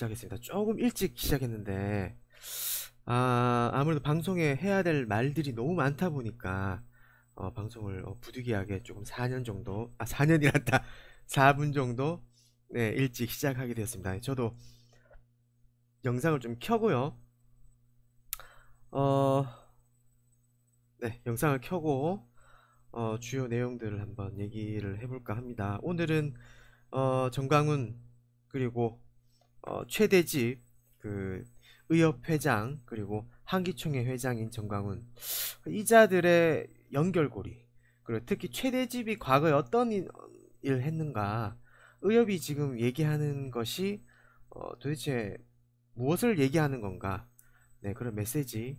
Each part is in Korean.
시작했습니다. 조금 일찍 시작했는데 아, 아무래도 방송에 해야 될 말들이 너무 많다 보니까 어, 방송을 어, 부득이하게 조금 4년 정도 아 4년이란다 4분 정도 네, 일찍 시작하게 되었습니다. 저도 영상을 좀 켜고요. 어, 네, 영상을 켜고 어, 주요 내용들을 한번 얘기를 해볼까 합니다. 오늘은 어, 정강훈 그리고 어, 최대집 그 의협 회장 그리고 한기총회 회장인 정광훈 이자들의 연결고리 그리고 특히 최대집이 과거에 어떤 일, 을 했는가 의협이 지금 얘기하는 것이 어, 도대체 무엇을 얘기하는 건가 네 그런 메시지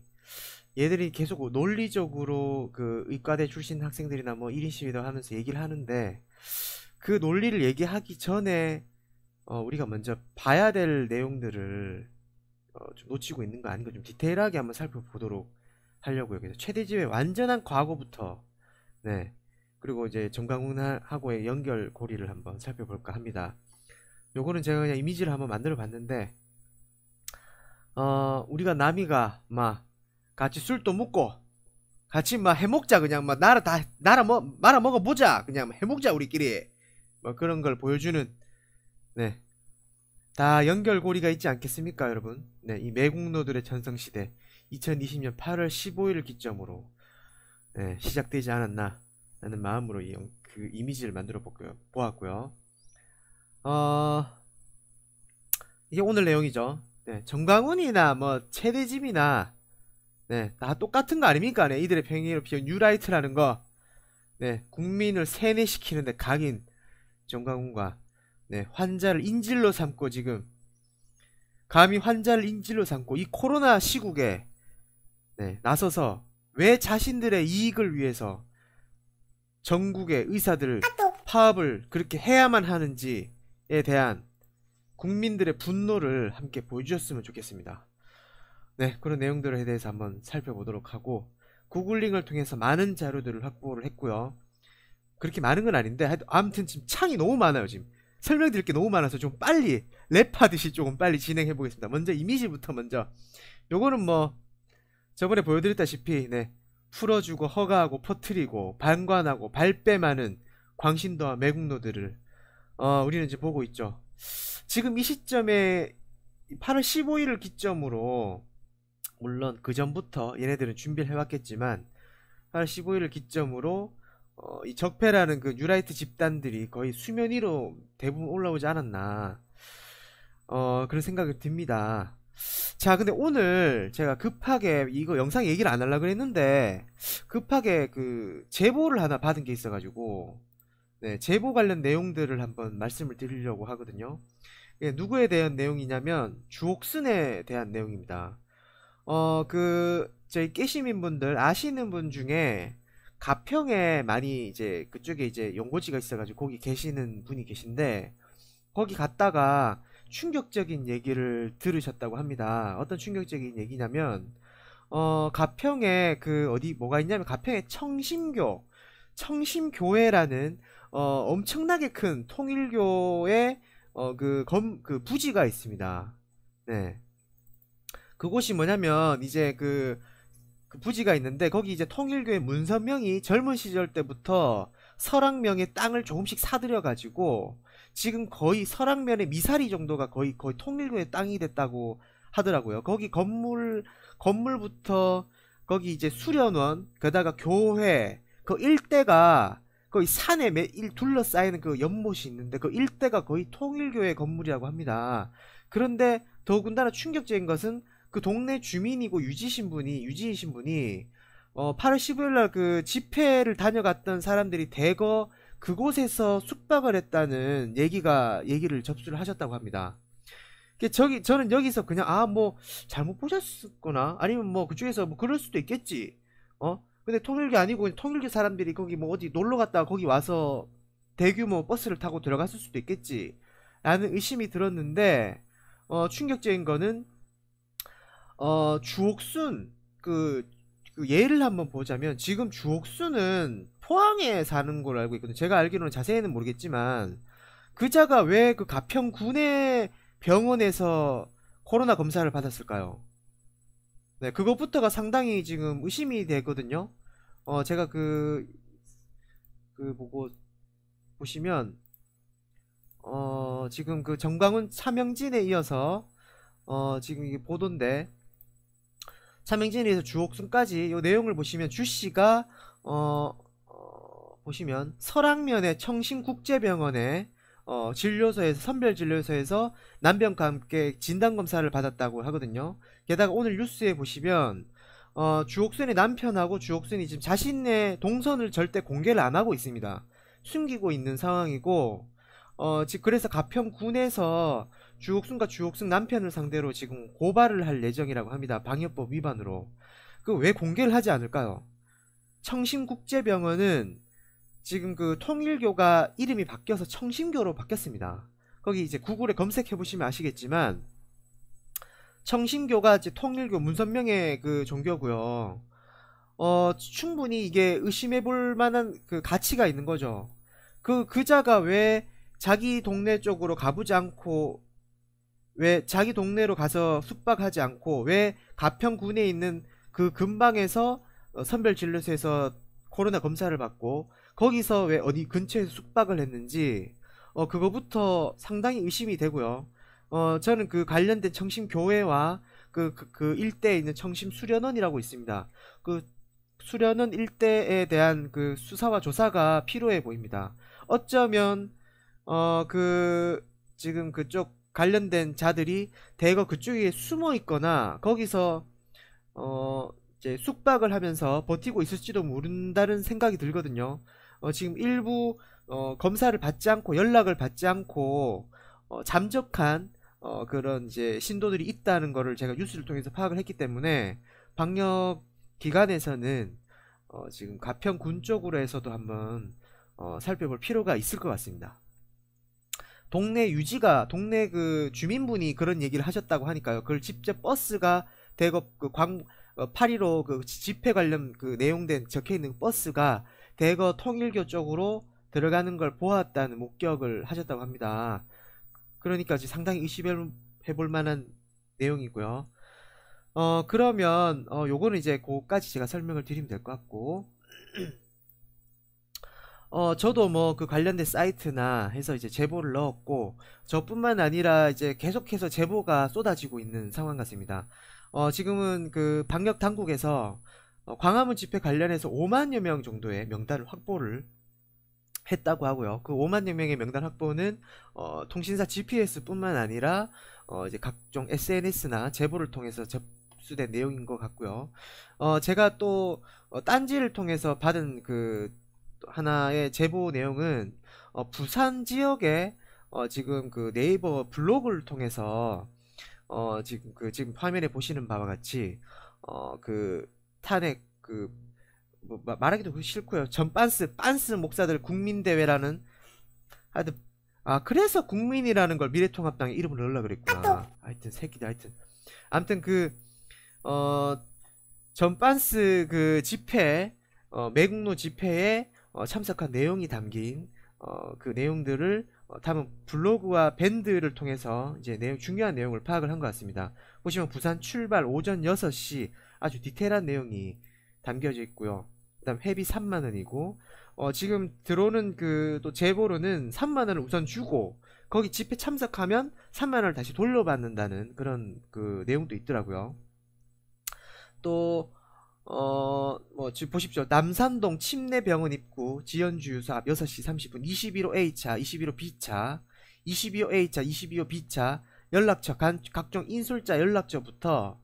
얘들이 계속 논리적으로 그 의과대 출신 학생들이나 뭐 1인 시위도 하면서 얘기를 하는데 그 논리를 얘기하기 전에 어, 우리가 먼저 봐야 될 내용들을 어, 좀 놓치고 있는 거 아닌가 좀 디테일하게 한번 살펴보도록 하려고요. 그서 최대집의 완전한 과거부터 네 그리고 이제 정강훈하고의 연결 고리를 한번 살펴볼까 합니다. 요거는 제가 그냥 이미지를 한번 만들어 봤는데 어 우리가 남이가 막 같이 술도 묵고 같이 막 해먹자 그냥 막 나라 다 나라 뭐 말아 먹어 보자 그냥 해먹자 우리끼리 뭐 그런 걸 보여주는 네. 다 연결고리가 있지 않겠습니까, 여러분? 네, 이 매국노들의 전성시대 2020년 8월 15일을 기점으로 네, 시작되지 않았나 라는 마음으로 이, 그 이미지를 만들어 볼게요 보았고요. 어, 이게 오늘 내용이죠. 네, 정광훈이나 뭐 최대집이나 네, 다 똑같은 거 아닙니까? 네, 이들의 평행으로 비어 뉴라이트라는 거. 네, 국민을 세뇌시키는데 각인 정광훈과 네, 환자를 인질로 삼고 지금 감히 환자를 인질로 삼고 이 코로나 시국에 네, 나서서 왜 자신들의 이익을 위해서 전국의 의사들 파업을 그렇게 해야만 하는지에 대한 국민들의 분노를 함께 보여주셨으면 좋겠습니다. 네, 그런 내용들에 대해서 한번 살펴보도록 하고 구글링을 통해서 많은 자료들을 확보를 했고요. 그렇게 많은 건 아닌데 아무튼 지금 창이 너무 많아요, 지금. 설명드릴 게 너무 많아서 좀 빨리 랩하듯이 조금 빨리 진행해 보겠습니다. 먼저 이미지부터 먼저 요거는 뭐 저번에 보여드렸다시피 네 풀어주고 허가하고 퍼트리고 반관하고 발뺌하는 광신도와 매국노들을 어, 우리는 이제 보고 있죠. 지금 이 시점에 8월 15일을 기점으로 물론 그 전부터 얘네들은 준비를 해왔겠지만 8월 15일을 기점으로 어, 이 적폐라는 그 뉴라이트 집단들이 거의 수면 위로 대부분 올라오지 않았나 어, 그런 생각이 듭니다. 자, 근데 오늘 제가 급하게 이거 영상 얘기를 안 하려고 했는데 급하게 그 제보를 하나 받은 게 있어가지고 네, 제보 관련 내용들을 한번 말씀을 드리려고 하거든요. 예, 누구에 대한 내용이냐면 주옥순에 대한 내용입니다. 어, 그 저희 깨시민분들 아시는 분 중에 가평에 많이 이제 그쪽에 이제 연고지가 있어가지고 거기 계시는 분이 계신데 거기 갔다가 충격적인 얘기를 들으셨다고 합니다. 어떤 충격적인 얘기냐면 어 가평에 그 어디 뭐가 있냐면 가평에 청심교 청심교회라는 어 엄청나게 큰 통일교의 어그검그 그 부지가 있습니다. 네. 그곳이 뭐냐면 이제 그그 부지가 있는데 거기 이제 통일교의 문선명이 젊은 시절 때부터 설악면의 땅을 조금씩 사들여 가지고 지금 거의 설악면의 미사리 정도가 거의 거의 통일교의 땅이 됐다고 하더라고요. 거기 건물 건물부터 거기 이제 수련원 게다가 교회 그 일대가 거의 산에 매, 일, 둘러싸이는 그 연못이 있는데 그 일대가 거의 통일교회 건물이라고 합니다. 그런데 더군다나 충격적인 것은 그 동네 주민이고 유지신 분이 유지이신 분이 어 8월 15일 날그 집회를 다녀갔던 사람들이 대거 그곳에서 숙박을 했다는 얘기가 얘기를 접수를 하셨다고 합니다. 저기 저는 여기서 그냥 아 뭐 잘못 보셨거나 아니면 뭐 그쪽에서 뭐 그럴 수도 있겠지. 어? 근데 통일교 아니고 통일교 사람들이 거기 뭐 어디 놀러 갔다가 거기 와서 대규모 버스를 타고 들어갔을 수도 있겠지. 라는 의심이 들었는데 어 충격적인 거는 어, 주옥순 그, 그 예를 한번 보자면 지금 주옥순은 포항에 사는 걸로 알고 있거든요. 제가 알기로는 자세히는 모르겠지만 그자가 왜 그 가평 군의 병원에서 코로나 검사를 받았을까요? 네, 그것부터가 상당히 지금 의심이 되거든요. 어, 제가 그, 그, 보고, 보시면, 어, 지금 그정강훈 차명진에 이어서, 어, 지금 이게 보도인데, 삼행진에서 주옥순까지 요 내용을 보시면 주씨가 어, 어, 보시면 설악면의 청신국제병원에 어, 진료소에서 선별 진료소에서 남병과 함께 진단 검사를 받았다고 하거든요. 게다가 오늘 뉴스에 보시면 어, 주옥순의 남편하고 주옥순이 지금 자신의 동선을 절대 공개를 안 하고 있습니다. 숨기고 있는 상황이고 어, 지금 그래서 가평군에서 주옥순과 주옥순 남편을 상대로 지금 고발을 할 예정이라고 합니다. 방역법 위반으로. 그 왜 공개를 하지 않을까요? 청심국제병원은 지금 그 통일교가 이름이 바뀌어서 청심교로 바뀌었습니다. 거기 이제 구글에 검색해 보시면 아시겠지만 청심교가 이제 통일교 문선명의 그 종교고요. 어 충분히 이게 의심해 볼 만한 그 가치가 있는 거죠. 그 그자가 왜 자기 동네 쪽으로 가보지 않고 왜 자기 동네로 가서 숙박하지 않고 왜 가평군에 있는 그 근방에서 어, 선별 진료소에서 코로나 검사를 받고 거기서 왜 어디 근처에서 숙박을 했는지 어 그거부터 상당히 의심이 되고요. 어 저는 그 관련된 청심 교회와 그, 그, 그 일대에 있는 청심 수련원이라고 있습니다. 그 수련원 일대에 대한 그 수사와 조사가 필요해 보입니다. 어쩌면 어 그 지금 그쪽 관련된 자들이 대거 그쪽에 숨어 있거나 거기서 어 이제 숙박을 하면서 버티고 있을지도 모른다는 생각이 들거든요. 어 지금 일부 어 검사를 받지 않고 연락을 받지 않고 어 잠적한 어 그런 이제 신도들이 있다는 것을 제가 뉴스를 통해서 파악을 했기 때문에 방역 기관에서는 어 지금 가평군 쪽으로 해서도 한번 어 살펴볼 필요가 있을 것 같습니다. 동네 유지가 동네 그 주민분이 그런 얘기를 하셨다고 하니까요. 그걸 직접 버스가 대거 그광 어, 8.15그 집회 관련 그 내용된 적혀 있는 버스가 대거 통일교 쪽으로 들어가는 걸 보았다는 목격을 하셨다고 합니다. 그러니까 상당히 의심해 볼 만한 내용이고요. 어 그러면 어 요거는 이제 그까지 제가 설명을 드리면 될 것 같고 어, 저도 뭐 그 관련된 사이트나 해서 이제 제보를 넣었고, 저뿐만 아니라 이제 계속해서 제보가 쏟아지고 있는 상황 같습니다. 어, 지금은 그 방역 당국에서 어, 광화문 집회 관련해서 5만여 명 정도의 명단을 확보를 했다고 하고요. 그 5만여 명의 명단 확보는 어, 통신사 GPS뿐만 아니라 어, 이제 각종 SNS나 제보를 통해서 접수된 내용인 것 같고요. 어, 제가 또 어, 딴지를 통해서 받은 그 하나의 제보 내용은 어, 부산 지역에 어, 지금 그 네이버 블로그를 통해서 어, 지금 그 지금 화면에 보시는 바와 같이 어, 그 탄핵 그 뭐, 말하기도 싫고요. 전반스 반스 목사들 국민대회라는 하여튼 아 그래서 국민이라는 걸 미래통합당에 이름을 넣으려 고 그랬구나. 하여튼 새끼들 하여튼 아무튼 그어 전반스 그 집회 어, 매국노 집회에 어, 참석한 내용이 담긴 어, 그 내용들을 어, 다음 블로그와 밴드를 통해서 이제 내용 중요한 내용을 파악을 한 것 같습니다. 보시면 부산 출발 오전 6시 아주 디테일한 내용이 담겨져 있고요. 그다음 회비 3만 원이고 어, 지금 들어오는 그또 제보로는 3만 원을 우선 주고 거기 집회 참석하면 3만 원을 다시 돌려받는다는 그런 그 내용도 있더라고요. 또 어, 뭐, 지금 보십시오. 남산동 침례병원 입구, 지연주유소 앞 6시 30분, 21호 A차, 21호 B차, 22호 A차, 22호 B차, 연락처, 간, 각종 인솔자 연락처부터,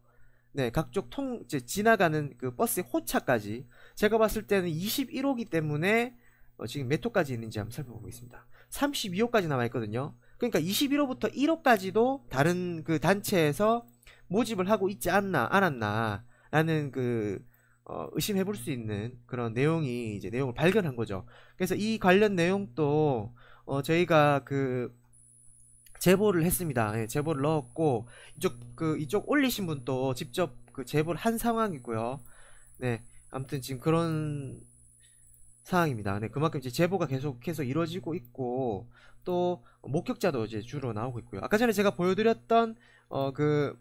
네, 각종 통, 이제 지나가는 그 버스의 호차까지, 제가 봤을 때는 21호기 때문에, 어, 지금 몇 호까지 있는지 한번 살펴보겠습니다. 32호까지 남아있거든요. 그러니까 21호부터 1호까지도 다른 그 단체에서 모집을 하고 있지 않나, 않았나, 라는 그 어, 의심해 볼 수 있는 그런 내용이 이제 내용을 발견한 거죠. 그래서 이 관련 내용도 어, 저희가 그 제보를 했습니다. 예, 제보를 넣었고 이쪽 그 이쪽 올리신 분도 직접 그 제보를 한 상황이고요. 네, 아무튼 지금 그런 상황입니다. 네, 그만큼 이제 제보가 계속해서 이루어지고 있고 또 목격자도 이제 주로 나오고 있고요. 아까 전에 제가 보여드렸던 어그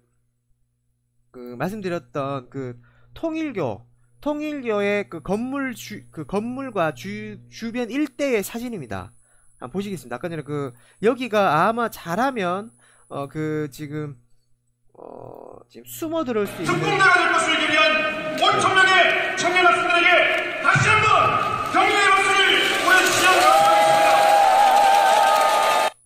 그 말씀드렸던 그 통일교 통일교의 그 건물 주, 그 건물과 주, 주변 일대의 사진입니다. 한번 보시겠습니다. 아까 전에 그 여기가 아마 잘하면 어 그 지금 어 지금 숨어 들을 수 있는 중공당을 일으키기 위한 원청명의 청년 학생들에게 다시 한번 경례의 박수를 보내주시오.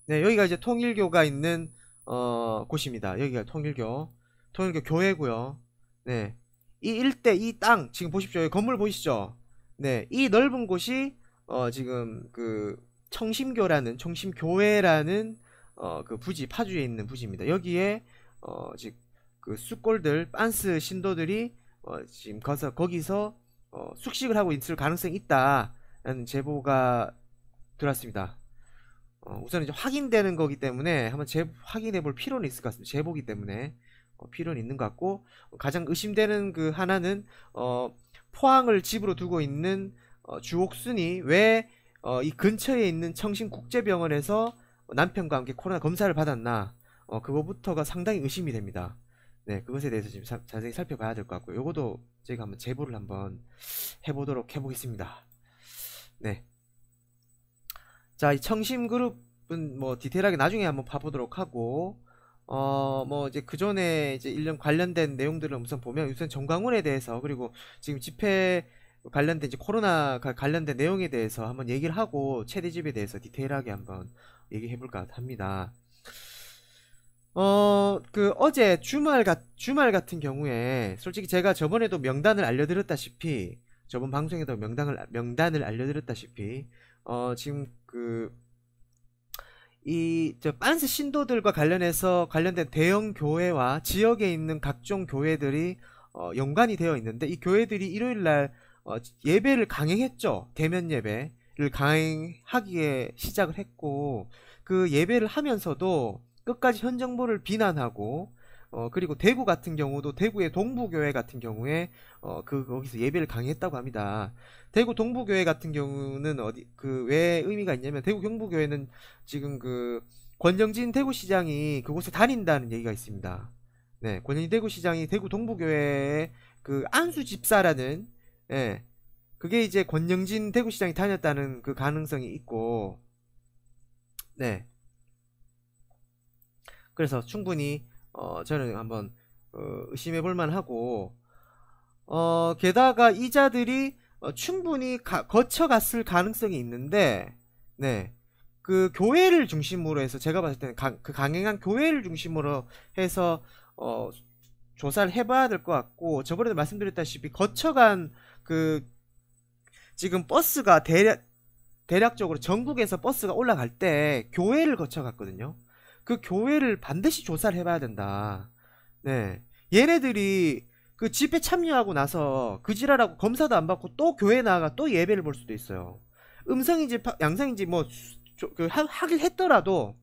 네, 여기가 이제 통일교가 있는 어 곳입니다. 여기가 통일교. 통일교 교회고요. 네. 이 일대 이 땅 지금 보십시오. 건물 보이시죠? 네. 이 넓은 곳이 어 지금 그 청심교라는 청심교회라는 어 그 부지 파주에 있는 부지입니다. 여기에 어 지금 그 쑥골들 빤스 신도들이 어 지금 거기서 거기서 어 숙식을 하고 있을 가능성이 있다라는 제보가 들어왔습니다. 어, 우선 이제 확인되는 거기 때문에 한번 재, 확인해 볼 필요는 있을 것 같습니다. 제보기 때문에. 어, 필요는 있는 것 같고 가장 의심되는 그 하나는 어, 포항을 집으로 두고 있는 어, 주옥순이 왜 어 이 근처에 있는 청신국제병원에서 남편과 함께 코로나 검사를 받았나 어 그거부터가 상당히 의심이 됩니다. 네, 그것에 대해서 지금 사, 자세히 살펴봐야 될 것 같고요. 요거도 저희가 한번 제보를 한번 해보도록 해보겠습니다. 네. 자, 이 청심그룹은 뭐 디테일하게 나중에 한번 봐보도록 하고, 어, 뭐, 이제 그 전에 이제 일련 관련된 내용들을 우선 보면 우선 정광훈에 대해서 그리고 지금 집회 관련된 이제 코로나 관련된 내용에 대해서 한번 얘기를 하고 체리집에 대해서 디테일하게 한번 얘기해 볼까 합니다. 어, 그 어제 주말 같, 주말 같은 경우에 솔직히 제가 저번에도 명단을 알려드렸다시피 저번 방송에도 명단을, 명단을 알려드렸다시피 어, 지금 그 이저 빤스 신도들과 관련해서 관련된 대형 교회와 지역에 있는 각종 교회들이 어, 연관이 되어 있는데 이 교회들이 일요일 날 어, 예배를 강행했죠. 대면 예배를 강행하기에 시작을 했고 그 예배를 하면서도 끝까지 현 정부를 비난하고 어, 그리고 대구 같은 경우도 대구의 동부교회 같은 경우에 어, 그 거기서 예배를 강의했다고 합니다. 대구 동부교회 같은 경우는 어디 그 왜 의미가 있냐면 대구 경부교회는 지금 그 권정진 대구시장이 그곳에 다닌다는 얘기가 있습니다. 네, 권정진 대구시장이 대구 동부교회의 그 안수 집사라는 예, 그게 이제 권영진 대구시장이 다녔다는 그 가능성이 있고 네. 그래서 충분히 어, 저는 한번 어, 의심해 볼만 하고 어, 게다가 이자들이 어, 충분히 가, 거쳐갔을 가능성이 있는데 네. 그 교회를 중심으로 해서 제가 봤을 때는 강, 그 강행한 교회를 중심으로 해서 어, 조사를 해봐야 될 것 같고 저번에도 말씀드렸다시피 거쳐간 그 지금 버스가 대략 대략적으로 전국에서 버스가 올라갈 때 교회를 거쳐갔거든요. 그 교회를 반드시 조사를 해봐야 된다. 네. 얘네들이 그 집회 참여하고 나서 그 지랄하고 검사도 안 받고 또 교회 나가 또 예배를 볼 수도 있어요. 음성인지 양성인지 뭐그 하길 했더라도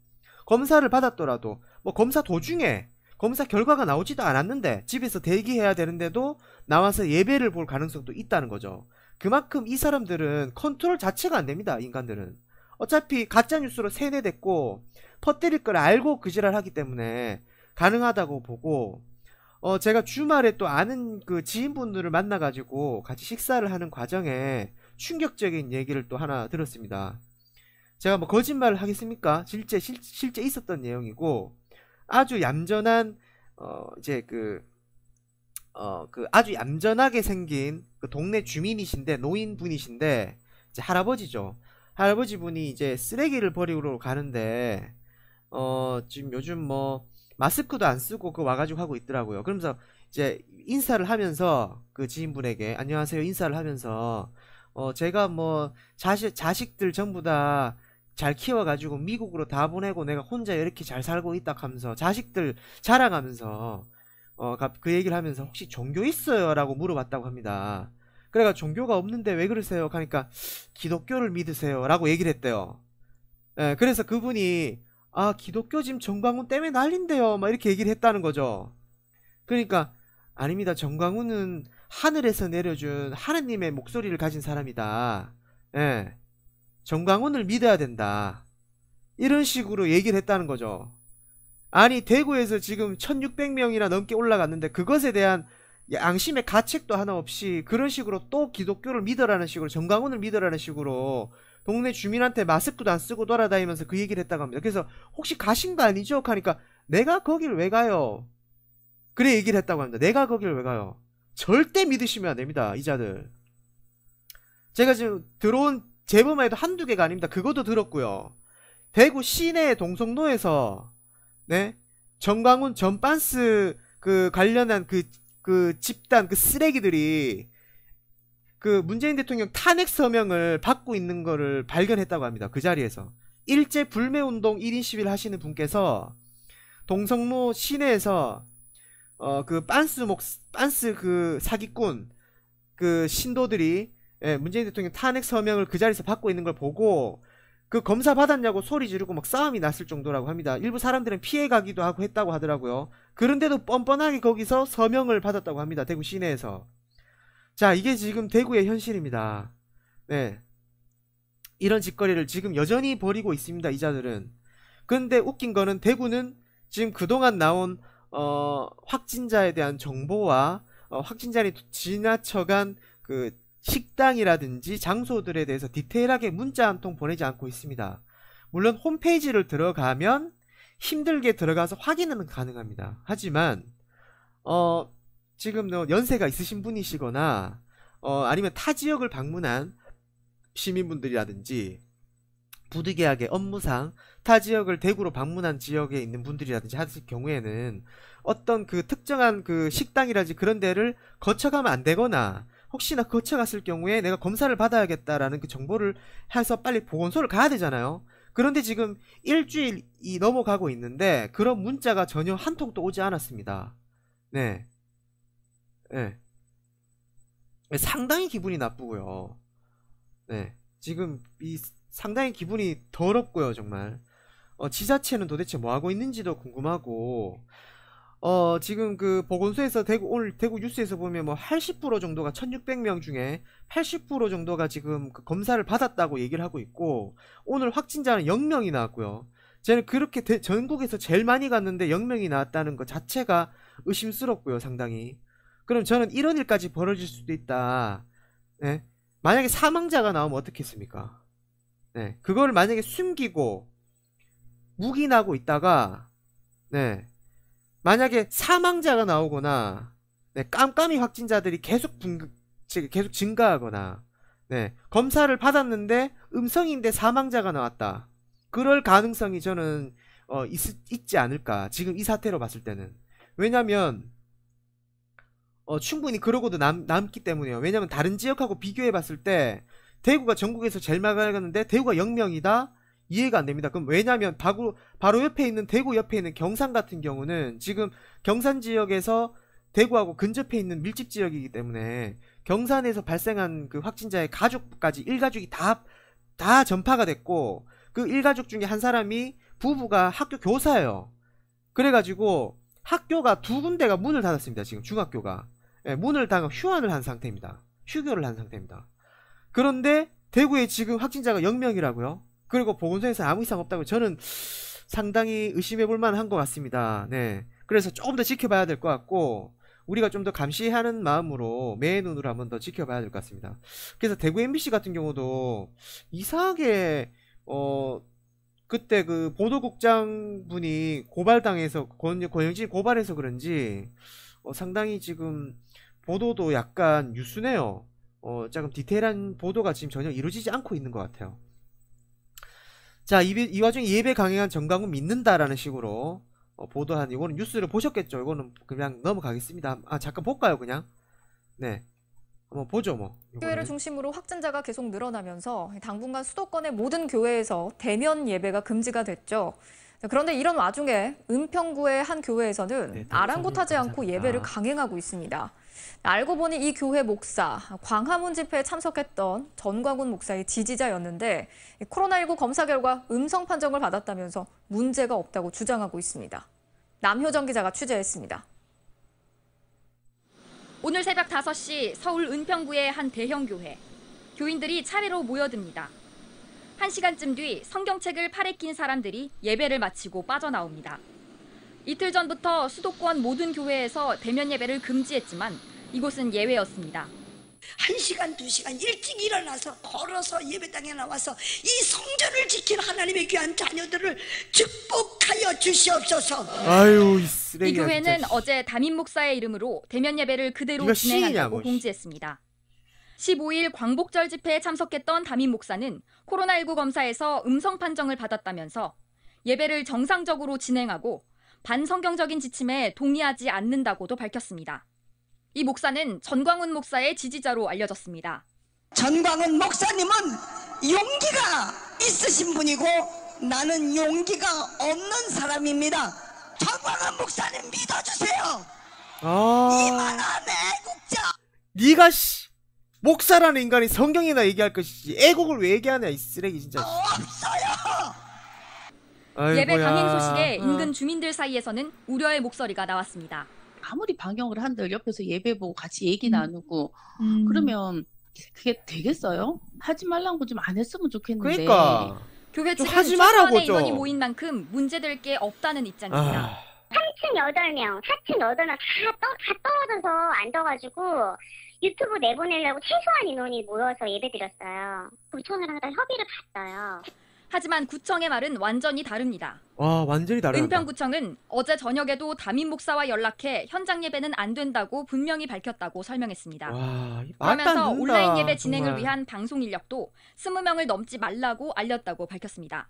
검사를 받았더라도 뭐 검사 도중에 검사 결과가 나오지도 않았는데 집에서 대기해야 되는데도 나와서 예배를 볼 가능성도 있다는 거죠. 그만큼 이 사람들은 컨트롤 자체가 안 됩니다. 인간들은. 어차피 가짜뉴스로 세뇌됐고 퍼뜨릴 걸 알고 그지랄 하기 때문에 가능하다고 보고 어 제가 주말에 또 아는 그 지인분들을 만나가지고 같이 식사를 하는 과정에 충격적인 얘기를 또 하나 들었습니다. 제가 뭐 거짓말을 하겠습니까? 실제 실, 실제 있었던 내용이고 아주 얌전한 어 이제 그 어, 그 아주 얌전하게 생긴 그 동네 주민이신데 노인분이신데 이제 할아버지죠. 할아버지 분이 이제 쓰레기를 버리러 가는데 어 지금 요즘 뭐 마스크도 안 쓰고 그 와가지고 하고 있더라고요. 그러면서 이제 인사를 하면서 그 지인분에게 안녕하세요 인사를 하면서 어 제가 뭐 자식 자식들 전부 다 잘 키워가지고 미국으로 다 보내고 내가 혼자 이렇게 잘 살고 있다 하면서 자식들 자랑하면서 어그 얘기를 하면서 혹시 종교 있어요라고 물어봤다고 합니다. 그래가 종교가 없는데 왜 그러세요? 하니까 기독교를 믿으세요라고 얘기를 했대요. 예, 그래서 그분이 아 기독교 지금 정광훈 때문에 난린데요. 막 이렇게 얘기를 했다는 거죠. 그러니까 아닙니다. 정광훈은 하늘에서 내려준 하느님의 목소리를 가진 사람이다. 예, 정광훈을 믿어야 된다. 이런 식으로 얘기를 했다는 거죠. 아니 대구에서 지금 1600명이나 넘게 올라갔는데 그것에 대한 양심의 가책도 하나 없이 그런 식으로 또 기독교를 믿으라는 식으로 정강훈을 믿으라는 식으로 동네 주민한테 마스크도 안 쓰고 돌아다니면서 그 얘기를 했다고 합니다. 그래서 혹시 가신 거 아니죠? 하니까 내가 거길 왜 가요? 그래 얘기를 했다고 합니다. 내가 거길 왜 가요? 절대 믿으시면 안 됩니다. 이자들. 제가 지금 들어온 제보만 해도 한두 개가 아닙니다. 그것도 들었고요. 대구 시내 동성로에서 네 정광훈 전반스 그 관련한 그그 집단 그 쓰레기들이 그 문재인 대통령 탄핵 서명을 받고 있는 거를 발견했다고 합니다. 그 자리에서 일제 불매 운동 1인 시위를 하시는 분께서 동성로 시내에서 어그 빤스 목 빤스 그 사기꾼 그 신도들이 예, 문재인 대통령 탄핵 서명을 그 자리에서 받고 있는 걸 보고 그 검사 받았냐고 소리 지르고 막 싸움이 났을 정도라고 합니다. 일부 사람들은 피해가기도 하고 했다고 하더라고요. 그런데도 뻔뻔하게 거기서 서명을 받았다고 합니다. 대구 시내에서. 자, 이게 지금 대구의 현실입니다. 네. 이런 짓거리를 지금 여전히 벌이고 있습니다. 이자들은. 근데 웃긴 거는 대구는 지금 그동안 나온 어, 확진자에 대한 정보와 어, 확진자를 지나쳐간 그 식당이라든지 장소들에 대해서 디테일하게 문자 한 통 보내지 않고 있습니다. 물론 홈페이지를 들어가면 힘들게 들어가서 확인은 가능합니다. 하지만 어, 지금 뭐 연세가 있으신 분이시거나 어, 아니면 타 지역을 방문한 시민분들이라든지 부득이하게 업무상 타 지역을 대구로 방문한 지역에 있는 분들이라든지 하실 경우에는 어떤 그 특정한 그 식당이라든지 그런 데를 거쳐가면 안 되거나 혹시나 거쳐갔을 경우에 내가 검사를 받아야겠다라는 그 정보를 해서 빨리 보건소를 가야 되잖아요. 그런데 지금 일주일이 넘어가고 있는데 그런 문자가 전혀 한 통도 오지 않았습니다. 네. 네. 네 상당히 기분이 나쁘고요. 네. 지금 이 상당히 기분이 더럽고요, 정말. 어, 지자체는 도대체 뭐 하고 있는지도 궁금하고 어, 지금 그 보건소에서 대구, 오늘 대구 뉴스에서 보면 뭐 80% 정도가 1600명 중에 80% 정도가 지금 그 검사를 받았다고 얘기를 하고 있고, 오늘 확진자는 0명이 나왔고요. 저는 그렇게 대, 전국에서 제일 많이 갔는데 0명이 나왔다는 것 자체가 의심스럽고요, 상당히. 그럼 저는 이런 일까지 벌어질 수도 있다. 네? 만약에 사망자가 나오면 어떻겠습니까? 네. 그걸 만약에 숨기고, 묵인나고 있다가, 네. 만약에 사망자가 나오거나 네, 깜깜이 확진자들이 계속 분 계속 증가하거나 네, 검사를 받았는데 음성인데 사망자가 나왔다. 그럴 가능성이 저는 어, 있, 있지 않을까. 지금 이 사태로 봤을 때는. 왜냐면 어, 충분히 그러고도 남, 남기 때문에요. 왜냐면 다른 지역하고 비교해 봤을 때 대구가 전국에서 제일 막아야는데 대구가 0명이다. 이해가 안 됩니다. 그럼 왜냐하면 바로, 바로 옆에 있는 대구 옆에 있는 경산 같은 경우는 지금 경산 지역에서 대구하고 근접해 있는 밀집 지역이기 때문에 경산에서 발생한 그 확진자의 가족까지 일가족이 다 다 전파가 됐고 그 일가족 중에 한 사람이 부부가 학교 교사예요. 그래가지고 학교가 두 군데가 문을 닫았습니다. 지금 중학교가 예, 문을 닫아 휴안을 한 상태입니다. 휴교를 한 상태입니다. 그런데 대구에 지금 확진자가 0명이라고요. 그리고 보건소에서 아무 이상 없다고 저는 상당히 의심해 볼 만한 것 같습니다. 네. 그래서 조금 더 지켜봐야 될 것 같고 우리가 좀 더 감시하는 마음으로 매 눈으로 한번 더 지켜봐야 될 것 같습니다. 그래서 대구 MBC 같은 경우도 이상하게 어 그때 그 보도국장 분이 고발당해서 권, 권영진 고발해서 그런지 어, 상당히 지금 보도도 약간 유순해요. 어, 조금 디테일한 보도가 지금 전혀 이루어지지 않고 있는 것 같아요. 자, 이, 이 와중에 예배 강행한 정강훈 믿는다라는 식으로 어, 보도한 이거는 뉴스를 보셨겠죠? 이거는 그냥 넘어가겠습니다. 아, 잠깐 볼까요, 그냥? 네. 한번 보죠, 뭐. 교회를 중심으로 확진자가 계속 늘어나면서 당분간 수도권의 모든 교회에서 대면 예배가 금지가 됐죠. 그런데 이런 와중에 은평구의 한 교회에서는 네, 아랑곳하지 않고 예배를 강행하고 있습니다. 알고 보니 이 교회 목사, 광화문 집회에 참석했던 전광훈 목사의 지지자였는데 코로나19 검사 결과 음성 판정을 받았다면서 문제가 없다고 주장하고 있습니다. 남효정 기자가 취재했습니다. 오늘 새벽 5시 서울 은평구의 한 대형교회. 교인들이 차례로 모여듭니다. 한 시간쯤 뒤 성경책을 팔에 낀 사람들이 예배를 마치고 빠져나옵니다. 이틀 전부터 수도권 모든 교회에서 대면 예배를 금지했지만 이곳은 예외였습니다. 1시간, 2시간 일찍 일어나서 걸어서 예배당에 나와서 이 성전을 지킨 하나님의 귀한 자녀들을 축복하여 주시옵소서. 아유, 이 쓰레기. 이 교회는 진짜. 어제 담임 목사의 이름으로 대면 예배를 그대로 진행한고 뭐, 공지했습니다. 15일 광복절 집회에 참석했던 담임 목사는 코로나19 검사에서 음성 판정을 받았다면서 예배를 정상적으로 진행하고 반성경적인 지침에 동의하지 않는다고도 밝혔습니다. 이 목사는 전광훈 목사의 지지자로 알려졌습니다. 전광훈 목사님은 용기가 있으신 분이고 나는 용기가 없는 사람입니다. 전광훈 목사님 믿어주세요. 아... 이만한 애국자. 네가 씨 목사라는 인간이 성경이나 얘기할 것이지 애국을 왜 얘기하냐 이 쓰레기 진짜. 없어요. 예배 강행 소식에 어. 인근 주민들 사이에서는 우려의 목소리가 나왔습니다. 아무리 방역을 한들 옆에서 예배 보고 같이 얘기 음. 나누고 음. 그러면 그게 되겠어요? 하지 말란 거좀 안 했으면 좋겠는데. 그러니까 교회 측은 하지 말의 인원이 모인 만큼 문제될 게 없다는 입장입니다. 아. 3층 8명, 4층 8명 다, 떠, 다 떨어져서 앉아가지고 유튜브 내보내려고 최소한 인원이 모여서 예배 드렸어요. 구청이랑 협의를 봤어요. 하지만 구청의 말은 완전히 다릅니다. 와 완전히 다르다. 은평구청은 어제 저녁에도 담임 목사와 연락해 현장 예배는 안 된다고 분명히 밝혔다고 설명했습니다. 와, 그러면서 된다, 온라인 예배 진행을 정말. 위한 방송 인력도 20명을 넘지 말라고 알렸다고 밝혔습니다.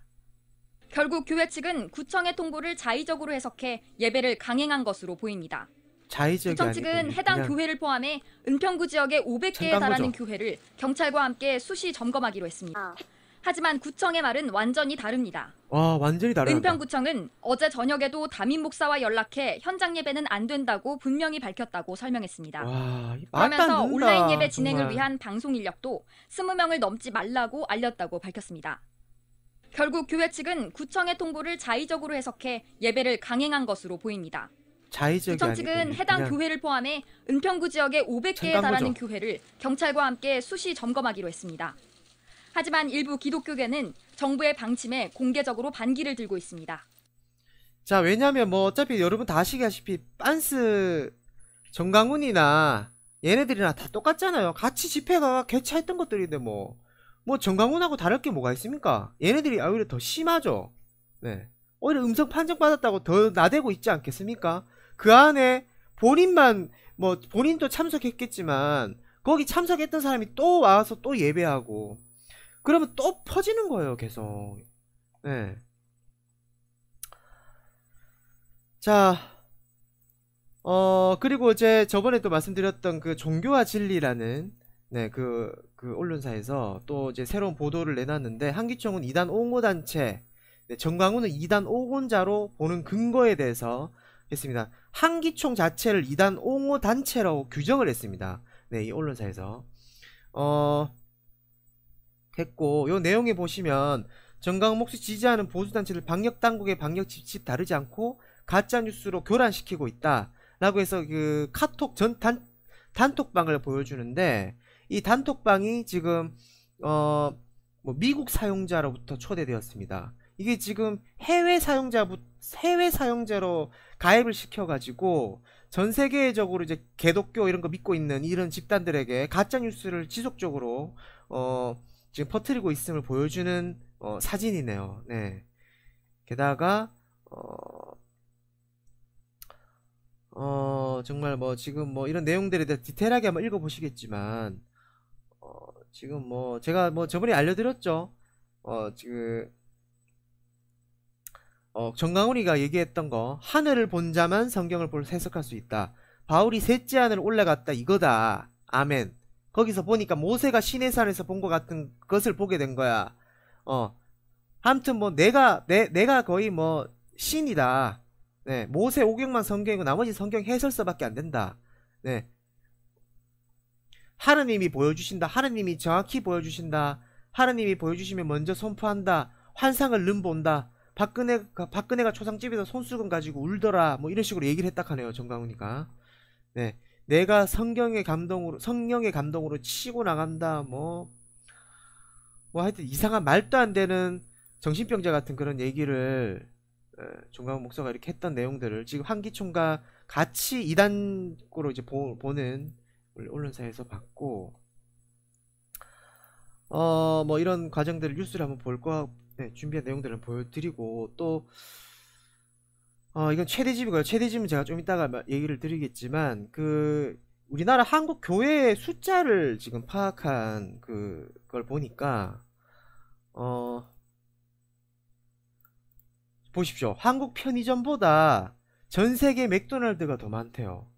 결국 교회 측은 구청의 통보를 자의적으로 해석해 예배를 강행한 것으로 보입니다. 자의적이 구청 측은 해당 교회를 포함해 은평구 지역의 500개에 달하는 거죠. 교회를 경찰과 함께 수시 점검하기로 했습니다. 어. 하지만 구청의 말은 완전히 다릅니다. 와 완전히 다르다. 은평구청은 어제 저녁에도 담임 목사와 연락해 현장 예배는 안 된다고 분명히 밝혔다고 설명했습니다. 와, 그러면서 된다, 온라인 예배 진행을 정말. 위한 방송 인력도 20명을 넘지 말라고 알렸다고 밝혔습니다. 결국 교회 측은 구청의 통보를 자의적으로 해석해 예배를 강행한 것으로 보입니다. 자의적이 구청 측은 해당 교회를 포함해 은평구 지역의 500개에 달하는 거죠. 교회를 경찰과 함께 수시 점검하기로 했습니다. 하지만 일부 기독교계는 정부의 방침에 공개적으로 반기를 들고 있습니다. 자, 왜냐면 뭐 어차피 여러분 다 아시다시피 빤스 정강훈이나 얘네들이나 다 똑같잖아요. 같이 집회가 개최했던 것들인데 뭐. 뭐 정강훈하고 다를 게 뭐가 있습니까? 얘네들이 오히려 더 심하죠. 네. 오히려 음성 판정 받았다고 더 나대고 있지 않겠습니까? 그 안에 본인만 뭐 본인도 참석했겠지만 거기 참석했던 사람이 또 와서 또 예배하고 그러면 또 퍼지는 거예요, 계속. 네. 자, 어, 그리고 이제 저번에 또 말씀드렸던 그 종교와 진리라는 네, 그, 그 언론사에서 또 이제 새로운 보도를 내놨는데 한기총은 2단 옹호단체 네, 정광훈은 2단 옹호자로 보는 근거에 대해서 했습니다. 한기총 자체를 2단 옹호단체라고 규정을 했습니다. 네, 이 언론사에서. 어, 했고 요 내용에 보시면 정강목 씨 지지하는 보수단체를 방역당국의 방역 지침 다르지 않고 가짜뉴스로 교란시키고 있다 라고 해서 그 카톡 전 단, 단톡방을 보여주는데 이 단톡방이 지금 어 뭐 미국 사용자로부터 초대되었습니다 이게 지금 해외 사용자 해외 사용자로 가입을 시켜가지고 전 세계적으로 이제 개독교 이런 거 믿고 있는 이런 집단들에게 가짜 뉴스를 지속적으로 어 지금 퍼트리고 있음을 보여주는 어, 사진이네요. 네. 게다가 어, 어, 정말 뭐 지금 뭐 이런 내용들에 대해 디테일하게 한번 읽어보시겠지만 어, 지금 뭐 제가 뭐 저번에 알려드렸죠. 어, 지금 그, 어, 정강훈이가 얘기했던 거 하늘을 본 자만 성경을 볼 해석할 수 있다. 바울이 셋째 하늘 올라갔다 이거다. 아멘. 거기서 보니까 모세가 시내산에서 본 것 같은 것을 보게 된 거야. 어. 아무튼 뭐 내가 내 내가 거의 뭐 신이다. 네. 모세 오경만 성경이고 나머지 성경 해설서밖에 안 된다. 네. 하느님이 보여주신다. 하느님이 정확히 보여주신다. 하느님이 보여주시면 먼저 선포한다. 환상을 눈본다. 박근혜, 박근혜가 초상집에서 손수건 가지고 울더라. 뭐 이런 식으로 얘기를 했다 하네요. 정강훈이가. 네. 내가 성경의 감동으로 성령의 감동으로 치고 나간다 뭐뭐 뭐 하여튼 이상한 말도 안 되는 정신병자 같은 그런 얘기를 종강 목사가 이렇게 했던 내용들을 지금 한기총과 같이 이단고로 이제 보, 는 언론사에서 봤고 어뭐 이런 과정들을 뉴스를 한번 볼거 네, 준비한 내용들을 보여드리고 또 어, 이건 최대집이고요. 최대집은 제가 좀 이따가 얘기를 드리겠지만, 그, 우리나라 한국 교회의 숫자를 지금 파악한 그, 걸 보니까, 어, 보십시오. 한국 편의점보다 전 세계 맥도날드가 더 많대요.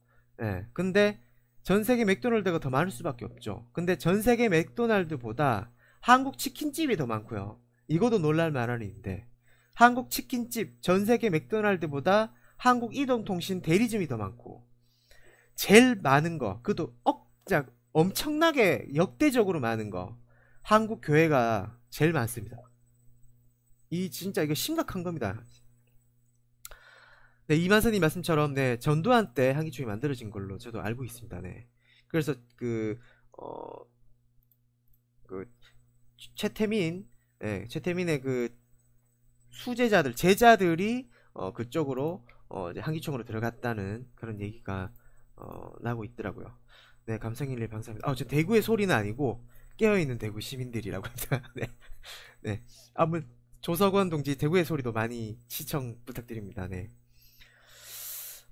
예. 네. 근데 전 세계 맥도날드가 더 많을 수밖에 없죠. 근데 전 세계 맥도날드보다 한국 치킨집이 더 많고요. 이것도 놀랄 만한 일인데. 한국 치킨집 전 세계 맥도날드보다 한국 이동통신 대리점이 더 많고 제일 많은 거 그도 억작 엄청나게 역대적으로 많은 거 한국 교회가 제일 많습니다. 이 진짜 이거 심각한 겁니다. 네, 이만선님 말씀처럼 네 전두환 때 한기총이 만들어진 걸로 저도 알고 있습니다. 네. 그래서 그 어그 어, 그 최태민 네, 최태민의 그 수제자들 제자들이 어, 그쪽으로 어, 이제 한기총으로 들어갔다는 그런 얘기가 어, 나고 있더라고요. 네, 감성일일 방사입니다. 아, 저 대구의 소리는 아니고 깨어있는 대구 시민들이라고 합니다. 네, 네. 아무 조석원 동지 대구의 소리도 많이 시청 부탁드립니다. 네.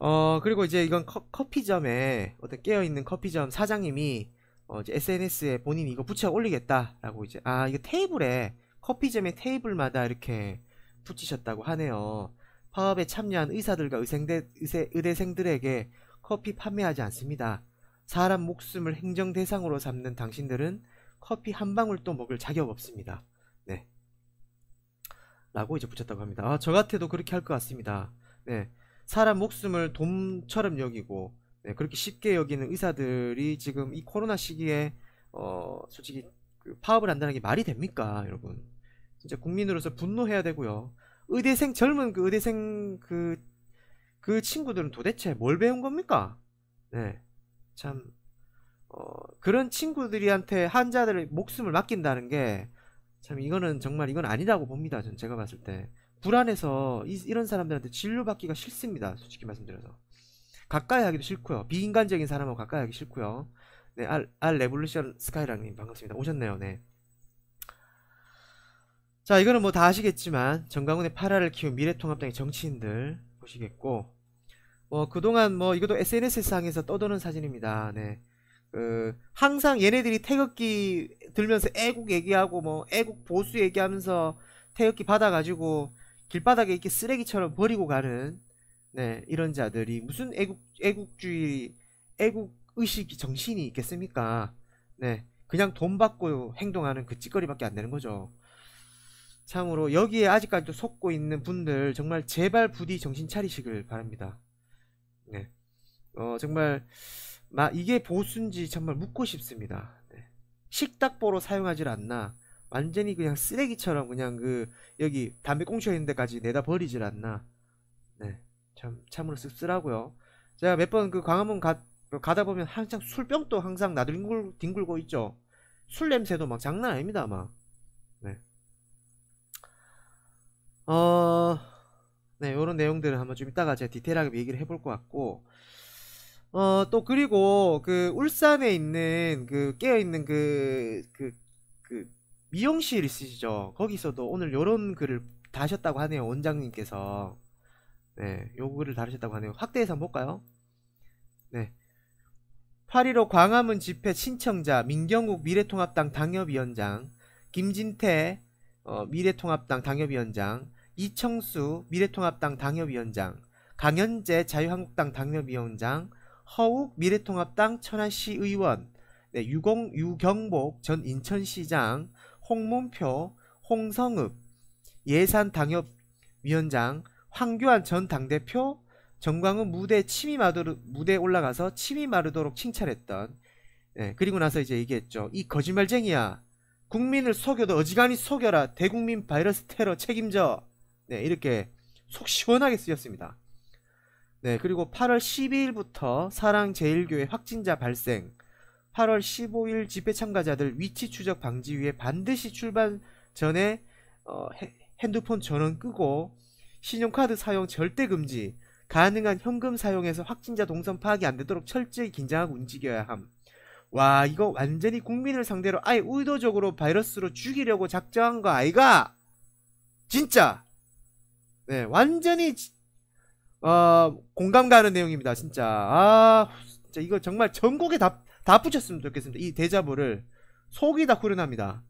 어 그리고 이제 이건 커, 피점에 어떤 깨어있는 커피점 사장님이 어, 이제 SNS에 본인이 이거 붙여 올리겠다라고 이제 아 이거 테이블에 커피점의 테이블마다 이렇게 붙이셨다고 하네요. 파업에 참여한 의사들과 의생대, 의세, 의대생들에게 커피 판매하지 않습니다. 사람 목숨을 행정 대상으로 삼는 당신들은 커피 한 방울도 먹을 자격 없습니다. 네. 라고 이제 붙였다고 합니다. 아, 저 같아도 그렇게 할 것 같습니다. 네. 사람 목숨을 돈처럼 여기고, 네, 그렇게 쉽게 여기는 의사들이 지금 이 코로나 시기에, 어, 솔직히 그 파업을 한다는 게 말이 됩니까, 여러분? 진짜 국민으로서 분노해야 되고요. 의대생 젊은 그 의대생 그그 그 친구들은 도대체 뭘 배운 겁니까? 네, 참 어, 그런 친구들이한테 환자들의 목숨을 맡긴다는 게 참 이거는 정말 이건 아니라고 봅니다. 전 제가 봤을 때 불안해서 이, 런 사람들한테 진료 받기가 싫습니다. 솔직히 말씀드려서 가까이 하기도 싫고요. 비인간적인 사람하고 가까이 하기 싫고요. 네, 알, 알 레볼루션 스카이랑님 반갑습니다. 오셨네요. 네. 자 이거는 뭐 다 아시겠지만 정강훈의 파라를 키운 미래통합당의 정치인들 보시겠고 뭐 그동안 뭐 이것도 SNS상에서 떠도는 사진입니다. 네. 그 항상 얘네들이 태극기 들면서 애국 얘기하고 뭐 애국 보수 얘기하면서 태극기 받아가지고 길바닥에 이렇게 쓰레기처럼 버리고 가는 네 이런 자들이 무슨 애국 애국주의 애국 의식 정신이 있겠습니까? 네 그냥 돈 받고 행동하는 그 찌꺼리밖에 안 되는 거죠. 참으로 여기에 아직까지도 속고 있는 분들 정말 제발 부디 정신 차리시길 바랍니다. 네. 어, 정말 마, 이게 보수인지 정말 묻고 싶습니다. 네. 식탁보로 사용하질 않나 완전히 그냥 쓰레기처럼 그냥 그 여기 담배 꽁초 있는 데까지 내다 버리질 않나 네. 참 참으로 씁쓸하고요. 제가 몇 번 그 광화문 가, 가다 보면 항상 술병도 항상 나뒹 뒹굴고 있죠. 술 냄새도 막 장난 아닙니다, 막. 어, 네, 요런 내용들을 한번 좀 이따가 제가 디테일하게 얘기를 해볼 것 같고, 어, 또 그리고 그 울산에 있는 그 깨어있는 그, 그, 그 미용실 있으시죠? 거기서도 오늘 요런 글을 다셨다고 하네요. 원장님께서. 네, 요 글을 다루셨다고 하네요. 확대해서 한번 볼까요? 네. 8.15 광화문 집회 신청자 민경욱 미래통합당 당협위원장 김진태 어, 미래통합당 당협위원장 이청수 미래통합당 당협위원장, 강현재 자유한국당 당협위원장, 허욱 미래통합당 천안시 의원, 네, 유공, 유경복 전 인천시장, 홍문표, 홍성읍 예산 당협위원장, 황교안 전 당대표, 정광훈 무대 침이 마르 무대에 올라가서 침이 마르도록 칭찬했던 네, 그리고 나서 이제 얘기했죠. 이 거짓말쟁이야. 국민을 속여도 어지간히 속여라. 대국민 바이러스 테러 책임져. 네, 이렇게 속 시원하게 쓰였습니다. 네, 그리고 8월 12일부터 사랑제일교회 확진자 발생, 8월 15일 집회 참가자들 위치 추적 방지위에 반드시 출발 전에 어, 핸드폰 전원 끄고 신용카드 사용 절대 금지, 가능한 현금 사용에서 확진자 동선 파악이 안 되도록 철저히 긴장하고 움직여야 함. 와, 이거 완전히 국민을 상대로 아예 의도적으로 바이러스로 죽이려고 작정한 거 아이가? 진짜! 네, 완전히 어, 공감 가는 내용입니다. 진짜. 아, 진짜 이거 정말 전곡에 다, 다 붙였으면 좋겠습니다. 이 대자보를 속이 다 후련합니다.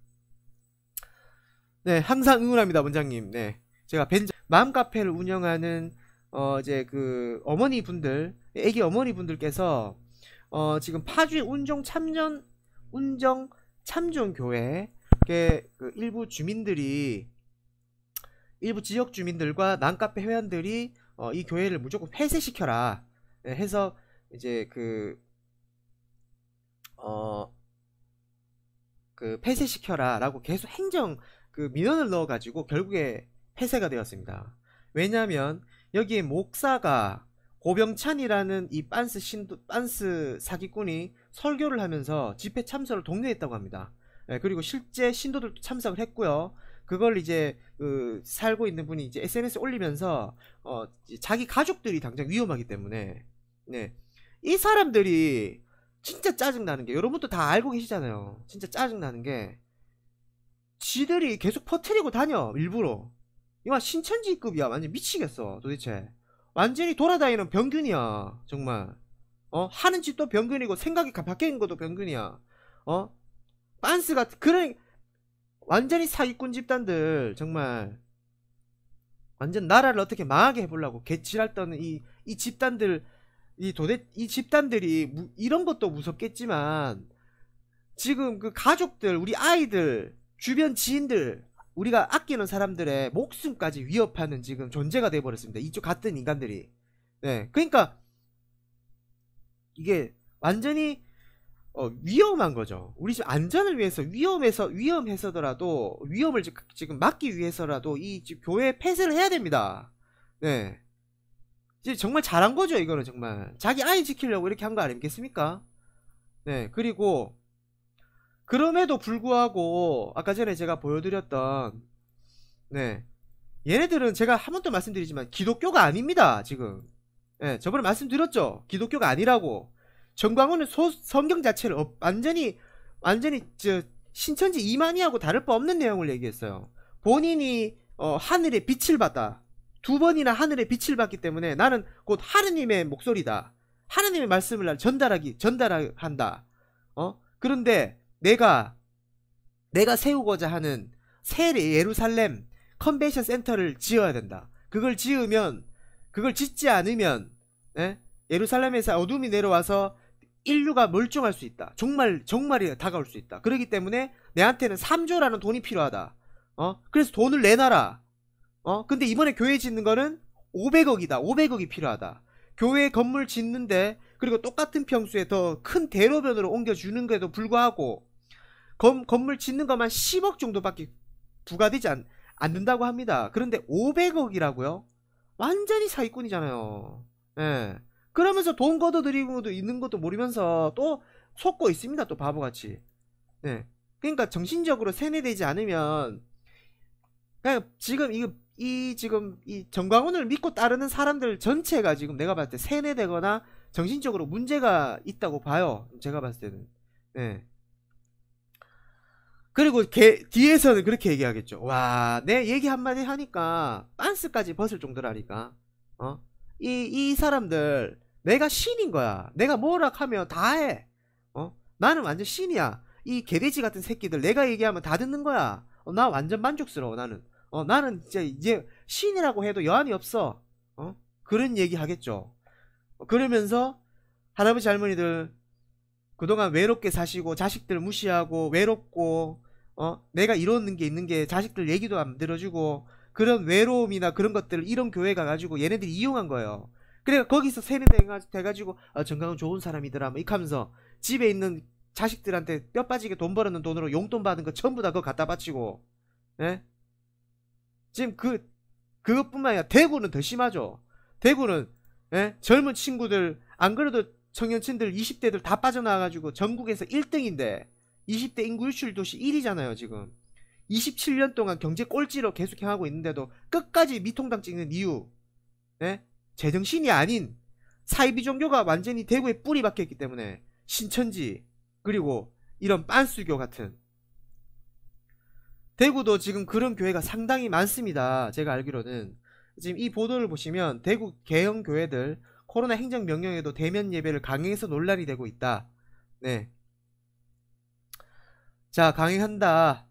네, 항상 응원합니다, 원장님. 네. 제가 벤자 마음 카페를 운영하는 어 이제 그 어머니 분들, 애기 어머니 분들께서 어 지금 파주의 운정 참전 운정 참전 교회 그 일부 주민들이 일부 지역 주민들과 난카페 회원들이 어, 이 교회를 무조건 폐쇄시켜라 예, 해서 이제 그 어, 그 폐쇄시켜라라고 계속 행정 그 민원을 넣어가지고 결국에 폐쇄가 되었습니다. 왜냐하면 여기에 목사가 고병찬이라는 이 빤스 신도 빤스 사기꾼이 설교를 하면서 집회 참석을 독려했다고 합니다. 예, 그리고 실제 신도들도 참석을 했고요. 그걸 이제 그 살고 있는 분이 이제 SNS 올리면서 어 자기 가족들이 당장 위험하기 때문에 네. 이 사람들이 진짜 짜증 나는 게 여러분도 다 알고 계시잖아요. 진짜 짜증 나는 게 지들이 계속 퍼트리고 다녀 일부러 이거 신천지급이야 완전 미치겠어 도대체 완전히 돌아다니는 병균이야 정말 어 하는 짓도 병균이고 생각이 바뀌는 것도 병균이야 어 빤스 같은 그런 완전히 사기꾼 집단들 정말 완전 나라를 어떻게 망하게 해보려고 개칠할 떠는 이, 이 집단들 이 도대 이 집단들이 무, 이런 것도 무섭겠지만 지금 그 가족들 우리 아이들 주변 지인들 우리가 아끼는 사람들의 목숨까지 위협하는 지금 존재가 돼버렸습니다 이쪽 같은 인간들이 네 그러니까 이게 완전히 어, 위험한 거죠. 우리 집 안전을 위해서 위험해서 위험해서더라도 위험을 지금 막기 위해서라도 이 교회 폐쇄를 해야 됩니다. 네. 정말 잘한 거죠, 이거는 정말. 자기 아이 지키려고 이렇게 한 거 아니겠습니까? 네, 그리고, 그럼에도 불구하고, 아까 전에 제가 보여드렸던, 네, 얘네들은 제가 한번더 말씀드리지만, 기독교가 아닙니다, 지금. 네, 저번에 말씀드렸죠? 기독교가 아니라고. 정광훈은 소, 성경 자체를 어, 완전히 완전히 저 신천지 이만희하고 다를 바 없는 내용을 얘기했어요. 본인이 어, 하늘의 빛을 받아 두 번이나 하늘의 빛을 받기 때문에 나는 곧 하느님의 목소리다. 하느님의 말씀을 날 전달하기 전달한다. 어? 그런데 내가 내가 세우고자 하는 새 예루살렘 컨벤션 센터를 지어야 된다. 그걸 지으면 그걸 짓지 않으면 예? 예루살렘에서 어둠이 내려와서 인류가 멀쩡할수 있다. 정말 정말이 다가올 수 있다. 그러기 때문에 내한테는 3조라는 돈이 필요하다. 어? 그래서 돈을 내놔라. 어? 근데 이번에 교회 짓는 거는 500억이다. 500억이 필요하다. 교회 건물 짓는데 그리고 똑같은 평수에 더 큰 대로변으로 옮겨주는 것에도 불구하고 건, 건물 짓는 것만 10억 정도밖에 부과되지 않, 않는다고 합니다. 그런데 500억이라고요? 완전히 사기꾼이잖아요. 예. 그러면서 돈 걷어들이고도 있는 것도 모르면서 또 속고 있습니다. 또 바보같이. 네. 그러니까 정신적으로 세뇌되지 않으면 그러 지금 이, 이 지금 이 정광훈을 믿고 따르는 사람들 전체가 지금 내가 봤을 때 세뇌되거나 정신적으로 문제가 있다고 봐요. 제가 봤을 때는. 네. 그리고 걔 뒤에서는 그렇게 얘기하겠죠. 와, 내 얘기 한마디 하니까 빤스까지 벗을 정도라니까. 어? 이, 이 사람들 내가 신인 거야. 내가 뭐라 하면 다 해. 어? 나는 완전 신이야. 이 개돼지 같은 새끼들 내가 얘기하면 다 듣는 거야. 어, 나 완전 만족스러워 나는. 어, 나는 진짜 이제 신이라고 해도 여한이 없어. 어? 그런 얘기 하겠죠. 어, 그러면서 할아버지 할머니들 그동안 외롭게 사시고 자식들 무시하고 외롭고 어 내가 이러는 게 있는 게 자식들 얘기도 안 들어주고 그런 외로움이나 그런 것들을 이런 교회가 가지고 얘네들이 이용한 거예요. 그래 거기서 세뇌돼가지고 아, 어, 정강은 좋은 사람이더라 뭐 이하면서 집에 있는 자식들한테 뼈 빠지게 돈벌 버는 돈으로 용돈 받은 거 전부 다 그거 갖다 바치고 예? 지금 그 그것뿐만 아니라 대구는 더 심하죠 대구는 예? 젊은 친구들 안 그래도 청년층들 20대들 다 빠져나와가지고 전국에서 1등인데 20대 인구 유출 도시 1위잖아요 지금 27년 동안 경제 꼴찌로 계속해 하고 있는데도 끝까지 미통당 찍는 이유 예? 제정신이 아닌 사이비 종교가 완전히 대구에 뿌리 박혀 있기 때문에 신천지 그리고 이런 빤수교 같은 대구도 지금 그런 교회가 상당히 많습니다. 제가 알기로는 지금 이 보도를 보시면 대구 개형 교회들 코로나 행정 명령에도 대면 예배를 강행해서 논란이 되고 있다. 네. 자, 강행한다.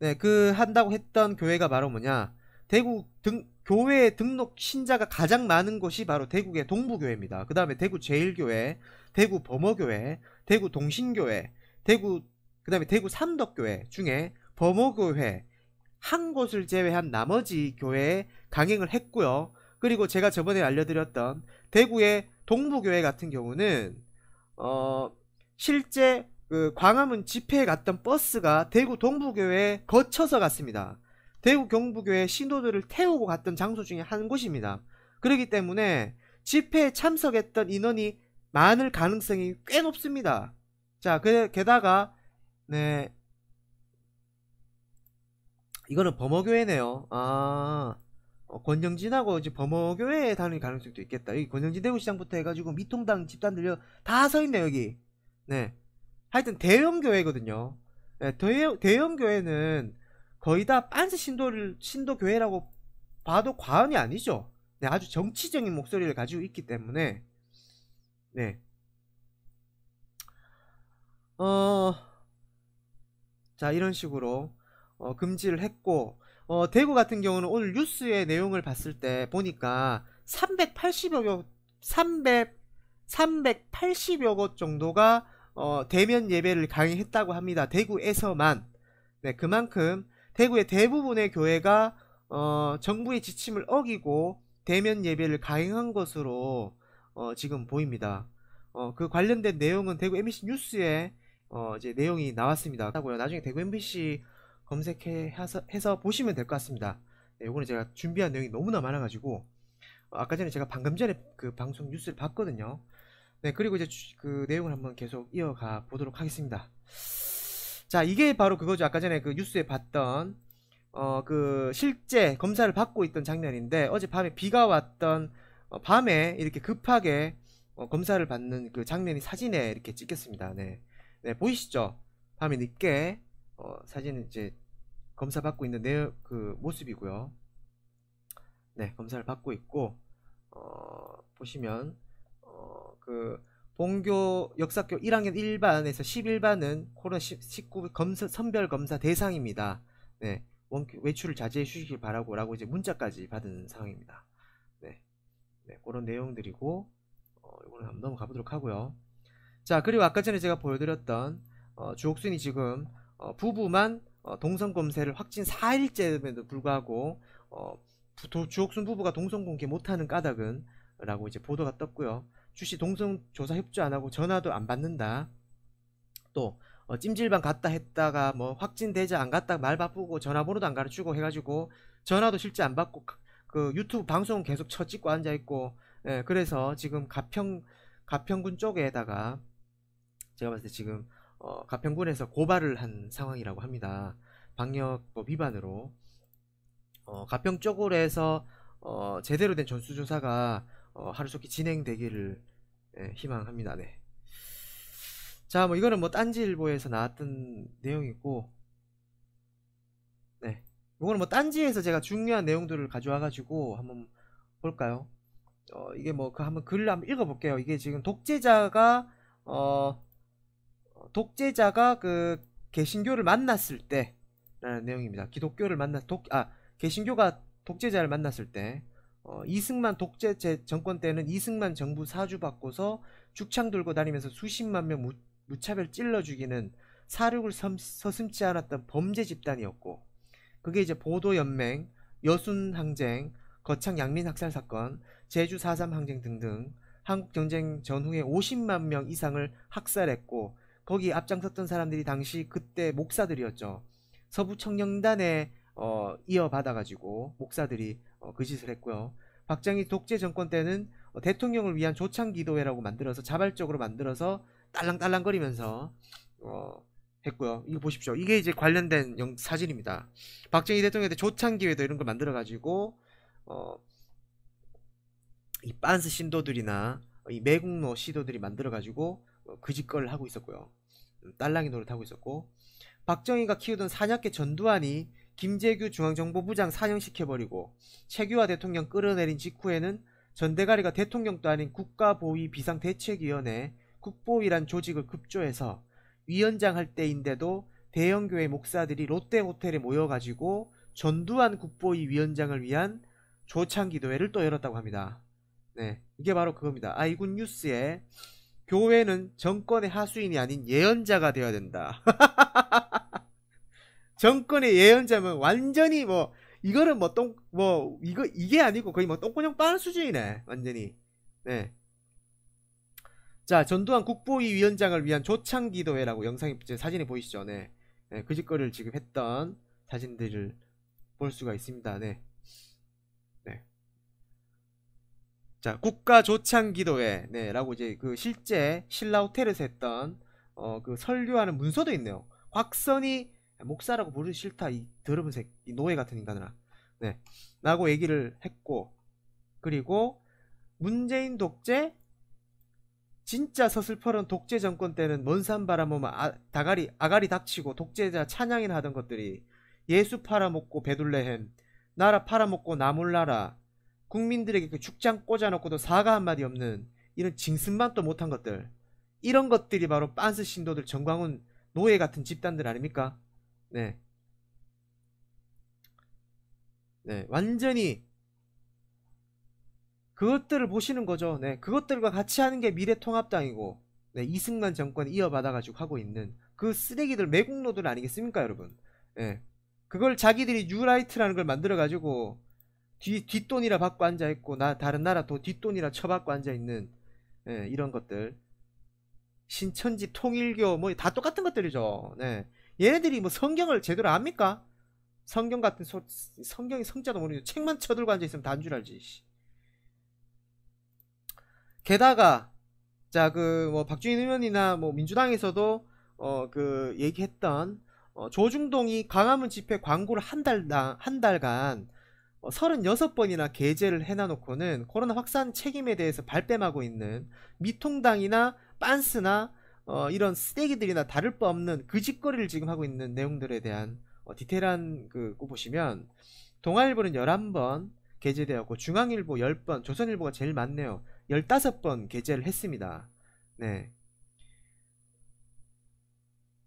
네, 그 한다고 했던 교회가 바로 뭐냐? 대구 등 교회 등록 신자가 가장 많은 곳이 바로 대구의 동부교회입니다. 그 다음에 대구 제일교회, 대구 범어교회, 대구 동신교회, 대구 그 다음에 대구 삼덕교회 중에 범어교회 한 곳을 제외한 나머지 교회에 강행을 했고요. 그리고 제가 저번에 알려드렸던 대구의 동부교회 같은 경우는 어 실제 그 광화문 집회에 갔던 버스가 대구 동부교회에 거쳐서 갔습니다. 대구 경북교회 신도들을 태우고 갔던 장소 중에 한 곳입니다. 그렇기 때문에 집회에 참석했던 인원이 많을 가능성이 꽤 높습니다. 자, 그, 게다가 네 이거는 범어교회네요. 아 어, 권영진하고 이제 범어교회에 다닐 가능성도 있겠다. 여기 권영진 대구시장부터 해가지고 미통당 집단들요 다 서있네 여기. 네 하여튼 대형 교회거든요. 네, 대형 대형 교회는 거의 다빤스 신도를 신도교회라고 봐도 과언이 아니죠. 네, 아주 정치적인 목소리를 가지고 있기 때문에 네. 어, 자 이런 식으로 어, 금지를 했고 어, 대구 같은 경우는 오늘 뉴스의 내용을 봤을 때 보니까 380여 곳, 300, 380여 곳 정도가 어, 대면 예배를 강행했다고 합니다. 대구에서만 네, 그만큼 대구의 대부분의 교회가 어, 정부의 지침을 어기고 대면 예배를 가행한 것으로 어, 지금 보입니다. 어, 그 관련된 내용은 대구 MBC 뉴스에 어, 이제 내용이 나왔습니다. 나중에 대구 MBC 검색해서 해서 보시면 될 것 같습니다. 네, 이거는 제가 준비한 내용이 너무나 많아가지고 어, 아까 전에 제가 방금 전에 그 방송 뉴스를 봤거든요. 네, 그리고 이제 그 내용을 한번 계속 이어가 보도록 하겠습니다. 자, 이게 바로 그거죠. 아까 전에 그 뉴스에 봤던 어 그 실제 검사를 받고 있던 장면인데 어제밤에 비가 왔던 어, 밤에 이렇게 급하게 어, 검사를 받는 그 장면이 사진에 이렇게 찍혔습니다. 네. 네, 보이시죠? 밤에 늦게 어, 사진 이제 검사 받고 있는 내 그 모습이고요. 네, 검사를 받고 있고 어, 보시면 어, 그 본교 역사교 1학년 1반에서 11반은 코로나 19 검사, 선별 검사 대상입니다. 네. 원큐, 외출을 자제해 주시길 바라고 라고 이제 문자까지 받은 상황입니다. 네. 네 그런 내용들이고, 어, 이거는 한번 넘어가 보도록 하고요. 자, 그리고 아까 전에 제가 보여드렸던, 어, 주옥순이 지금, 어, 부부만, 어, 동성검사를 확진 4일째에도 불구하고, 어, 주옥순 부부가 동성공개 못하는 까닭은, 라고 이제 보도가 떴고요. 주시 동성조사 협조 안 하고 전화도 안 받는다. 또 어, 찜질방 갔다 했다가 뭐 확진되자 안 갔다 말 바쁘고 전화번호도 안 가르치고 해가지고 전화도 실제 안 받고 그, 그 유튜브 방송 계속 쳐 찍고 앉아 있고 예, 그래서 지금 가평 가평군 쪽에다가 제가 봤을 때 지금 어, 가평군에서 고발을 한 상황이라고 합니다. 방역법 위반으로 어, 가평 쪽으로 해서 어, 제대로 된 전수조사가 어, 하루속히 진행되기를 예, 희망합니다. 네. 자, 뭐 이거는 뭐 딴지일보에서 나왔던 내용이고, 네, 이거는 뭐 딴지에서 제가 중요한 내용들을 가져와가지고 한번 볼까요? 어, 이게 뭐 그 한번 글을 한번 읽어볼게요. 이게 지금 독재자가 어, 어, 독재자가 그 개신교를 만났을 때라는 내용입니다. 기독교를 만났 독아 개신교가 독재자를 만났을 때 어, 이승만 독재 제 정권 때는 이승만 정부 사주 바꿔서 죽창 들고 다니면서 수십만 명 무, 차별 찔러 죽이는 사륙을 섬, 서슴지 않았던 범죄 집단이었고 그게 이제 보도연맹, 여순항쟁, 거창 양민학살 사건, 제주 4.3 항쟁 등등 한국 경쟁 전후에 50만 명 이상을 학살했고 거기 앞장섰던 사람들이 당시 그때 목사들이었죠. 서부 청년단의 어, 이어받아가지고 목사들이 어, 그 짓을 했고요. 박정희 독재 정권 때는 어, 대통령을 위한 조창기도회라고 만들어서 자발적으로 만들어서 딸랑딸랑거리면서 어, 했고요. 이거 보십시오. 이게 이제 관련된 영, 사진입니다. 박정희 대통령 때 조창기회도 이런 걸 만들어가지고 어, 이 빤스 신도들이나 이 매국노 시도들이 만들어가지고 어, 그짓거를 하고 있었고요. 음, 딸랑이 노릇하고 있었고 박정희가 키우던 사냥개 전두환이 김재규 중앙정보부장 사형시켜버리고 최규하 대통령 끌어내린 직후에는 전대가리가 대통령도 아닌 국가보위 비상대책위원회 국보위란 조직을 급조해서 위원장 할 때인데도 대형교회 목사들이 롯데호텔에 모여가지고 전두환 국보위 위원장을 위한 조창기도회를 또 열었다고 합니다. 네, 이게 바로 그겁니다. 아이군 뉴스에 교회는 정권의 하수인이 아닌 예언자가 되어야 된다. 정권의 예언자면 완전히 뭐 이거는 뭐 똥뭐 뭐 이거 이게 아니고 거의 뭐똥꼬냥 빠는 수준이네 완전히 네. 자 전두환 국보위 위원장을 위한 조창기도회라고 영상이 사진이 보이시죠 네. 네, 그 짓거리를 지금 했던 사진들을 볼 수가 있습니다 네. 네. 자 국가 조창기도회 네, 라고 이제 그 실제 신라 호텔에서 했던 어, 그 설교하는 문서도 있네요 곽선이 목사라고 부르기 싫다 이 더러운 새이 노예 같은 인간들아 네 라고 얘기를 했고 그리고 문재인 독재 진짜 서슬퍼런 독재 정권 때는 먼산 바라보면 아, 다가리 아가리 닥치고 독재자 찬양이나 하던 것들이 예수 팔아먹고 베둘레헴 나라 팔아먹고 나몰라라 국민들에게 그 죽장 꽂아놓고도 사과 한마디 없는 이런 징승만 또 못한 것들 이런 것들이 바로 빤스 신도들 정광훈 노예 같은 집단들 아닙니까? 네. 네, 완전히 그것들을 보시는 거죠. 네, 그것들과 같이 하는 게 미래통합당이고, 네, 이승만 정권 이어받아가지고 하고 있는 그 쓰레기들 매국노들 아니겠습니까, 여러분? 네, 그걸 자기들이 뉴라이트라는 걸 만들어가지고 뒤, 뒷돈이라 받고 앉아있고, 나, 다른 나라 또 뒷돈이라 쳐받고 앉아있는, 네, 이런 것들. 신천지 통일교, 뭐, 다 똑같은 것들이죠. 네. 얘네들이 뭐 성경을 제대로 압니까? 성경 같은 소, 성경이 성자도 모르고 책만 쳐들고 앉아 있으면 단 줄 알지. 게다가 자 그 뭐 박주인 의원이나 뭐 민주당에서도 어 그 얘기했던 어, 조중동이 광화문 집회 광고를 한 달당 한 달간 어, 36번이나 게재를 해놔놓고는 코로나 확산 책임에 대해서 발뺌하고 있는 미통당이나 빤스나 어, 이런 쓰레기들이나 다를 바 없는 그 짓거리를 지금 하고 있는 내용들에 대한 어, 디테일한 그, 거 보시면 동아일보는 11번 게재되었고 중앙일보 10번, 조선일보가 제일 많네요. 15번 게재를 했습니다. 네.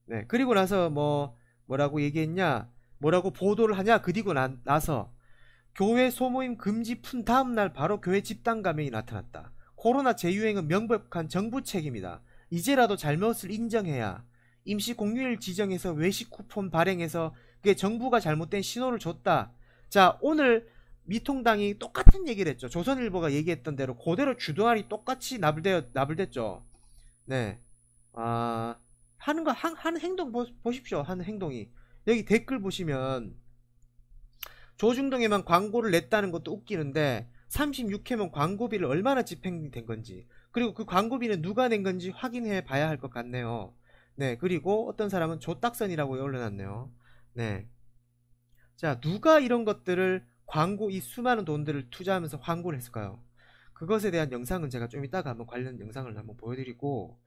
네. 그리고 나서 뭐 뭐라고 얘기했냐? 뭐라고 보도를 하냐? 그리고 나, 나서 교회 소모임 금지 푼 다음 날 바로 교회 집단 감염이 나타났다. 코로나 재유행은 명백한 정부 책임이다. 이제라도 잘못을 인정해야 임시 공휴일 지정해서 외식 쿠폰 발행해서 그게 정부가 잘못된 신호를 줬다. 자, 오늘 미통당이 똑같은 얘기를 했죠. 조선일보가 얘기했던 대로 그대로 주도알이 똑같이 나불되 나불댔죠 네. 아, 하는 거, 한, 하 행동 보, 보십시오. 한 행동이. 여기 댓글 보시면 조중동에만 광고를 냈다는 것도 웃기는데 36회면 광고비를 얼마나 집행된 건지 그리고 그 광고비는 누가 낸 건지 확인해 봐야 할 것 같네요. 네, 그리고 어떤 사람은 조딱선이라고 올려놨네요. 네. 자, 누가 이런 것들을 광고 이 수많은 돈들을 투자하면서 광고를 했을까요? 그것에 대한 영상은 제가 좀 이따가 한번 관련 영상을 한번 보여드리고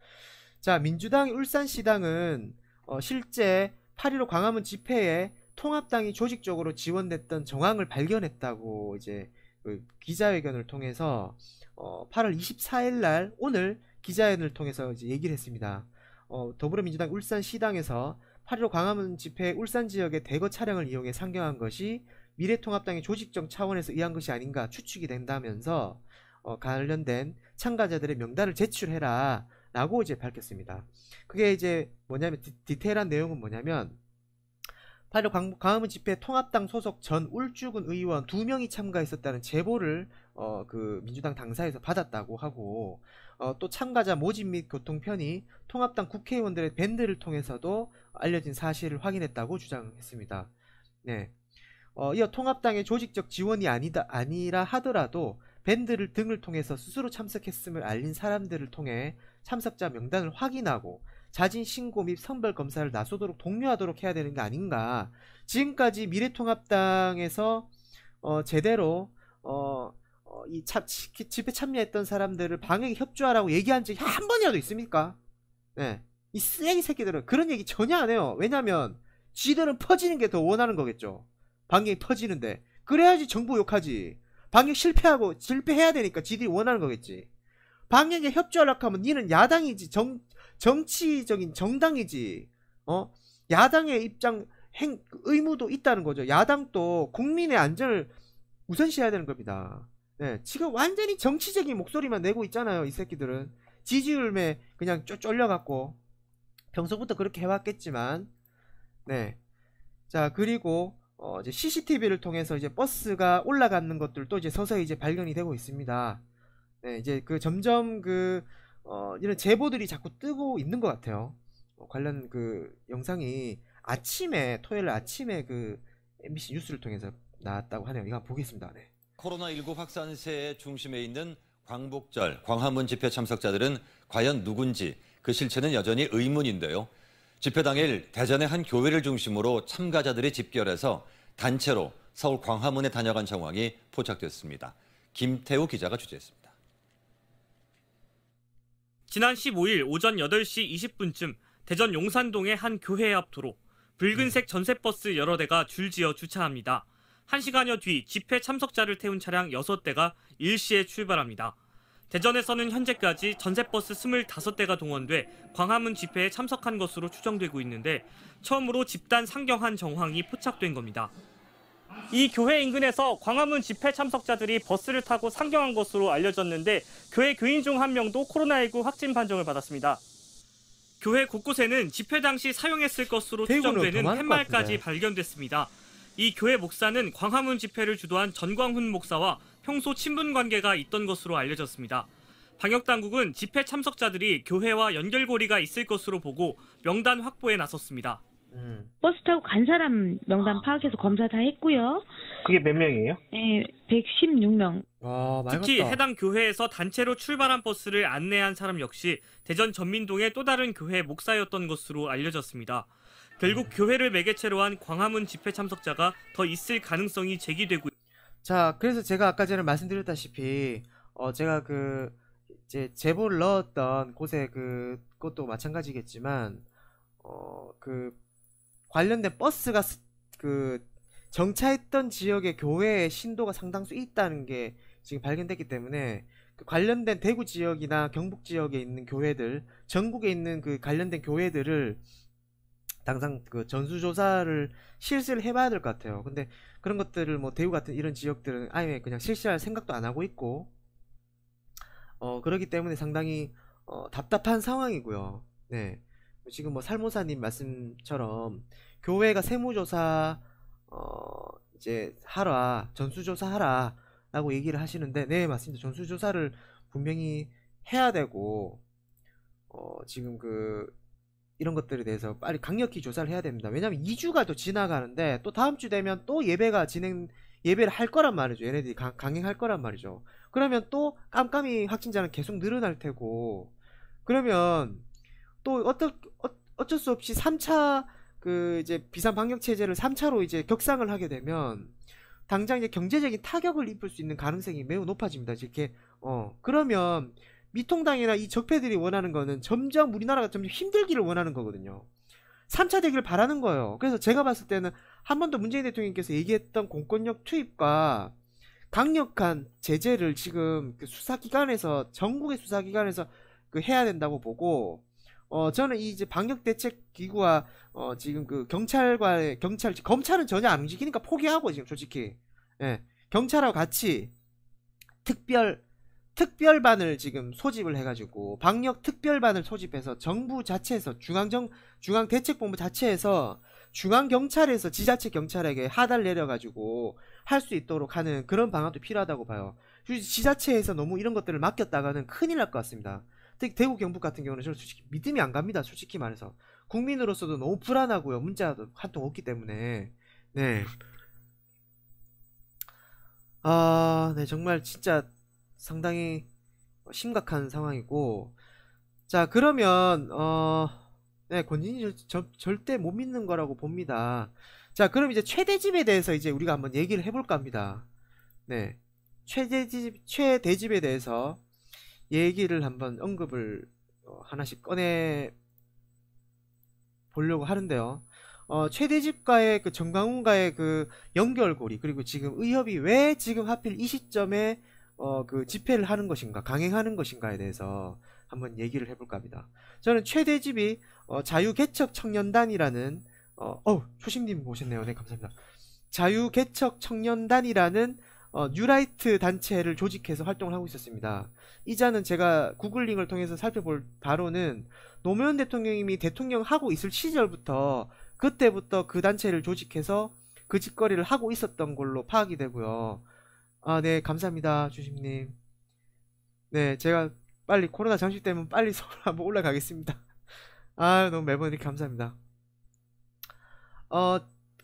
자, 민주당 울산시당은 어, 실제 8.15 광화문 집회에 통합당이 조직적으로 지원됐던 정황을 발견했다고 이제 그 기자회견을 통해서 어, 8월 24일 날 오늘 기자회견을 통해서 이제 얘기를 했습니다. 어, 더불어민주당 울산시당에서 8.15 광화문 집회 울산 지역의 대거 차량을 이용해 상경한 것이 미래통합당의 조직적 차원에서 의한 것이 아닌가 추측이 된다면서 어, 관련된 참가자들의 명단을 제출해라 라고 이제 밝혔습니다. 그게 이제 뭐냐면 디, 테일한 내용은 뭐냐면 8일 광화문 집회 통합당 소속 전 울주군 의원 두명이 참가했었다는 제보를 어, 그 민주당 당사에서 받았다고 하고 어, 또 참가자 모집 및 교통 편이 통합당 국회의원들의 밴드를 통해서도 알려진 사실을 확인했다고 주장했습니다. 네. 어, 이어 통합당의 조직적 지원이 아니다 아니라 하더라도 밴드를 등을 통해서 스스로 참석했음을 알린 사람들을 통해 참석자 명단을 확인하고 자진 신고 및 선별 검사를 나서도록 독려하도록 해야 되는 게 아닌가. 지금까지 미래통합당에서 어, 제대로 어, 어 이 참, 집회 참여했던 사람들을 방역에 협조하라고 얘기한 적이 한 번이라도 있습니까? 네. 이 쓰레기 새끼들은 그런 얘기 전혀 안 해요. 왜냐면, 지들은 퍼지는 게 더 원하는 거겠죠. 방역이 퍼지는데. 그래야지 정부 욕하지. 방역 실패하고, 실패해야 되니까 지들이 원하는 거겠지. 방역에 협조하려고 하면 니는 야당이지, 정, 정치적인 정당이지 어 야당의 입장 행, 의무도 있다는 거죠. 야당도 국민의 안전을 우선시해야 되는 겁니다. 네, 지금 완전히 정치적인 목소리만 내고 있잖아요. 이 새끼들은 지지율에 그냥 쪼, 쫄려갖고 평소부터 그렇게 해왔겠지만, 네, 자 그리고 어, 이제 CCTV를 통해서 이제 버스가 올라가는 것들도 이제 서서히 이제 발견이 되고 있습니다. 네, 이제 그 점점 그 어, 이런 제보들이 자꾸 뜨고 있는 것 같아요. 어, 관련 그 영상이 아침에 토요일 아침에 그 MBC 뉴스를 통해서 나왔다고 하네요. 이거 보겠습니다. 네. 코로나19 확산세의 중심에 있는 광복절 광화문 집회 참석자들은 과연 누군지 그 실체는 여전히 의문인데요. 집회 당일 대전의 한 교회를 중심으로 참가자들이 집결해서 단체로 서울 광화문에 다녀간 정황이 포착됐습니다. 김태우 기자가 취재했습니다. 지난 15일 오전 8시 20분쯤 대전 용산동의 한 교회 앞 도로 붉은색 전세버스 여러 대가 줄지어 주차합니다. 1시간여 뒤 집회 참석자를 태운 차량 6대가 일시에 출발합니다. 대전에서는 현재까지 전세버스 25대가 동원돼 광화문 집회에 참석한 것으로 추정되고 있는데 처음으로 집단 상경한 정황이 포착된 겁니다. 이 교회 인근에서 광화문 집회 참석자들이 버스를 타고 상경한 것으로 알려졌는데 교회 교인 중 한 명도 코로나19 확진 판정을 받았습니다. 교회 곳곳에는 집회 당시 사용했을 것으로 추정되는 팻말까지 발견됐습니다. 이 교회 목사는 광화문 집회를 주도한 전광훈 목사와 평소 친분 관계가 있던 것으로 알려졌습니다. 방역 당국은 집회 참석자들이 교회와 연결고리가 있을 것으로 보고 명단 확보에 나섰습니다. 음. 버스 타고 간 사람 명단 아. 파악해서 검사 다 했고요. 그게 몇 명이에요? 네, 116명. 와, 특히 해당 교회에서 단체로 출발한 버스를 안내한 사람 역시 대전 전민동의 또 다른 교회 목사였던 것으로 알려졌습니다. 결국 음. 교회를 매개체로 한 광화문 집회 참석자가 더 있을 가능성이 제기되고 자, 그래서 제가 아까 전에 말씀드렸다시피 어 제가 그 이제 제보를 넣었던 곳에 그 것도 마찬가지겠지만 어그 관련된 버스가 그 정차했던 지역의 교외에 신도가 상당수 있다는 게 지금 발견됐기 때문에 그 관련된 대구 지역이나 경북 지역에 있는 교회들 전국에 있는 그 관련된 교회들을 당장 그 전수조사를 실시를 해봐야 될 것 같아요. 근데 그런 것들을 뭐대구 같은 이런 지역들은 아예 그냥 실시할 생각도 안 하고 있고 어 그러기 때문에 상당히 어 답답한 상황이고요. 네. 지금 뭐 살모사님 말씀처럼 교회가 세무조사 어 이제 하라 전수조사 하라라고 얘기를 하시는데 네 맞습니다 전수조사를 분명히 해야 되고 어 지금 그 이런 것들에 대해서 빨리 강력히 조사를 해야 됩니다 왜냐하면 2주가 또 지나가는데 또 다음 주 되면 또 예배가 진행 예배를 할 거란 말이죠 얘네들이 강, 행할 거란 말이죠 그러면 또 깜깜이 확진자는 계속 늘어날 테고 그러면 또 어떤 어, 어쩔 수 없이 3차 그 이제 비상 방역 체제를 3차로 이제 격상을 하게 되면 당장 이제 경제적인 타격을 입을 수 있는 가능성이 매우 높아집니다. 이렇게 어 그러면 미통당이나 이 적폐들이 원하는 거는 점점 우리나라가 점점 힘들기를 원하는 거거든요. 3차 되기를 바라는 거예요. 그래서 제가 봤을 때는 한번도 문재인 대통령께서 얘기했던 공권력 투입과 강력한 제재를 지금 그 수사기관에서 전국의 수사기관에서 그 해야 된다고 보고 어, 저는 이 이제 방역 대책 기구와 어, 지금 그 경찰과의 경찰 검찰은 전혀 안 움직이니까 포기하고 지금 솔직히 예, 경찰하고 같이 특별 특별반을 지금 소집을 해가지고 방역 특별반을 소집해서 정부 자체에서 중앙정 중앙 대책본부 자체에서 중앙 경찰에서 지자체 경찰에게 하달 내려가지고 할 수 있도록 하는 그런 방안도 필요하다고 봐요. 지자체에서 너무 이런 것들을 맡겼다가는 큰일 날 것 같습니다. 특히 대구 경북 같은 경우는 저는 솔직히 믿음이 안 갑니다. 솔직히 말해서 국민으로서도 너무 불안하고요. 문자도 한 통 없기 때문에 네. 아, 네 정말 진짜 상당히 심각한 상황이고 자 그러면 어, 네 권진이 절, 절, 대못 믿는 거라고 봅니다. 자 그럼 이제 최대집에 대해서 이제 우리가 한번 얘기를 해볼까 합니다. 네 최대집 최대집에 대해서 얘기를 한번 언급을 어, 하나씩 꺼내 보려고 하는데요. 어, 최대집과의 그정강훈가의그 연결고리 그리고 지금 의협이 왜 지금 하필 이 시점에 어, 그 집회를 하는 것인가 강행하는 것인가에 대해서 한번 얘기를 해볼까 합니다. 저는 최대집이 어, 자유개척 청년단이라는 어, 어 초심님 오셨네요. 네 감사합니다. 자유개척 청년단이라는 어, 뉴라이트 단체를 조직해서 활동을 하고 있었습니다. 이자는 제가 구글링을 통해서 살펴볼 바로는 노무현 대통령님이 대통령 하고 있을 시절부터 그때부터 그 단체를 조직해서 그 짓거리를 하고 있었던 걸로 파악이 되고요. 아, 네, 감사합니다, 주심님. 네, 제가 빨리 코로나 잠식되면 빨리 서울 한번 올라가겠습니다. 아, 너무 매번 이렇게 감사합니다. 어,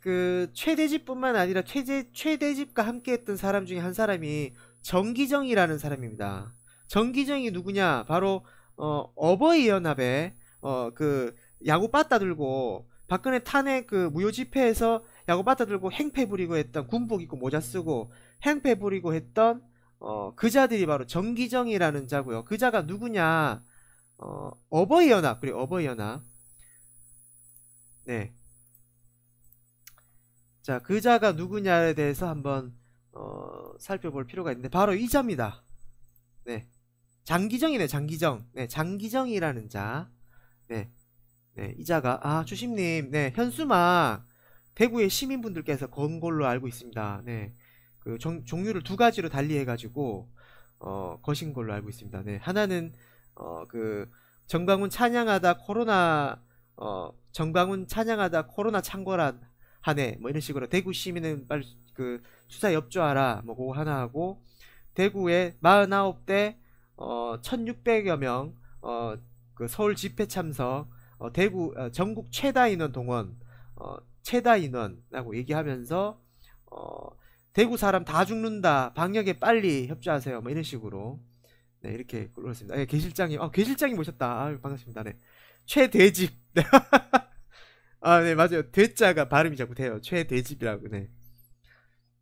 그 최대집뿐만 아니라 최대, 최대집과 함께했던 사람 중에 한 사람이 정기정이라는 사람입니다. 정기정이 누구냐? 바로 어, 버이 연합의 어, 그 야구 빠따 들고 박근혜 탄핵 그 무효 집회에서 야구 빠따 들고 행패 부리고 했던 군복 입고 모자 쓰고 행패 부리고 했던 어, 그자들이 바로 정기정이라는 자고요. 그자가 누구냐? 어, 버이 연합 그리고 어버이 연합. 네. 자, 그 자가 누구냐에 대해서 한번 어, 살펴볼 필요가 있는데 바로 이 자입니다. 네. 장기정이네, 장기정. 네, 장기정이라는 자. 네. 네, 이 자가 아, 주심님. 네, 현수막 대구의 시민분들께서 건 걸로 알고 있습니다. 네. 그 종, 종류를 두 가지로 달리해 가지고 어, 거신 걸로 알고 있습니다. 네. 하나는 어, 그 정광훈 찬양하다 코로나 어, 정광훈 찬양하다 코로나 창궐한 한해뭐 이런 식으로 대구 시민은 빨리 그 수사 협조하라 뭐 그거 하나 하고 대구에 49대 어 1600여 명어그 서울 집회 참석 어 대구 어, 전국 최다 인원 동원 어 최다 인원이라고 얘기하면서 어 대구 사람 다 죽는다 방역에 빨리 협조하세요 뭐 이런 식으로 네 이렇게 그렇습니다 예, 계실장님 어 계실장님 모셨다 아, 반갑습니다 네 최대집 아, 네, 맞아요. 대자가 발음이 자꾸 돼요. 최대집이라고 네.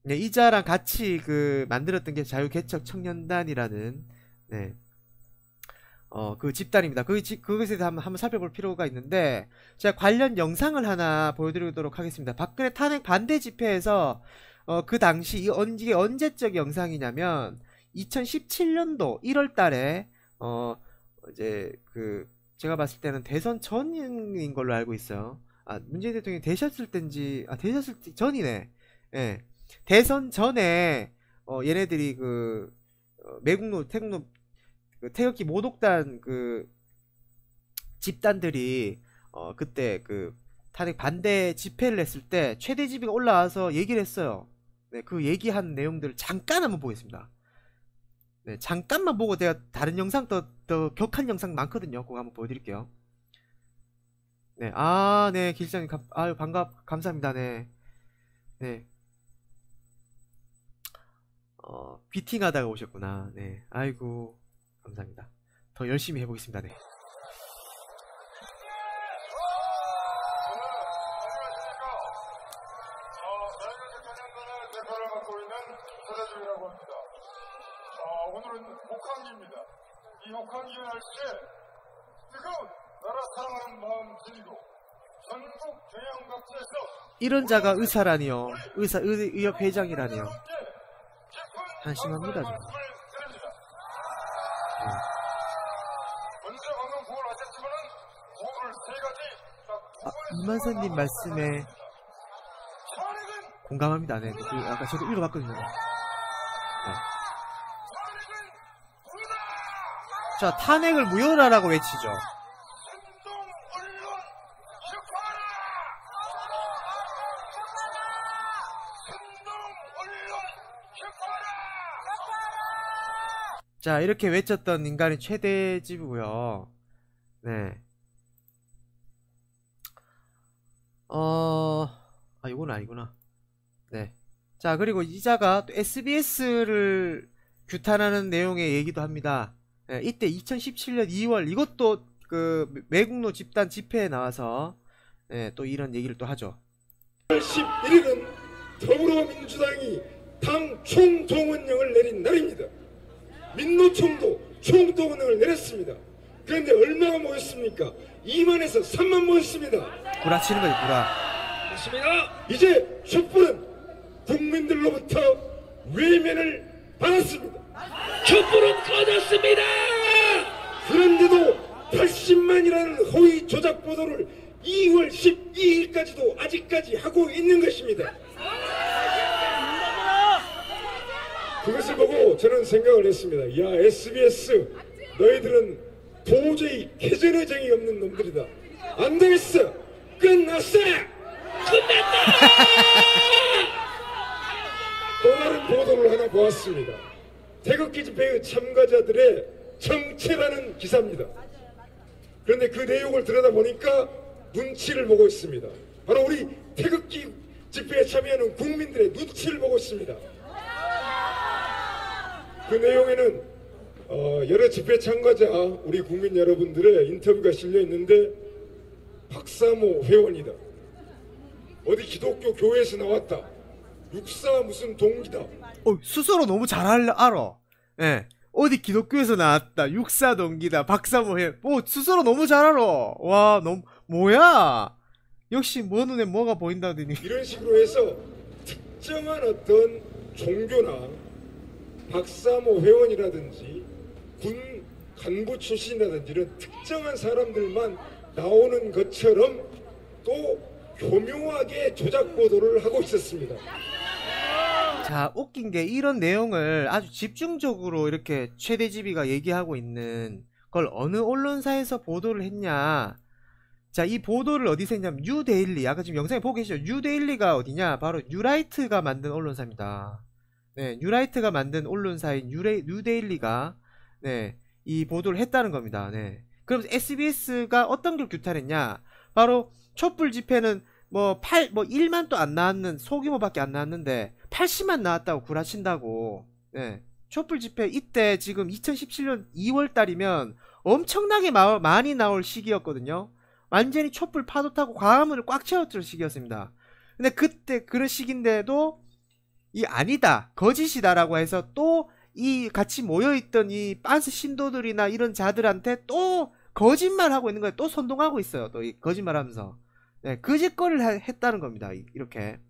네, 이자랑 같이 그 만들었던 게 자유개척 청년단이라는, 네. 어, 그 집단입니다. 그, 집, 그것에 대해 한번, 한번 살펴볼 필요가 있는데, 제가 관련 영상을 하나 보여드리도록 하겠습니다. 박근혜 탄핵 반대 집회에서, 어, 그 당시, 이, 언, 이게 언제적 영상이냐면, 2017년도 1월 달에, 어, 이제, 그, 제가 봤을 때는 대선 전인 걸로 알고 있어요. 아, 문재인 대통령이 되셨을 땐지, 아, 되셨을 전이네. 예. 대선 전에, 어, 얘네들이 그, 어, 매국노, 태국노, 그 태극기 모독단 그 집단들이, 어, 그때 그 탄핵 반대 집회를 했을 때 최대집이가 올라와서 얘기를 했어요. 네, 그 얘기한 내용들을 잠깐 한번 보겠습니다. 네, 잠깐만 보고 제가 다른 영상 더, 더 격한 영상 많거든요. 그거 한번 보여드릴게요. 네. 아, 네. 길장님, 감, 아유, 반갑, 감사합니다. 네. 네. 어, 귀팅 하다가 오셨구나. 네. 아이고, 감사합니다. 더 열심히 해보겠습니다. 네. 이런 자가 의사라니요. 의사, 의, 의협 회장이라니요. 한심합니다. 정 아, 이만선님 말씀에 공감합니다. 네, 그, 그 아까 저도 읽어봤거든요. 네. 자, 탄핵을 무효라라고 외치죠. 자 이렇게 외쳤던 인간이 최대 집이고요네 어... 아 이건 아니구나 네자 그리고 이자가 또 SBS를 규탄하는 내용의 얘기도 합니다 네, 이때 2017년 2월 이것도 그 매국노 집단 집회에 나와서 네, 또 이런 얘기를 또 하죠 11일은 더불어민주당이 당 총동원령을 내린 날입니다 민노총도 총동원을 내렸습니다. 그런데 얼마가 모였습니까? 2만에서 3만 모였습니다. 구라치는 거지 구라. 맞습니다. 이제 촛불은 국민들로부터 외면을 받았습니다. 촛불은 꺼졌습니다. 그런데도 80만이라는 허위 조작 보도를 2월 12일까지도 아직까지 하고 있는 것입니다. 그것을 보고 저는 생각을 했습니다. 야 SBS 너희들은 도저히 개전의 정이 없는 놈들이다. 안 되겠어. 끝났어. 끝났다. 또 다른 보도를 하나 보았습니다. 태극기 집회의 참가자들의 정체라는 기사입니다. 그런데 그 내용을 들여다보니까 눈치를 보고 있습니다. 바로 우리 태극기 집회에 참여하는 국민들의 눈치를 보고 있습니다. 그 내용에는 어, 여러 집회 참가자 아, 우리 국민 여러분들의 인터뷰가 실려 있는데 박사모 회원이다. 어디 기독교 교회에서 나왔다. 육사 무슨 동기다. 어, 스스로 너무 잘 알아. 예. 네. 어디 기독교에서 나왔다. 육사 동기다. 박사모 회. 오, 뭐, 스스로 너무 잘 알아. 와, 너무 뭐야? 역시 뭐 눈에 뭐가 보인다더니 이런 식으로 해서 특정한 어떤 종교나 박사모 회원이라든지 군 간부 출신이라든지 이런 특정한 사람들만 나오는 것처럼 또 교묘하게 조작 보도를 하고 있었습니다. 자 웃긴 게 이런 내용을 아주 집중적으로 이렇게 최대지비가 얘기하고 있는 걸 어느 언론사에서 보도를 했냐 자 이 보도를 어디서 했냐면 뉴데일리 아까 지금 영상에 보고 계시죠 뉴데일리가 어디냐 바로 뉴라이트가 만든 언론사입니다 네, 뉴라이트가 만든 언론사인 뉴레, 뉴데일리가 네, 이 보도를 했다는 겁니다. 네. 그럼 SBS가 어떤 걸 규탄했냐? 바로 촛불 집회는 뭐 8, 뭐 1만 또 안 나왔는 소규모밖에 안 나왔는데 80만 나왔다고 구라친다고. 네. 촛불 집회 이때 지금 2017년 2월 달이면 엄청나게 마, 많이 나올 시기였거든요. 완전히 촛불 파도 타고 광화문을 꽉채웠던 시기였습니다. 근데 그때 그런 시기인데도 이 아니다 거짓이다라고 해서 또 이 같이 모여있던 이 빤스 신도들이나 이런 자들한테 또 거짓말하고 있는 거예요 또 선동하고 있어요 또 이 거짓말하면서 네, 거짓거리를 그 했다는 겁니다 이렇게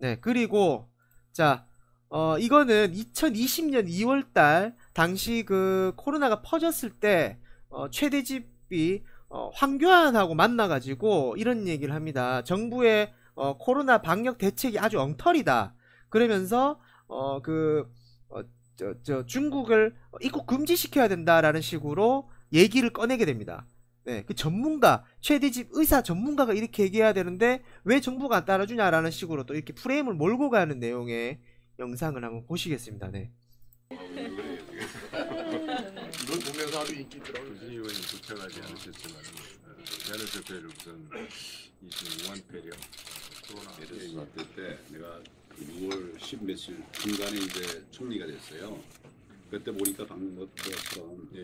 네 그리고 자 어, 이거는 2020년 2월달 당시 그 코로나가 퍼졌을 때 어, 최대집이 어, 황교안하고 만나가지고 이런 얘기를 합니다. 정부의 어, 코로나 방역 대책이 아주 엉터리다. 그러면서 어, 그 어, 저, 저, 중국을 입국 금지시켜야 된다라는 식으로 얘기를 꺼내게 됩니다. 네, 그 전문가, 최대집 의사 전문가가 이렇게 얘기해야 되는데 왜 정부가 안 따라주냐라는 식으로 또 이렇게 프레임을 몰고 가는 내용의 영상을 한번 보시겠습니다. 네. 이걸 보면서 아주 인기 있더라고요. 유진 의원이 도착하지 않으셨지만 대한의 대표선 25만 배령 메르스 예, 예. 사태 때 내가 6월 10 며칠 중간에 이제 총리가 됐어요. 그때 보니까 방금 것처럼 예.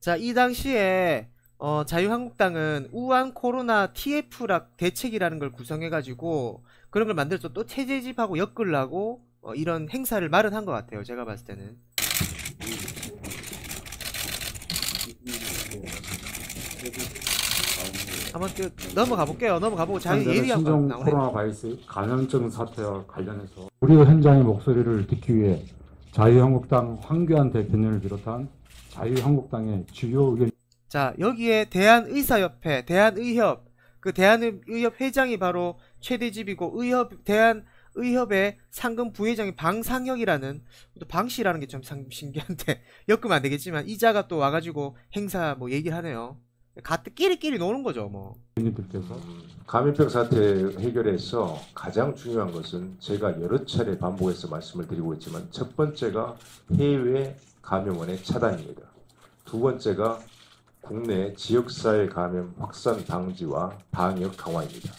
자, 이 당시에 어, 자유한국당은 우한 코로나 t f 락 대책이라는 걸 구성해가지고 그런 걸 만들어서 또 체제집하고 엮으려고 어, 이런 행사를 마련한 것 같아요. 제가 봤을 때는. 한번 넘어가 볼게요. 넘어가 보고 자기 예리한 신종 코로나 바이러스 감염증 사태와 관련해서 우리 현장의 목소리를 듣기 위해 자유한국당 황교안 대표님을 비롯한 자유한국당의 주요 의견 자, 여기에 대한의사협회, 대한의협, 그 대한의협 회장이 바로 최대집이고, 의협, 대한의협의 상금 부회장이 방상혁이라는, 또 방씨라는 게 좀 신기한데, 엮으면 안 되겠지만, 이자가 또 와가지고 행사 뭐 얘기를 하네요. 가뜩 끼리끼리 노는 거죠, 뭐. 님께서 감염병 사태 해결해서 가장 중요한 것은 제가 여러 차례 반복해서 말씀을 드리고 있지만 첫 번째가 해외 감염원의 차단입니다. 두 번째가 국내 지역사회 감염 확산 방지와 방역 강화입니다.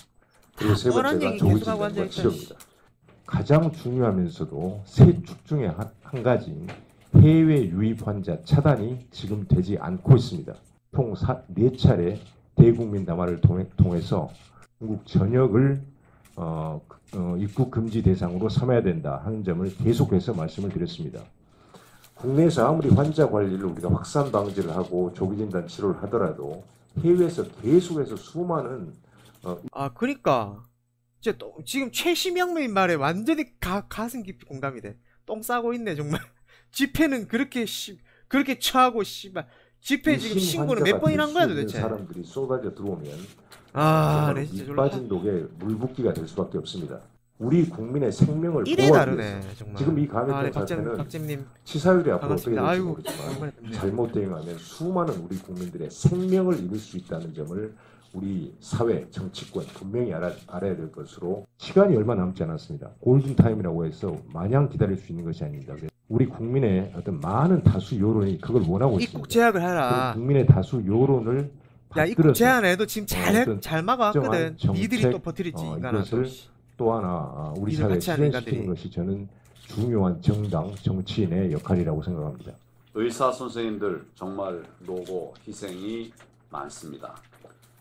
그리고 세 번째가 조기진단과 치료입니다. 뭐 가장 중요하면서도 세 축 중에 한, 한 가지인 해외 유입 환자 차단이 지금 되지 않고 있습니다. 총 4차례 대국민 담화를 통해, 서 중국 전역을 어, 그, 어, 입국 금지 대상으로 삼아야 된다 하는 점을 계속해서 말씀을 드렸습니다. 국내에서 아무리 환자 관리를 우리가 확산 방지를 하고 조기 진단 치료를 하더라도 해외에서 계속해서 수많은 어... 아 그니까 러 진짜 또, 지금 최심영민 말에 완전히 가, 가슴 깊이 공감이 돼. 똥 싸고 있네 정말. 집회는 그렇게 씨 그렇게 처하고 씨발 집회 지금 신고는 몇 번이나 한 거야 도대체. 사람들이 쏟아져 들어오면 아, 진짜 졸라. 빠진 독에 물붓기가 될 수밖에 없습니다. 우리 국민의 생명을 이래 다르 지금 이 강해 정사태는 아, 네, 치사율이 앞으로 어떻게 될지 모르지만 네. 잘못 대응하면 수많은 우리 국민들의 생명을 잃을 수 있다는 점을 우리 사회, 정치권 분명히 알아, 알아야 될 것으로 시간이 얼마 남지 않았습니다. 골든타임이라고 해서 마냥 기다릴 수 있는 것이 아닙니다. 우리 국민의 어떤 많은 다수 여론이 그걸 원하고 있습니다. 입국 제약을 하라. 국민의 다수 여론을 야, 입국 제한해도 지금 잘, 잘 막아왔거든. 니들이 또 버티리지. 어, 이것을 또 하나 아, 아, 우리 사회 에 실현시키는 것이 저는 중요한 정당 정치인의 역할이라고 생각합니다. 의사 선생님들 정말 노고 희생이 많습니다.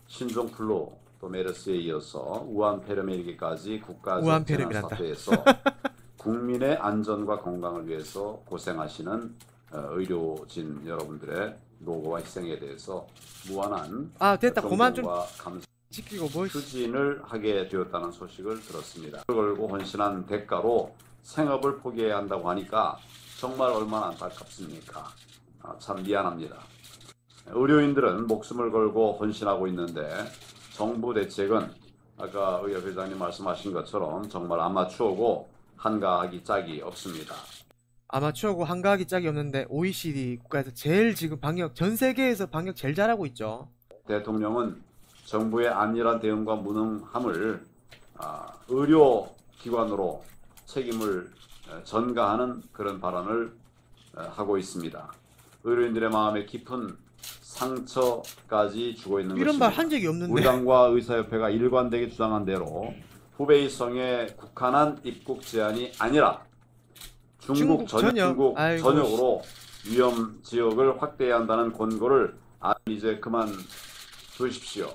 신종플루 또 메르스에 이어서 우한 폐렴에게까지 국가 재난 사태에서 국민의 안전과 건강을 위해서 고생하시는 어, 의료진 여러분들의 노고와 희생에 대해서 무한한 아 됐다 고만 좀 감사... 지키고 뭐 추진을 하게 되었다는 소식을 들었습니다. 걸고 헌신한 대가로 생업을 포기해야 한다고 하니까 정말 얼마나 안타깝습니까? 아, 참 미안합니다. 의료인들은 목숨을 걸고 헌신하고 있는데 정부 대책은 아까 의협 회장님 말씀하신 것처럼 정말 아마추어고 한가하기 짝이 없습니다. 아마추어고 한가하기 짝이 없는데 OECD 국가에서 제일 지금 방역 전 세계에서 방역 제일 잘하고 있죠. 대통령은 정부의 안일한 대응과 무능함을 아, 의료기관으로 책임을 전가하는 그런 발언을 하고 있습니다. 의료인들의 마음에 깊은 상처까지 주고 있는 이런 말 한 적이 없는데 우리 당과 의사협회가 일관되게 주장한 대로 후베이성에 국한한 입국 제한이 아니라 중국, 중국 전역, 전역 으로 위험 지역을 확대해야 한다는 권고를 아 이제 그만 두십시오.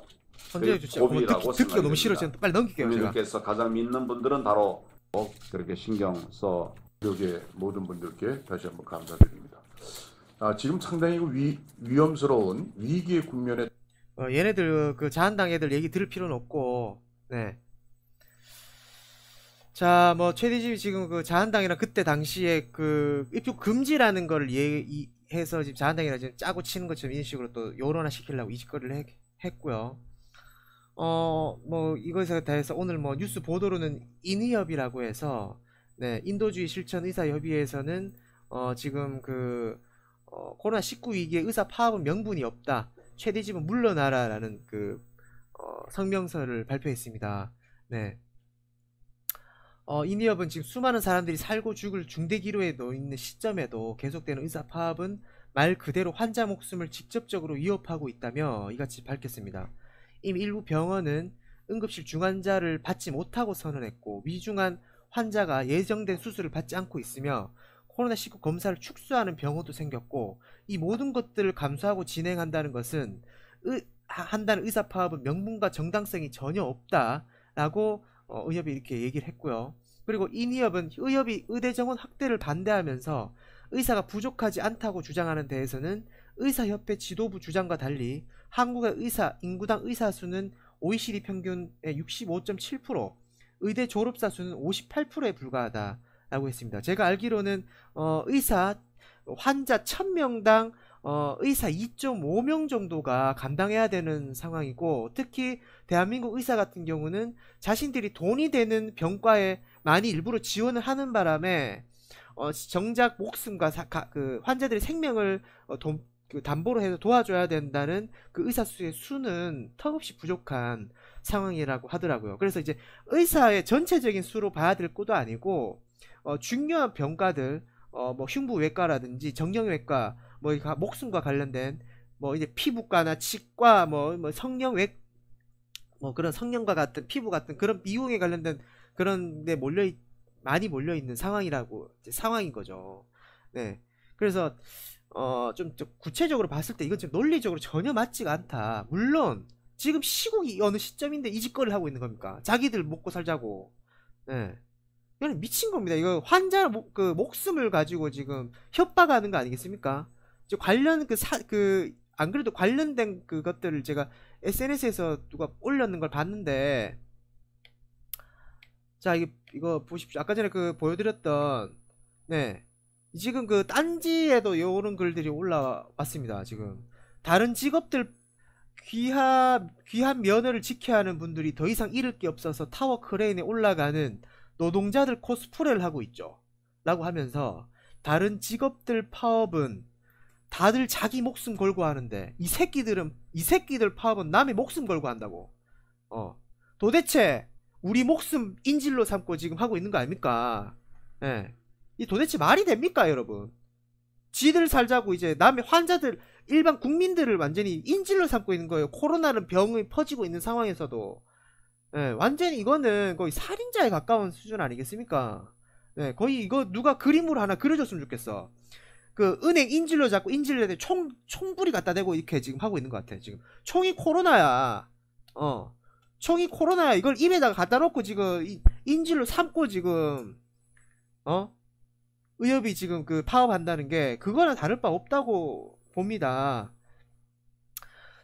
선제해 그 주시죠. 듣기, 가 너무 싫어 지금 빨리 넘길게요 국민께서 가장 믿는 분들은 바로 그렇게 신경 써 여기 모든 분들께 다시 한번 감사드립니다. 아, 지금 상당히 위, 위험스러운 위기의 국면에 어, 얘네들 그 자한당 애들 얘기 들을 필요는 없고 네. 자, 뭐 최디집이 지금 그 자한당이랑 그때 당시에 그 입국 금지라는 걸 예, 이, 해서 지금 자한당이랑 지금 짜고 치는 것처럼 이 식으로 또 요런화 시키려고 이짓거리를 했고요. 어, 뭐, 이것에 대해서 오늘 뭐, 뉴스 보도로는 인의협이라고 해서, 네, 인도주의 실천 의사협의회에서는, 어, 지금 그, 어, 코로나19 위기에 의사 파업은 명분이 없다. 최대집은 물러나라라는 그, 어, 성명서를 발표했습니다. 네. 어, 인의협은 지금 수많은 사람들이 살고 죽을 중대 기로에 놓여 는 시점에도 계속되는 의사 파업은 말 그대로 환자 목숨을 직접적으로 위협하고 있다며 이같이 밝혔습니다. 이미 일부 병원은 응급실 중환자를 받지 못하고 선언했고 위중한 환자가 예정된 수술을 받지 않고 있으며 코로나19 검사를 축소하는 병원도 생겼고 이 모든 것들을 감수하고 진행한다는 것은 의, 한다는 의사 파업은 명분과 정당성이 전혀 없다라고 어, 의협이 이렇게 얘기를 했고요. 그리고 이의협은 의협이 의대 정원 확대를 반대하면서 의사가 부족하지 않다고 주장하는 데에서는 의사협회 지도부 주장과 달리 한국의 의사 인구당 의사 수는 OECD 평균의 65.7%, 의대 졸업자 수는 58%에 불과하다라고 했습니다. 제가 알기로는 어, 의사 환자 1000명당 어, 의사 2.5명 정도가 감당해야 되는 상황이고 특히 대한민국 의사 같은 경우는 자신들이 돈이 되는 병과에 많이 일부러 지원을 하는 바람에 어, 정작 목숨과 사, 가, 그 환자들의 생명을 어, 돈, 그 담보로 해서 도와줘야 된다는 그 의사 수의 수는 턱없이 부족한 상황이라고 하더라고요. 그래서 이제 의사의 전체적인 수로 봐야 될 것도 아니고 어, 중요한 병과들 어, 뭐 흉부외과라든지 정형외과 뭐 목숨과 관련된 뭐 이제 피부과나 치과 뭐, 뭐 성형외 뭐 그런 성형과 같은 피부 같은 그런 미용에 관련된 그런 데 몰려 있, 많이 몰려 있는 상황이라고 상황인 거죠. 네. 그래서 어, 좀, 좀 구체적으로 봤을 때 이건 지금 논리적으로 전혀 맞지가 않다. 물론 지금 시국이 어느 시점인데 이 짓거리를 하고 있는 겁니까? 자기들 먹고 살자고. 네. 이건 미친 겁니다. 이거 환자 목, 그 목숨을 가지고 지금 협박하는 거 아니겠습니까? 관련 그 사, 그, 안 그래도 관련된 그것들을 제가 SNS에서 누가 올렸는 걸 봤는데, 자, 이거, 이거 보십시오. 아까 전에 그 보여드렸던, 네. 지금 그 딴지에도 요런 글들이 올라왔습니다. 지금 다른 직업들 귀하 귀한 면허를 지켜야 하는 분들이 더 이상 잃을 게 없어서 타워 크레인에 올라가는 노동자들 코스프레를 하고 있죠. 라고 하면서 다른 직업들 파업은 다들 자기 목숨 걸고 하는데 이 새끼들은 이 새끼들 파업은 남의 목숨 걸고 한다고. 어. 도대체 우리 목숨 인질로 삼고 지금 하고 있는 거 아닙니까? 예. 이 도대체 말이 됩니까, 여러분? 지들 살자고 이제 남의 환자들, 일반 국민들을 완전히 인질로 삼고 있는 거예요. 코로나는 병이 퍼지고 있는 상황에서도. 네, 완전히 이거는 거의 살인자에 가까운 수준 아니겠습니까? 네, 거의 이거 누가 그림으로 하나 그려줬으면 좋겠어. 그 은행 인질로 잡고 인질로 총 총불이 갖다 대고 이렇게 지금 하고 있는 것 같아. 지금 총이 코로나야. 어, 총이 코로나야. 이걸 입에다가 갖다 놓고 지금 인질로 삼고 지금 어 의협이 지금 그 파업한다는 게 그거랑 다를 바 없다고 봅니다.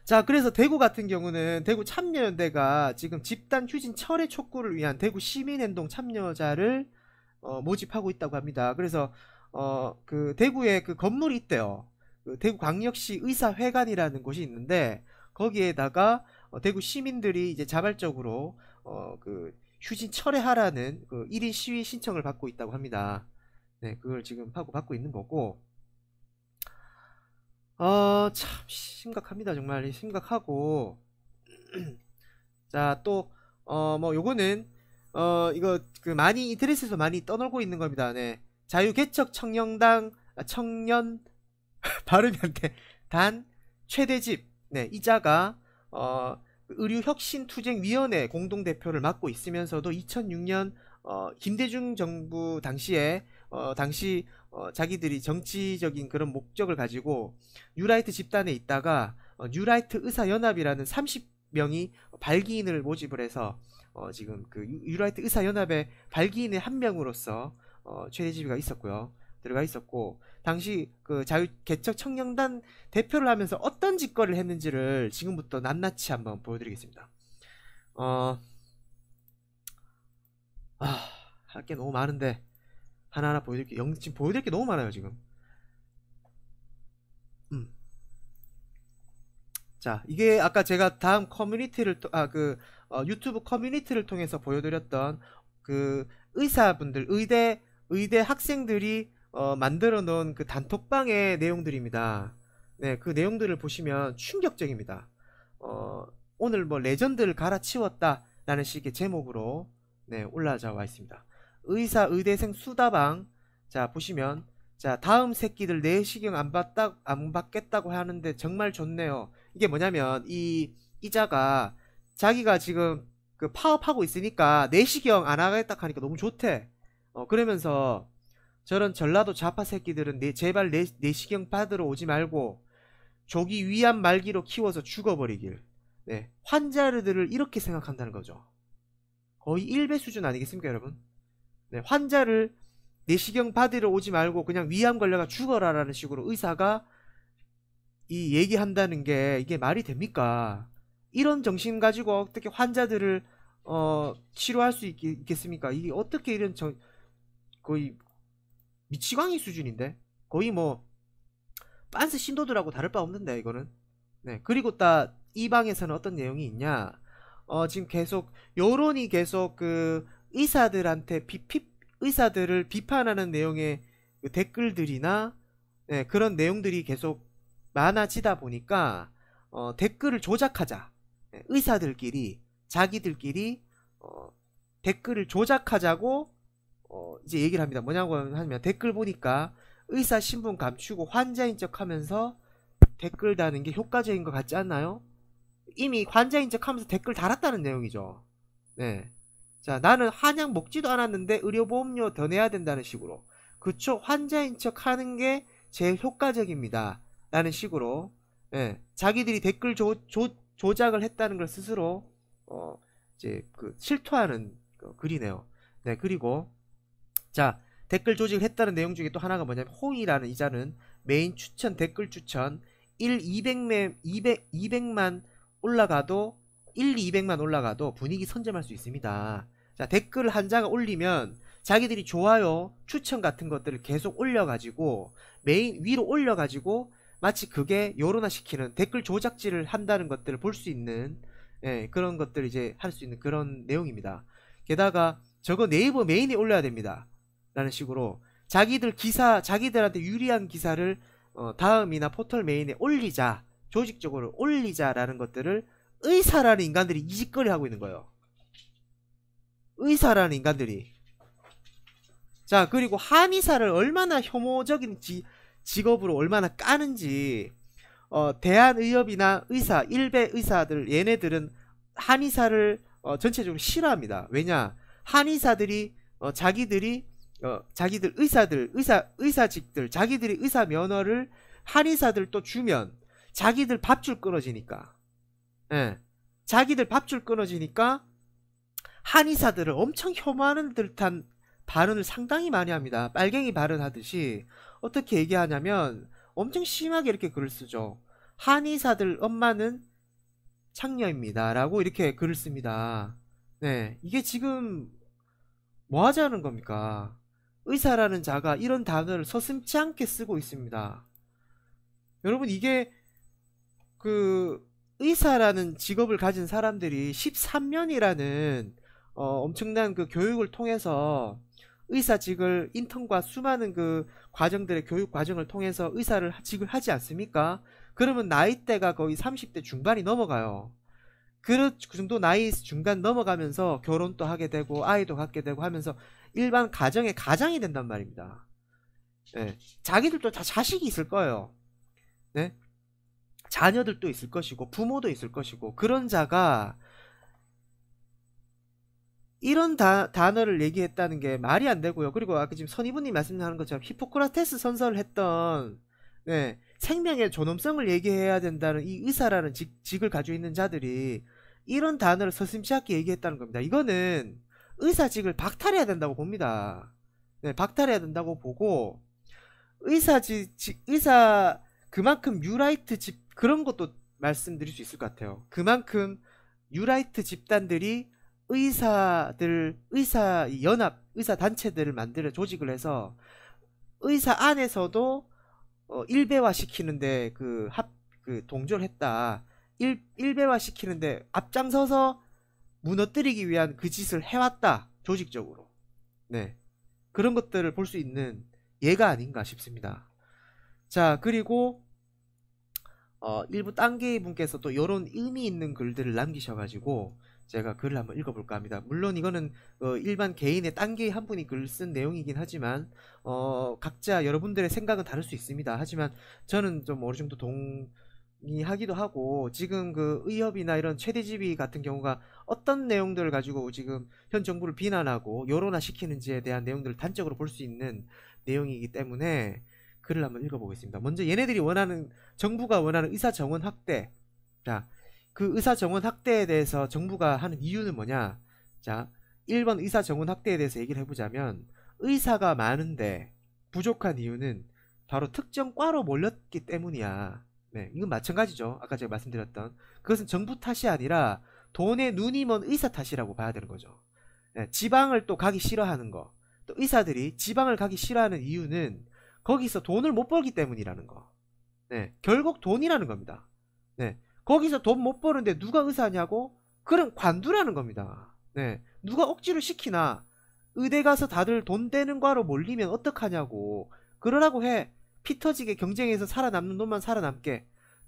자, 그래서 대구 같은 경우는 대구 참여연대가 지금 집단 휴진 철회 촉구를 위한 대구 시민행동 참여자를 어, 모집하고 있다고 합니다. 그래서 어, 그 대구에 그 건물이 있대요. 그 대구광역시 의사회관이라는 곳이 있는데 거기에다가 어, 대구 시민들이 이제 자발적으로 어, 그 휴진 철회하라는 그 1인 시위 신청을 받고 있다고 합니다. 네, 그걸 지금 파고 받고 있는 거고. 아, 참 심각합니다. 정말 심각하고. 자, 또 어, 뭐 요거는 어, 이거 그 많이 인터넷에서 많이 떠놀고 있는 겁니다. 네. 자유개척 청년당 아, 청년 발음이 안 돼. 단 최대집 네, 이자가 어, 의류혁신투쟁위원회 공동대표를 맡고 있으면서도 2006년 어, 김대중 정부 당시에 어, 당시 어, 자기들이 정치적인 그런 목적을 가지고 뉴라이트 집단에 있다가 어, 뉴라이트 의사연합이라는 30명이 발기인을 모집을 해서 어, 지금 그 뉴라이트 의사연합의 발기인의 한 명으로서 어, 최대지이가 있었고요. 들어가 있었고 당시 그 자유 개척 청년단 대표를 하면서 어떤 짓거리를 했는지를 지금부터 낱낱이 한번 보여드리겠습니다. 어, 아, 할게 너무 많은데 하나하나 보여드릴게 영 지금 보여드릴 게 너무 많아요 지금. 음. 자 이게 아까 제가 다음 커뮤니티를 아그 어, 유튜브 커뮤니티를 통해서 보여드렸던 그 의사분들 의대 의대 학생들이 어, 만들어 놓은 그 단톡방의 내용들입니다. 네, 그 내용들을 보시면 충격적입니다. 어, 오늘 뭐 레전드를 갈아치웠다라는 식의 제목으로 네, 올라와 있습니다. 의사, 의대생 수다방. 자, 보시면. 자, 다음 새끼들 내시경 안 받다, 안 받겠다고 하는데 정말 좋네요. 이게 뭐냐면, 이, 이자가 자기가 지금 그 파업하고 있으니까 내시경 안 하겠다 하니까 너무 좋대. 어, 그러면서 저런 전라도 좌파 새끼들은 내, 제발 내, 내시경 받으러 오지 말고 조기 위암 말기로 키워서 죽어버리길. 네. 환자들을 이렇게 생각한다는 거죠. 거의 1배 수준 아니겠습니까, 여러분? 네, 환자를 내시경 받으러 오지 말고 그냥 위암 걸려가 죽어라라는 식으로 의사가 이 얘기한다는 게 이게 말이 됩니까? 이런 정신 가지고 어떻게 환자들을 어, 치료할 수 있, 겠습니까 이게 어떻게 이런 저, 거의 미치광이 수준인데 거의 뭐 빤스 신도들하고 다를 바 없는데 이거는 네 그리고 딱 이 방에서는 어떤 내용이 있냐 어 지금 계속 여론이 계속 그 의사들한테 비피 의사들을 비판하는 내용의 그 댓글들이나 네, 그런 내용들이 계속 많아지다 보니까 어, 댓글을 조작하자 네, 의사들끼리 자기들끼리 어, 댓글을 조작하자고 어, 이제 얘기를 합니다. 뭐냐고 하면 댓글 보니까 의사 신분 감추고 환자인 척하면서 댓글 다는 게 효과적인 것 같지 않나요? 이미 환자인 척하면서 댓글 달았다는 내용이죠. 네. 자, 나는 한약 먹지도 않았는데 의료보험료 더 내야 된다는 식으로. 그쵸? 환자인 척 하는 게 제일 효과적입니다. 라는 식으로. 예, 자기들이 댓글 조, 조, 작을 했다는 걸 스스로, 어, 이제 그 실토하는 그 글이네요. 네, 그리고, 자, 댓글 조직을 했다는 내용 중에 또 하나가 뭐냐면, 홍이라는 이자는 메인 추천, 댓글 추천, 1, 200매, 200, 200만 올라가도 1, 200만 올라가도 분위기 선점할 수 있습니다. 자, 댓글 한자가 올리면 자기들이 좋아요, 추천 같은 것들을 계속 올려가지고 메인 위로 올려가지고 마치 그게 여론화시키는 댓글 조작질을 한다는 것들을 볼 수 있는 예, 그런 것들 이제 할 수 있는 그런 내용입니다. 게다가 저거 네이버 메인에 올려야 됩니다. 라는 식으로 자기들 기사, 자기들한테 유리한 기사를 어, 다음이나 포털 메인에 올리자, 조직적으로 올리자라는 것들을 의사라는 인간들이 이직거리 하고 있는 거예요. 의사라는 인간들이 자 그리고 한의사를 얼마나 혐오적인 지, 직업으로 얼마나 까는지 어, 대한의협이나 의사 일베 의사들 얘네들은 한의사를 어, 전체적으로 싫어합니다 왜냐 한의사들이 어, 자기들이 어, 자기들 의사들 의사 의사직들 자기들이 의사 면허를 한의사들 또 주면 자기들 밥줄 끊어지니까 예. 자기들 밥줄 끊어지니까 한의사들을 엄청 혐오하는 듯한 발언을 상당히 많이 합니다. 빨갱이 발언하듯이 어떻게 얘기하냐면 엄청 심하게 이렇게 글을 쓰죠. 한의사들 엄마는 창녀입니다. 라고 이렇게 글을 씁니다. 네. 이게 지금 뭐 하자는 겁니까? 의사라는 자가 이런 단어를 서슴지 않게 쓰고 있습니다. 여러분, 이게 그 의사라는 직업을 가진 사람들이 13년이라는 어, 엄청난 그 교육을 통해서 의사직을 인턴과 수많은 그 과정들의 교육 과정을 통해서 의사를 직을 하지 않습니까? 그러면 나이대가 거의 30대 중반이 넘어가요. 그 정도 나이 중간 넘어가면서 결혼도 하게 되고 아이도 갖게 되고 하면서 일반 가정의 가장이 된단 말입니다. 네. 자기들도 다 자식이 있을 거예요. 네? 자녀들도 있을 것이고 부모도 있을 것이고 그런 자가 이런 다, 단어를 얘기했다는 게 말이 안 되고요. 그리고 아까 지금 선이분님 말씀하는 것처럼 히포크라테스 선서를 했던 네, 생명의 존엄성을 얘기해야 된다는 이 의사라는 직, 을 가지고 있는 자들이 이런 단어를 서슴지않게 얘기했다는 겁니다. 이거는 의사직을 박탈해야 된다고 봅니다. 네, 박탈해야 된다고 보고 의사직 의사 그만큼 유라이트 집 그런 것도 말씀드릴 수 있을 것 같아요. 그만큼 유라이트 집단들이 의사들 의사 연합 의사 단체들을 만들어 조직을 해서 의사 안에서도 어, 일배화 시키는데 그 합 그 동조했다 를일 일배화 시키는데 앞장서서 무너뜨리기 위한 그 짓을 해왔다 조직적으로 네 그런 것들을 볼 수 있는 예가 아닌가 싶습니다. 자 그리고 어, 일부 딴 게이 분께서 또 이런 의미 있는 글들을 남기셔가지고 제가 글을 한번 읽어볼까 합니다. 물론 이거는 어, 일반 개인의 딴게한 분이 글 쓴 내용이긴 하지만 어, 각자 여러분들의 생각은 다를 수 있습니다. 하지만 저는 좀 어느 정도 동의 하기도 하고 지금 그 의협이나 이런 최대집이 같은 경우가 어떤 내용들을 가지고 지금 현 정부를 비난하고 여론화시키는지에 대한 내용들을 단적으로 볼 수 있는 내용이기 때문에 글을 한번 읽어보겠습니다. 먼저 얘네들이 원하는 정부가 원하는 의사 정원 확대 자그 의사 정원 확대에 대해서 정부가 하는 이유는 뭐냐? 자, 1번 의사 정원 확대에 대해서 얘기를 해보자면 의사가 많은데 부족한 이유는 바로 특정 과로 몰렸기 때문이야. 네, 이건 마찬가지죠. 아까 제가 말씀드렸던 그것은 정부 탓이 아니라 돈에 눈이 먼 의사 탓이라고 봐야 되는 거죠. 네, 지방을 또 가기 싫어하는 거. 또 의사들이 지방을 가기 싫어하는 이유는 거기서 돈을 못 벌기 때문이라는 거. 네, 결국 돈이라는 겁니다. 네, 거기서 돈 못 버는데 누가 의사냐고? 그럼 관두라는 겁니다. 네. 누가 억지로 시키나? 의대 가서 다들 돈 되는 과로 몰리면 어떡하냐고. 그러라고 해. 피 터지게 경쟁에서 살아남는 놈만 살아남게.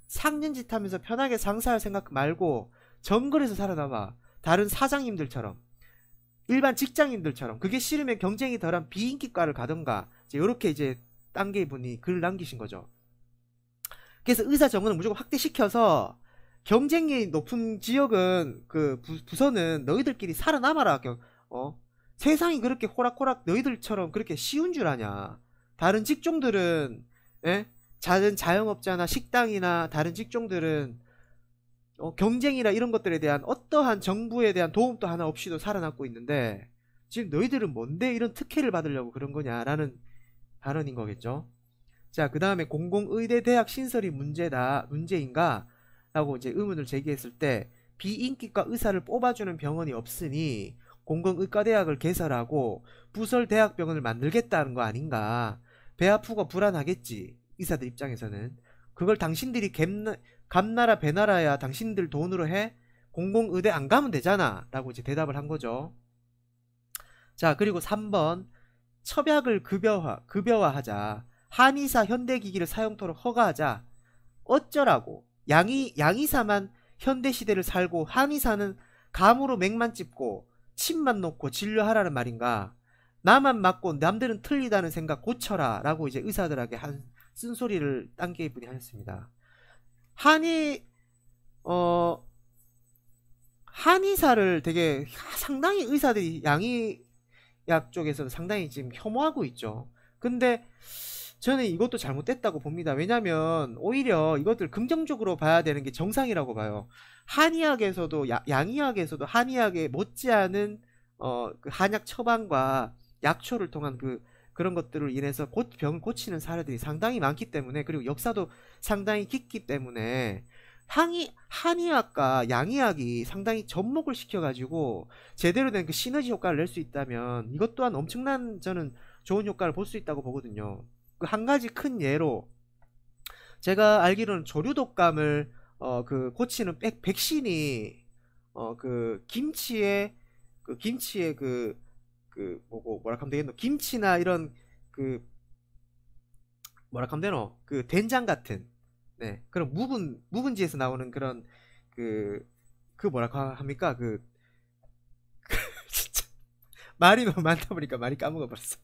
상년짓 하면서 편하게 상사할 생각 말고 정글에서 살아남아. 다른 사장님들처럼. 일반 직장인들처럼. 그게 싫으면 경쟁이 덜한 비인기과를 가던가. 이제 요렇게 이제 딴게 분이 글을 남기신 거죠. 그래서 의사 정원을 무조건 확대시켜서 경쟁이 높은 지역은 그 부, 서는 너희들끼리 살아남아라. 어? 세상이 그렇게 호락호락 너희들처럼 그렇게 쉬운 줄 아냐. 다른 직종들은 예? 다른 자영업자나 식당이나 다른 직종들은 어, 경쟁이나 이런 것들에 대한 어떠한 정부에 대한 도움도 하나 없이도 살아남고 있는데 지금 너희들은 뭔데 이런 특혜를 받으려고 그런 거냐라는 발언인 거겠죠. 자, 그 다음에 공공의대 대학 신설이 문제다, 문제인가? 라고 이제 의문을 제기했을 때 비인기과 의사를 뽑아주는 병원이 없으니 공공의과대학을 개설하고 부설대학병원을 만들겠다는 거 아닌가 배 아프고 불안하겠지 의사들 입장에서는 그걸 당신들이 갭나, 감나라 배나라야 당신들 돈으로 해 공공의대 안 가면 되잖아 라고 이제 대답을 한 거죠 자 그리고 3번 첩약을 급여화, 급여화하자 한의사 현대기기를 사용토록 허가하자 어쩌라고 양이 양이사만 현대 시대를 살고 한의사는 감으로 맥만 찝고 침만 놓고 진료하라는 말인가? 나만 맞고 남들은 틀리다는 생각 고쳐라라고 이제 의사들에게 한 쓴소리를 딴게이 분이 하셨습니다. 한의 어 한의사를 되게 상당히 의사들이 양의약 쪽에서는 상당히 지금 혐오하고 있죠. 근데 저는 이것도 잘못됐다고 봅니다. 왜냐하면 오히려 이것들 긍정적으로 봐야 되는 게 정상이라고 봐요. 한의학에서도 야, 양의학에서도 한의학에 못지않은 어, 그 한약 처방과 약초를 통한 그 그런 것들을 인해서 곧 병을 고치는 사례들이 상당히 많기 때문에 그리고 역사도 상당히 깊기 때문에 항의, 한의학과 양의학이 상당히 접목을 시켜가지고 제대로 된 그 시너지 효과를 낼 수 있다면 이것 또한 엄청난 저는 좋은 효과를 볼 수 있다고 보거든요. 그 한 가지 큰 예로 제가 알기로는 조류독감을 어, 그 고치는 백, 백신이 어, 그 김치에 그 김치에 그, 그 뭐고 뭐라 하면 되겠노 김치나 이런 그 뭐라 하면 되노 그 된장 같은 네 그런 묵은 묵은지에서 나오는 그런 그 그 뭐라 합니까 그, 그 진짜 말이 너무 많다 보니까 많이 까먹어버렸어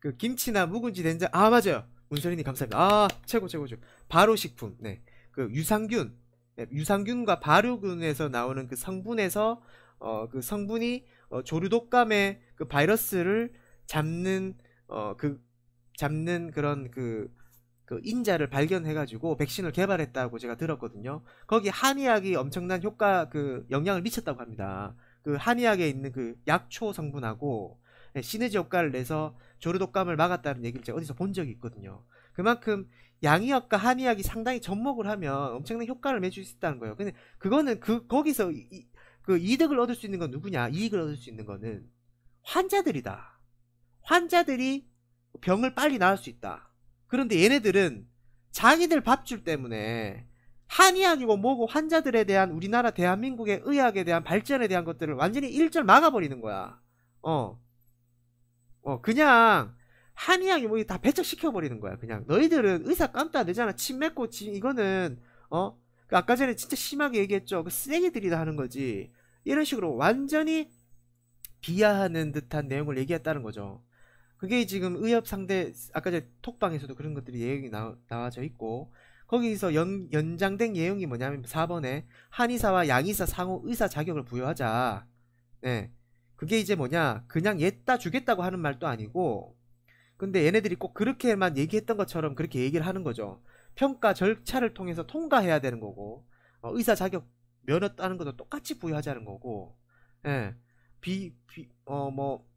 그 김치나 묵은지 된장 아 맞아요 문선이님 감사합니다 아 최고 최고죠 바로식품 네 그 유산균 네, 유산균과 발효균에서 나오는 그 성분에서 어 그 성분이 어, 조류독감의 그 바이러스를 잡는 어 그 잡는 그런 그그 그 인자를 발견해가지고 백신을 개발했다고 제가 들었거든요. 거기 한의학이 엄청난 효과 그 영향을 미쳤다고 합니다. 그 한의학에 있는 그 약초 성분하고 네, 시너지 효과를 내서 조류독감을 막았다는 얘기를 제가 어디서 본 적이 있거든요. 그만큼 양의학과 한의학이 상당히 접목을 하면 엄청난 효과를 맺을 수 있다는 거예요. 근데 그거는 그 거기서 이, 그 이득을 얻을 수 있는 건 누구냐? 이익을 얻을 수 있는 거는 환자들이다. 환자들이 병을 빨리 나을 수 있다. 그런데 얘네들은 자기들 밥줄 때문에 한의학이고 뭐고 환자들에 대한 우리나라 대한민국의 의학에 대한 발전에 대한 것들을 완전히 일절 막아버리는 거야. 어. 어, 그냥 한의학이 뭐 다 배척시켜 버리는 거야. 그냥 너희들은 의사 깜도 안 되잖아. 침 맺고 지 이거는 어? 그 아까 전에 진짜 심하게 얘기했죠. 그 쓰레기들이다 하는 거지. 이런 식으로 완전히 비하하는 듯한 내용을 얘기했다는 거죠. 그게 지금 의협 상대 아까 전에 톡방에서도 그런 것들이 예용이 나, 나와져 있고 거기서 연, 연장된 예용이 뭐냐면 4번에 한의사와 양의사 상호 의사 자격을 부여하자. 네. 그게 이제 뭐냐 그냥 옛다 주겠다고 하는 말도 아니고 근데 얘네들이 꼭 그렇게만 얘기했던 것처럼 그렇게 얘기를 하는 거죠 평가 절차를 통해서 통과해야 되는 거고 어, 의사 자격 면허 따는 것도 똑같이 부여하자는 거고 예비 비 어 뭐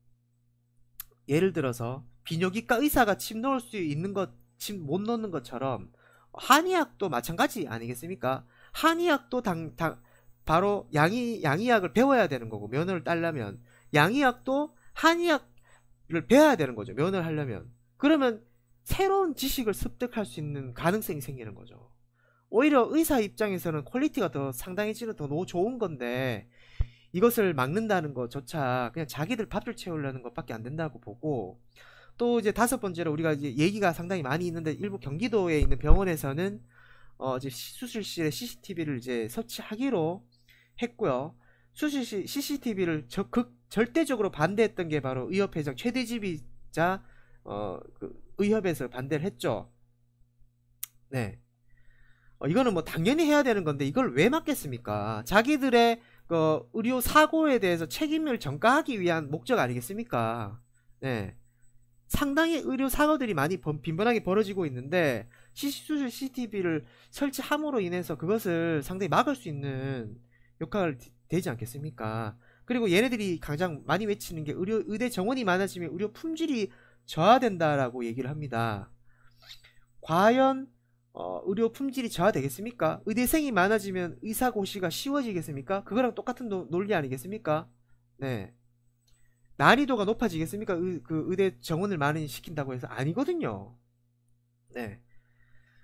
예를 들어서 비뇨기과 의사가 침 넣을 수 있는 것 침못 넣는 것처럼 한의학도 마찬가지 아니겠습니까 한의학도 당, 당 바로 양의 양의학을 배워야 되는 거고 면허를 따려면 양의학도 한의학을 배워야 되는 거죠. 면을 하려면. 그러면 새로운 지식을 습득할 수 있는 가능성이 생기는 거죠. 오히려 의사 입장에서는 퀄리티가 더 상당해지는 더 좋은 건데 이것을 막는다는 것조차 그냥 자기들 밥줄 채우려는 것밖에 안 된다고 보고 또 이제 다섯 번째로 우리가 이제 얘기가 상당히 많이 있는데 일부 경기도에 있는 병원에서는 어 이제 수술실에 CCTV를 이제 설치하기로 했고요. 수술실 CCTV를 적극 절대적으로 반대했던 게 바로 의협회장 최대지비자 어, 그 의협에서 반대를 했죠. 네. 어, 이거는 뭐 당연히 해야 되는 건데 이걸 왜 막겠습니까? 자기들의 그 의료 사고에 대해서 책임을 전가하기 위한 목적 아니겠습니까? 네. 상당히 의료 사고들이 많이 번, 빈번하게 벌어지고 있는데 시술실 수 CCTV를 설치함으로 인해서 그것을 상당히 막을 수 있는 역할을 되지 않겠습니까? 그리고 얘네들이 가장 많이 외치는 게 의료 의대 정원이 많아지면 의료 품질이 저하된다라고 얘기를 합니다. 과연 어, 의료 품질이 저하되겠습니까? 의대생이 많아지면 의사 고시가 쉬워지겠습니까? 그거랑 똑같은 노, 논리 아니겠습니까? 네. 난이도가 높아지겠습니까? 의, 그 의대 정원을 많이 시킨다고 해서 아니거든요. 네.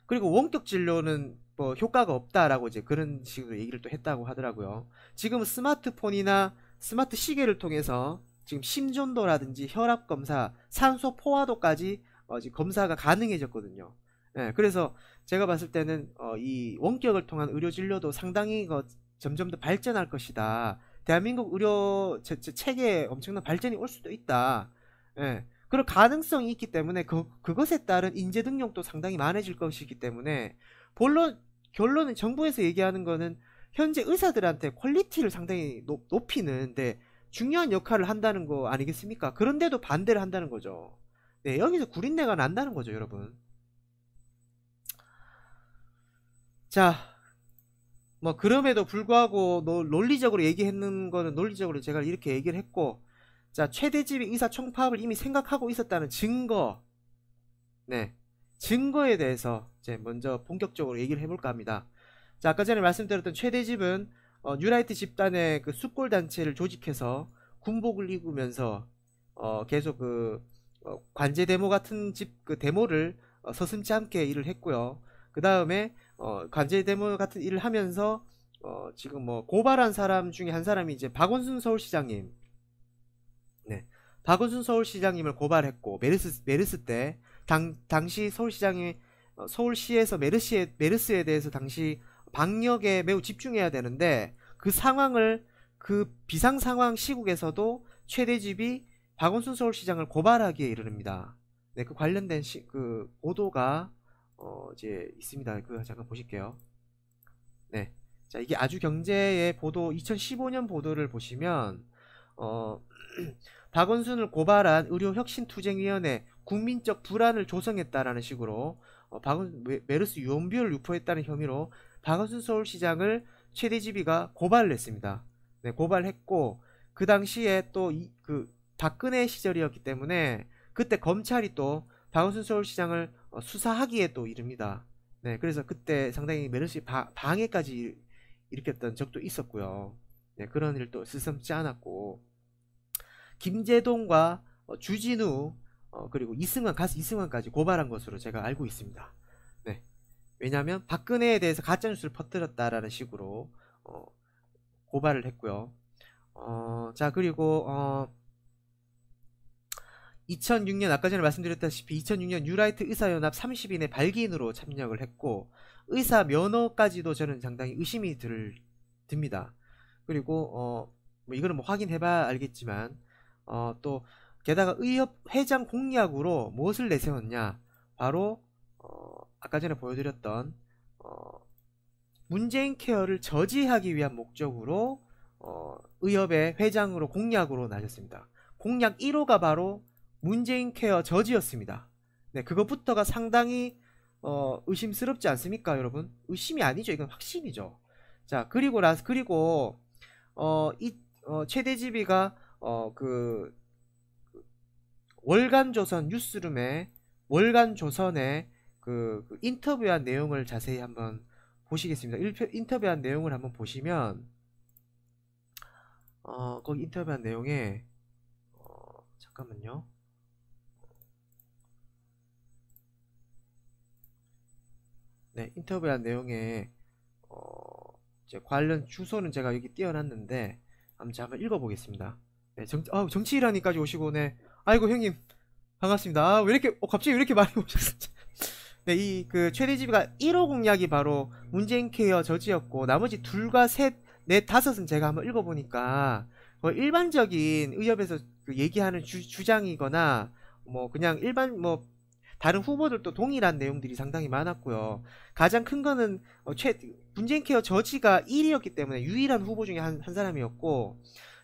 그리고 원격 진료는 뭐 효과가 없다라고 이제 그런 식으로 얘기를 또 했다고 하더라고요. 지금 스마트폰이나 스마트 시계를 통해서 지금 심전도라든지 혈압 검사, 산소 포화도까지 어, 지금 검사가 가능해졌거든요. 예, 그래서 제가 봤을 때는 어, 이 원격을 통한 의료 진료도 상당히 어, 점점 더 발전할 것이다. 대한민국 의료 체계에 엄청난 발전이 올 수도 있다. 예. 그럴 가능성이 있기 때문에 그, 그것에 따른 인재 등록도 상당히 많아질 것이기 때문에 본론 결론은 정부에서 얘기하는 거는 현재 의사들한테 퀄리티를 상당히 높, 높이는데 네, 중요한 역할을 한다는 거 아니겠습니까? 그런데도 반대를 한다는 거죠. 네, 여기서 구린내가 난다는 거죠, 여러분. 자, 뭐 그럼에도 불구하고 논리적으로 얘기했는 거는 논리적으로 제가 이렇게 얘기를 했고, 자 최대집이 의사 총파업을 이미 생각하고 있었다는 증거, 네 증거에 대해서 이제 먼저 본격적으로 얘기를 해볼까 합니다. 자, 아까 전에 말씀드렸던 최대집은 어, 뉴라이트 집단의 그 숙골 단체를 조직해서 군복을 입으면서 어, 계속 그 어, 관제 데모 같은 집 그 데모를 어, 서슴지 않게 일을 했고요. 그 다음에 어, 관제 데모 같은 일을 하면서 어, 지금 뭐 고발한 사람 중에 한 사람이 이제 박원순 서울시장님, 네, 박원순 서울시장님을 고발했고 메르스 메르스 때 당 당시 서울시장이 어, 서울시에서 메르시에 메르스에 대해서 당시 방역에 매우 집중해야 되는데 그 상황을 그 비상 상황 시국에서도 최대집이 박원순 서울시장을 고발하기에 이르릅니다. 네, 그 관련된 시, 그 보도가 어, 이제 있습니다. 그 잠깐 보실게요. 네, 자 이게 아주경제의 보도 2015년 보도를 보시면 어, 박원순을 고발한 의료혁신투쟁위원회 국민적 불안을 조성했다라는 식으로 어, 박원 메르스 유언비어를 유포했다는 혐의로 박원순 서울시장을 최대지비가 고발을 했습니다. 네, 고발했고 그 당시에 또그 박근혜 시절이었기 때문에 그때 검찰이 또 박원순 서울시장을 어, 수사하기에 또 이릅니다. 네, 그래서 그때 상당히 메르시 방해까지 일으켰던 적도 있었고요. 네, 그런 일도 스스럼지 않았고 김재동과 어, 주진우 어, 그리고 이승환 가수 이승환까지 고발한 것으로 제가 알고 있습니다. 왜냐하면 박근혜에 대해서 가짜뉴스를 퍼뜨렸다라는 식으로 어, 고발을 했고요. 어, 자 그리고 어, 2006년 아까 전에 말씀드렸다시피 2006년 뉴라이트 의사연합 30인의 발기인으로 참여를 했고 의사 면허까지도 저는 상당히 의심이 들, 듭니다. 그리고 어, 뭐 이거는 뭐 확인해봐 알겠지만 어, 또 게다가 의협 회장 공약으로 무엇을 내세웠냐 바로 어, 아까 전에 보여드렸던 어, 문재인 케어를 저지하기 위한 목적으로 어, 의협의 회장으로 공약으로 나섰습니다. 공약 1호가 바로 문재인 케어 저지였습니다. 네, 그것부터가 상당히 어, 의심스럽지 않습니까, 여러분? 의심이 아니죠. 이건 확신이죠. 자, 그리고 라스 그리고 어, 이 어, 최대지비가 어, 그 월간조선 뉴스룸에 월간조선에 그, 그 인터뷰한 내용을 자세히 한번 보시겠습니다. 일 인터뷰한 내용을 한번 보시면 어, 거기 인터뷰한 내용에 어, 잠깐만요. 네, 인터뷰한 내용에 어, 이제 관련 주소는 제가 여기 띄어놨는데 한번 한번 읽어보겠습니다. 네, 정, 아, 정치일하니까지 오시고 네. 아이고 형님 반갑습니다. 아, 왜 이렇게 어, 갑자기 왜 이렇게 많이 오셨어요? 네, 이그 최대지비가 1호 공약이 바로 문재인 케어 저지였고 나머지 둘과 셋, 넷, 다섯은 제가 한번 읽어보니까 뭐 일반적인 의협에서 그 얘기하는 주, 주장이거나 뭐 그냥 일반 뭐 다른 후보들도 동일한 내용들이 상당히 많았고요. 가장 큰 거는 어, 최 문재인 케어 저지가 1위였기 때문에 유일한 후보 중에 한, 한 사람이었고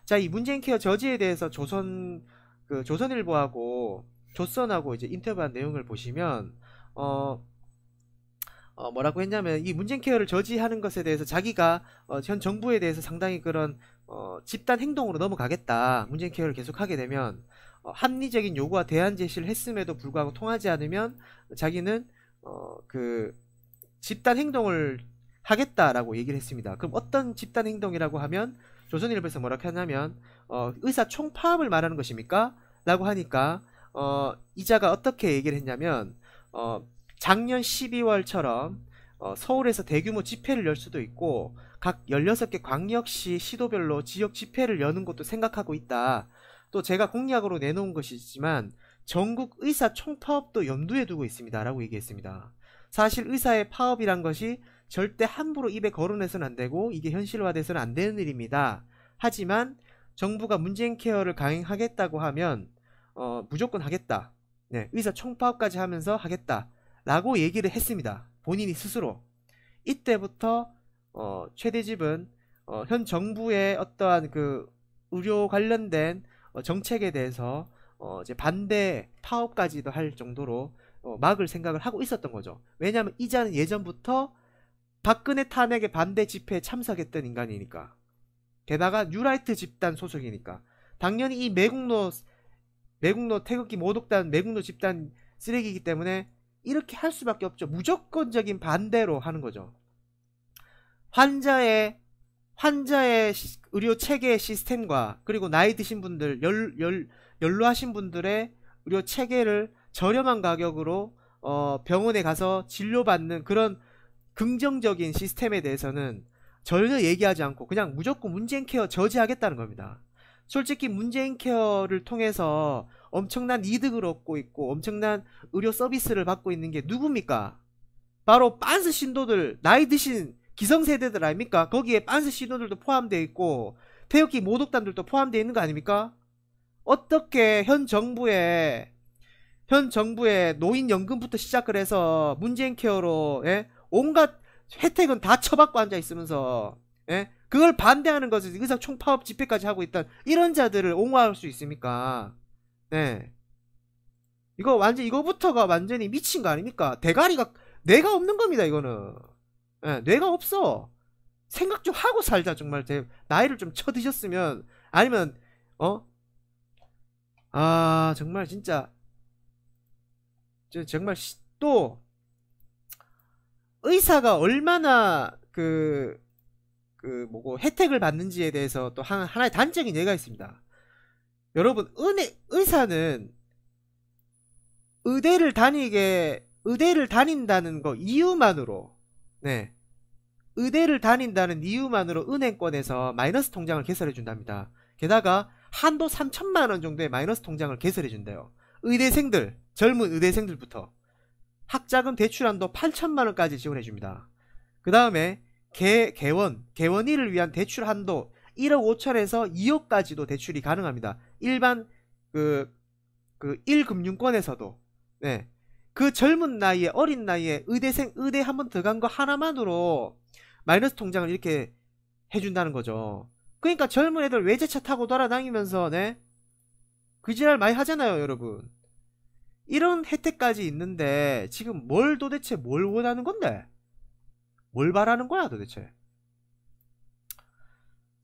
자이 문재인 케어 저지에 대해서 조선 그 조선일보하고 조선하고 이제 인터뷰한 내용을 보시면 어, 어 뭐라고 했냐면 이 문재인 케어를 저지하는 것에 대해서 자기가 어, 현 정부에 대해서 상당히 그런 어, 집단 행동으로 넘어가겠다. 문재인 케어를 계속하게 되면 어, 합리적인 요구와 대안 제시를 했음에도 불구하고 통하지 않으면 자기는 어, 그 집단 행동을 하겠다라고 얘기를 했습니다. 그럼 어떤 집단 행동이라고 하면 조선일보에서 뭐라 고 하냐면 어, 의사 총파업을 말하는 것입니까? 라고 하니까 어, 이자가 어떻게 얘기를 했냐면 어, 작년 12월처럼 어, 서울에서 대규모 집회를 열 수도 있고 각 16개 광역시 시도별로 지역 집회를 여는 것도 생각하고 있다. 또 제가 공약으로 내놓은 것이지만 전국 의사 총파업도 염두에 두고 있습니다. 라고 얘기했습니다. 사실 의사의 파업이란 것이 절대 함부로 입에 거론해서는 안 되고 이게 현실화돼서는 안 되는 일입니다. 하지만 정부가 문재인 케어를 강행하겠다고 하면 어, 무조건 하겠다. 네, 의사 총파업까지 하면서 하겠다라고 얘기를 했습니다. 본인이 스스로 이때부터 어, 최대집은 어, 현 정부의 어떠한 그 의료 관련된 어, 정책에 대해서 어, 이제 반대 파업까지도 할 정도로 어, 막을 생각을 하고 있었던 거죠. 왜냐하면 이자는 예전부터 박근혜 탄핵의 반대 집회에 참석했던 인간이니까. 게다가 뉴라이트 집단 소속이니까. 당연히 이 매국노 매국노 태극기 모독단 매국노 집단 쓰레기이기 때문에 이렇게 할 수밖에 없죠. 무조건적인 반대로 하는 거죠. 환자의 환자의 의료 체계 시스템과 그리고 나이 드신 분들 열, 열, 연로하신 분들의 의료 체계를 저렴한 가격으로 어, 병원에 가서 진료받는 그런 긍정적인 시스템에 대해서는 전혀 얘기하지 않고 그냥 무조건 문재인 케어 저지하겠다는 겁니다. 솔직히 문재인 케어를 통해서 엄청난 이득을 얻고 있고 엄청난 의료 서비스를 받고 있는 게 누굽니까? 바로 빤스 신도들 나이 드신 기성세대들 아닙니까? 거기에 빤스 신도들도 포함되어 있고 태극기 모독단들도 포함되어 있는 거 아닙니까? 어떻게 현 정부의 현 정부의 노인연금부터 시작을 해서 문재인 케어로 예? 온갖 혜택은 다 처박고 앉아 있으면서 예? 그걸 반대하는 것을 의사 총파업 집회까지 하고 있던 이런 자들을 옹호할 수 있습니까? 네. 이거 완전 이거부터가 완전히 미친 거 아닙니까? 대가리가 뇌가 없는 겁니다 이거는. 네, 뇌가 없어. 생각 좀 하고 살자 정말 제 나이를 좀 쳐드셨으면 아니면 어? 아 정말 진짜 저, 정말 시, 또 의사가 얼마나 그, 그, 뭐고, 혜택을 받는지에 대해서 또 하나, 하나의 단적인 예가 있습니다. 여러분 은혜 의사는 의대를 다니게 의대를 다닌다는 거 이유만으로 네 의대를 다닌다는 이유만으로 은행권에서 마이너스 통장을 개설해 준답니다. 게다가 한도 3천만 원 정도의 마이너스 통장을 개설해 준대요. 의대생들 젊은 의대생들부터 학자금 대출한도 8천만 원까지 지원해 줍니다. 그 다음에 개 개원 개원이을 위한 대출 한도 1억 5천에서 2억까지도 대출이 가능합니다. 일반 그, 그 1금융권에서도. 네. 그 젊은 나이에, 어린 나이에 의대생, 의대 한번 들어간 거 하나만으로 마이너스 통장을 이렇게 해준다는 거죠. 그러니까 젊은 애들 외제차 타고 돌아다니면서, 네. 그 지랄 많이 하잖아요, 여러분. 이런 혜택까지 있는데, 지금 뭘 도대체 뭘 원하는 건데? 뭘 바라는 거야, 도대체?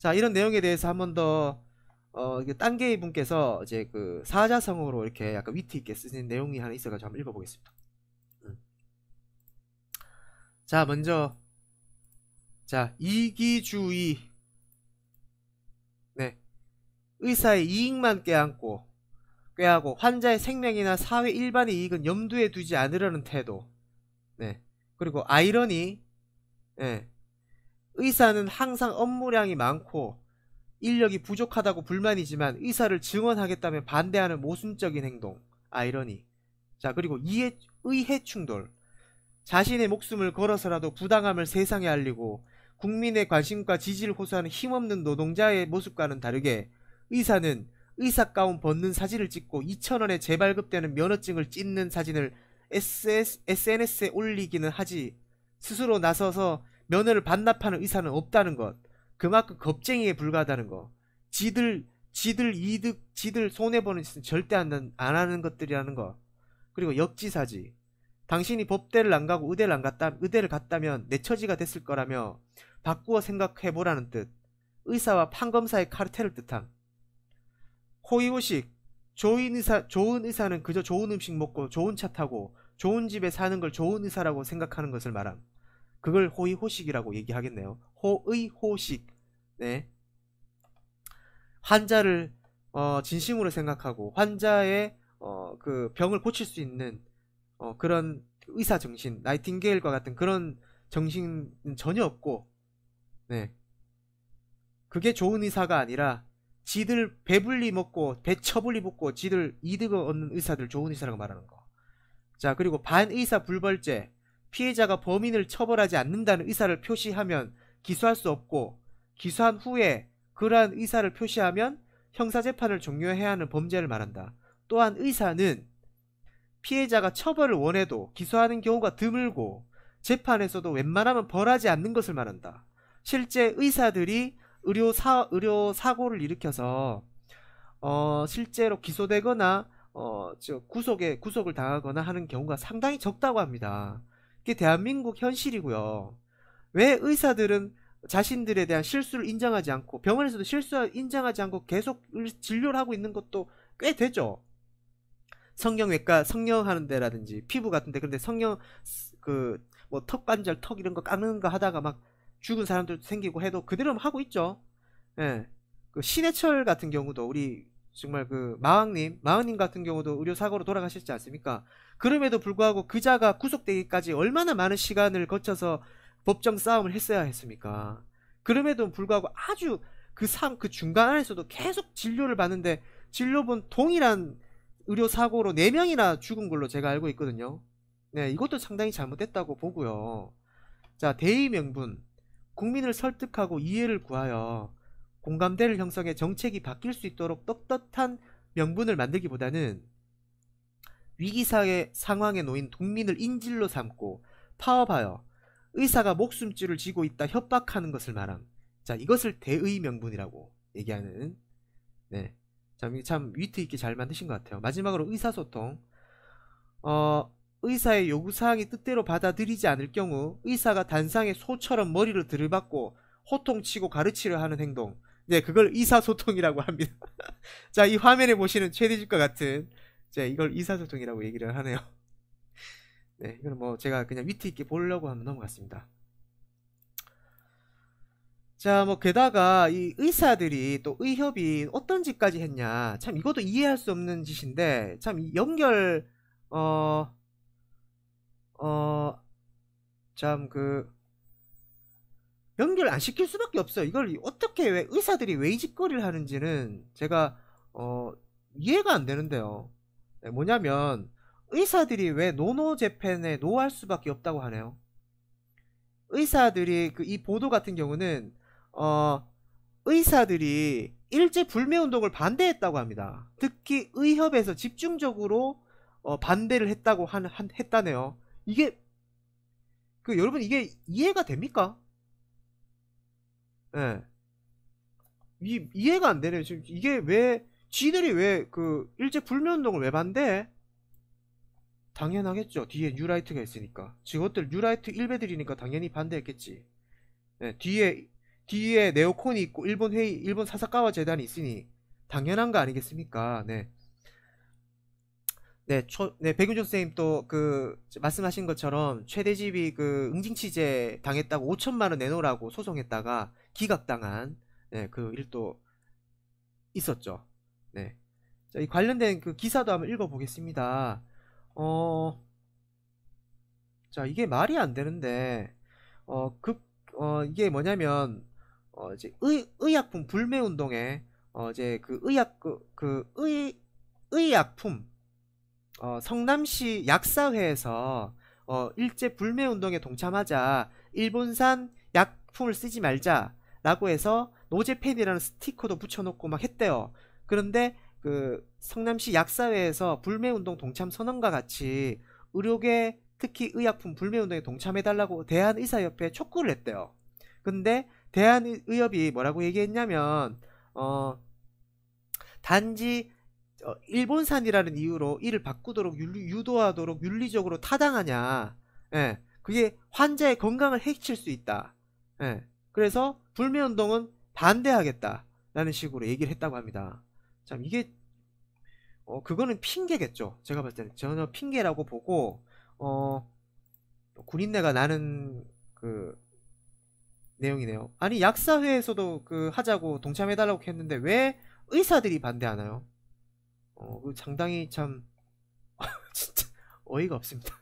자 이런 내용에 대해서 한 번더 어, 딴게이 분께서 이제 그 사자성어로 이렇게 약간 위트 있게 쓰신 내용이 하나 있어가지고 한번 읽어보겠습니다. 음. 자 먼저 자 이기주의 네 의사의 이익만 껴안고 꾀하고 환자의 생명이나 사회 일반의 이익은 염두에 두지 않으려는 태도 네 그리고 아이러니 네. 의사는 항상 업무량이 많고 인력이 부족하다고 불만이지만 의사를 증언하겠다며 반대하는 모순적인 행동 아이러니 자 그리고 이해, 의해 충돌 자신의 목숨을 걸어서라도 부당함을 세상에 알리고 국민의 관심과 지지를 호소하는 힘없는 노동자의 모습과는 다르게 의사는 의사 가운 벗는 사진을 찍고 2천원에 재발급되는 면허증을 찢는 사진을 SS, SNS에 올리기는 하지 스스로 나서서 면허를 반납하는 의사는 없다는 것. 그만큼 겁쟁이에 불과하다는 것. 지들 지들 이득, 지들 손해보는 짓은 절대 안, 안 하는 것들이라는 것. 그리고 역지사지. 당신이 법대를 안 가고 의대를 안 갔다, 의대를 갔다면 내 처지가 됐을 거라며 바꾸어 생각해보라는 뜻. 의사와 판검사의 카르텔을 뜻함. 호의호식. 좋은 의사, 좋은 의사는 그저 좋은 음식 먹고 좋은 차 타고 좋은 집에 사는 걸 좋은 의사라고 생각하는 것을 말함. 그걸 호의호식이라고 얘기하겠네요. 호의호식. 네. 환자를 어, 진심으로 생각하고 환자의 어, 그 병을 고칠 수 있는 어, 그런 의사 정신, 나이팅게일과 같은 그런 정신은 전혀 없고, 네. 그게 좋은 의사가 아니라 지들 배불리 먹고 배처불리 붙고 지들 이득을 얻는 의사들 좋은 의사라고 말하는 거. 자 그리고 반의사 불벌죄 피해자가 범인을 처벌하지 않는다는 의사를 표시하면 기소할 수 없고 기소한 후에 그러한 의사를 표시하면 형사재판을 종료해야 하는 범죄를 말한다. 또한 의사는 피해자가 처벌을 원해도 기소하는 경우가 드물고 재판에서도 웬만하면 벌하지 않는 것을 말한다. 실제 의사들이 의료 사 의료 사고를 일으켜서 어 실제로 기소되거나 어저 구속에 구속을 당하거나 하는 경우가 상당히 적다고 합니다. 그게 대한민국 현실이고요. 왜 의사들은 자신들에 대한 실수를 인정하지 않고 병원에서도 실수 인정하지 않고 계속 진료를 하고 있는 것도 꽤 되죠. 성형외과 성형 하는 데라든지 피부 같은 데그런데 성형 그 뭐 턱관절 턱 이런 거 깎는 거 하다가 막 죽은 사람들도 생기고 해도 그대로 하고 있죠. 예. 그 신해철 같은 경우도 우리 정말 그 마왕님, 마왕님 같은 경우도 의료 사고로 돌아가셨지 않습니까? 그럼에도 불구하고 그자가 구속되기까지 얼마나 많은 시간을 거쳐서 법정 싸움을 했어야 했습니까? 그럼에도 불구하고 아주 그 삶, 그 중간 안에서도 계속 진료를 받는데 진료본 동일한 의료 사고로 4명이나 죽은 걸로 제가 알고 있거든요. 네, 이것도 상당히 잘못됐다고 보고요. 자, 대의 명분. 국민을 설득하고 이해를 구하여 공감대를 형성해 정책이 바뀔 수 있도록 떳떳한 명분을 만들기보다는 위기 사 상황에 놓인 동민을 인질로 삼고 파업하여 의사가 목숨줄을 쥐고 있다 협박하는 것을 말함. 자, 이것을 대의 명분이라고 얘기하는 네. 참, 참 위트 있게 잘 만드신 것 같아요. 마지막으로 의사소통. 어, 의사의 요구사항이 뜻대로 받아들이지 않을 경우 의사가 단상에 소처럼 머리를 들이받고 호통치고 가르치려 하는 행동. 네, 그걸 의사소통이라고 합니다. 자, 이 화면에 보시는 최대집과 같은 제 이걸 이사소통이라고 얘기를 하네요. 네, 이건 뭐 제가 그냥 위트 있게 보려고 한번 넘어갔습니다. 자, 뭐 게다가 이 의사들이 또 의협이 어떤 짓까지 했냐. 참 이것도 이해할 수 없는 짓인데 참 연결 어어참그 연결 안 시킬 수밖에 없어요. 이걸 어떻게 왜 의사들이 왜이 짓거리를 하는지는 제가 어 이해가 안 되는데요. 네, 뭐냐면 의사들이 왜 노노 재팬에 노할 수밖에 없다고 하네요. 의사들이 그 이 보도 같은 경우는 어 의사들이 일제 불매 운동을 반대했다고 합니다. 특히 의협에서 집중적으로 어 반대를 했다고 한, 한 했다네요. 이게 그 여러분 이게 이해가 됩니까? 예. 네. 이, 이해가 안 되네요. 지금 이게 왜 지들이 왜 그 일제 불매운동을 왜반대 당연하겠죠. 뒤에 뉴라이트가 있으니까. 지것들 뉴라이트 일베들이니까 당연히 반대했겠지. 네, 뒤에 뒤에 네오콘이 있고 일본 회의 일본 사사카와 재단이 있으니 당연한 거 아니겠습니까? 네. 네, 초, 네, 백윤종 선생님 또 그 말씀하신 것처럼 최대집이 그 응징치제 당했다고 5천만 원 내놓으라고 소송했다가 기각당한 네, 그 일도 있었죠. 네. 자, 이 관련된 그 기사도 한번 읽어보겠습니다. 어, 자, 이게 말이 안 되는데, 어, 급, 어, 이게 뭐냐면, 어, 이제 의, 의약품 불매 운동에, 어, 이제 그 의약, 그, 그 의, 의약품, 어, 성남시 약사회에서, 어, 일제 불매 운동에 동참하자, 일본산 약품을 쓰지 말자, 라고 해서 노제팬이라는 스티커도 붙여놓고 막 했대요. 그런데 그 성남시 약사회에서 불매운동 동참 선언과 같이 의료계 특히 의약품 불매운동에 동참해달라고 대한의사협회에 촉구를 했대요. 근데 대한의협이 뭐라고 얘기했냐면 어 단지 어, 일본산이라는 이유로 이를 바꾸도록 유도하도록 윤리적으로 타당하냐. 예. 그게 환자의 건강을 해칠 수 있다. 예. 그래서 불매운동은 반대하겠다. 라는 식으로 얘기를 했다고 합니다. 참 이게 어 그거는 핑계겠죠. 제가 봤을 때는 전혀 핑계라고 보고 어 군인내가 나는 그 내용이네요. 아니 약사회에서도 그 하자고 동참해달라고 했는데 왜 의사들이 반대하나요? 어, 그 장당이참 진짜 어이가 없습니다.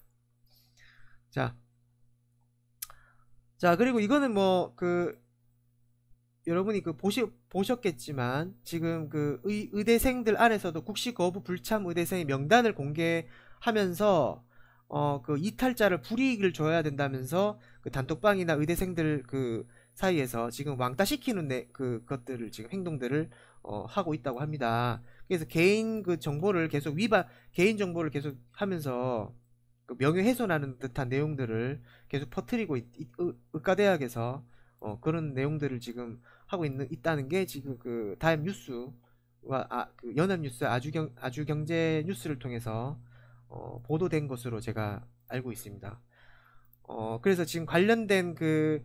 자, 자 그리고 이거는 뭐그 여러분이 그 보시, 보셨겠지만 지금 그 의, 의대생들 안에서도 국시 거부 불참 의대생의 명단을 공개하면서 어 그 이탈자를 불이익을 줘야 된다면서 그 단톡방이나 의대생들 그 사이에서 지금 왕따 시키는 내, 그 것들을 지금 행동들을 어, 하고 있다고 합니다. 그래서 개인 그 정보를 계속 위반 개인 정보를 계속 하면서 그 명예훼손하는 듯한 내용들을 계속 퍼뜨리고 있, 있, 의과대학에서 어, 그런 내용들을 지금 하고 있는 있다는 게 지금 그 다음 뉴스와 아, 그 연합 뉴스 아주경 아주경제 뉴스를 통해서 어, 보도된 것으로 제가 알고 있습니다. 어, 그래서 지금 관련된 그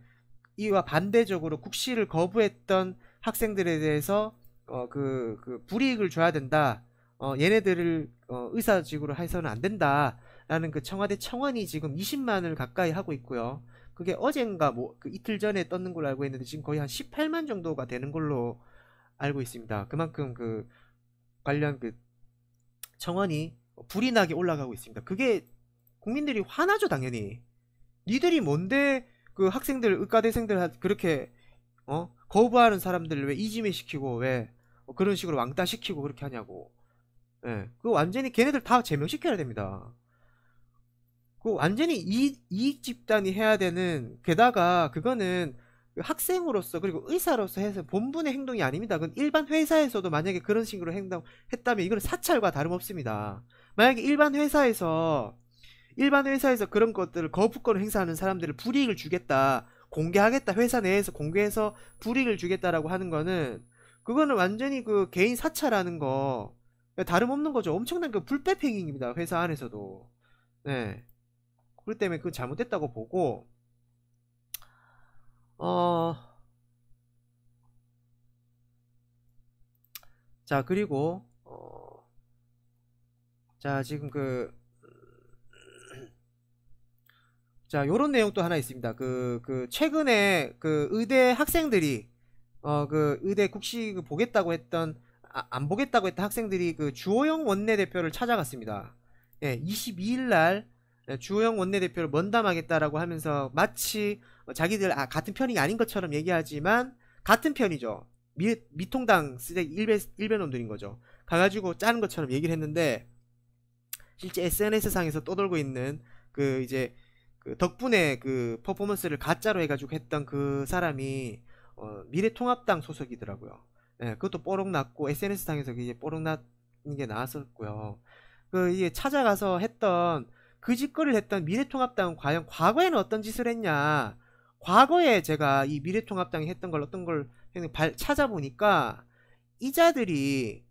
이와 반대적으로 국시를 거부했던 학생들에 대해서 어, 그, 그 불이익을 줘야 된다. 어, 얘네들을 어, 의사직으로 해서는 안 된다. 라는 그 청와대 청원이 지금 20만을 가까이 하고 있고요. 그게 어젠가 뭐 그 이틀 전에 떴는 걸로 알고 있는데 지금 거의 한 18만 정도가 되는 걸로 알고 있습니다. 그만큼 그 관련 그 청원이 불이 나게 올라가고 있습니다. 그게 국민들이 화나죠 당연히. 니들이 뭔데 그 학생들 의과대생들 그렇게 어 거부하는 사람들을 왜이지메시키고왜 그런 식으로 왕따시키고 그렇게 하냐고. 예. 그 완전히 걔네들 다 제명시켜야 됩니다. 완전히 이, 이 집단이 해야 되는 게다가 그거는 학생으로서 그리고 의사로서 해서 본분의 행동이 아닙니다. 그건 일반 회사에서도 만약에 그런 식으로 행동했다면 이건 사찰과 다름없습니다. 만약에 일반 회사에서 일반 회사에서 그런 것들을 거부권을 행사하는 사람들을 불이익을 주겠다 공개하겠다 회사 내에서 공개해서 불이익을 주겠다라고 하는 거는 그거는 완전히 그 개인 사찰하는 거 다름없는 거죠. 엄청난 그 불법 행위입니다. 회사 안에서도. 네. 그렇기 때문에 그 잘못됐다고 보고 어... 자 그리고 어... 자 지금 그 자, 요런 내용도 하나 있습니다. 그, 그, 최근에 그 의대 학생들이, 어, 그 의대 국시 그 보겠다고 했던, 아, 안 보겠다고 했던 학생들이 그 주호영 원내대표를 찾아갔습니다. 예, 22일 날 네, 주호영 원내대표를 면담하겠다라고 하면서 마치 자기들 아, 같은 편이 아닌 것처럼 얘기하지만 같은 편이죠. 미, 미통당 쓰레기 일베, 일베놈들인 거죠. 가가지고 짜는 것처럼 얘기를 했는데 실제 SNS상에서 떠돌고 있는 그 이제 그 덕분에 그 퍼포먼스를 가짜로 해가지고 했던 그 사람이 어, 미래통합당 소속이더라고요. 예, 그것도 뽀록 났고 SNS상에서 이제 뽀록 났는 게 나왔었고요. 그 이게 찾아가서 했던 그 짓거리를 했던 미래통합당은 과연 과거에는 어떤 짓을 했냐 과거에 제가 이 미래통합당이 했던 걸 어떤 걸 찾아보니까 이자들이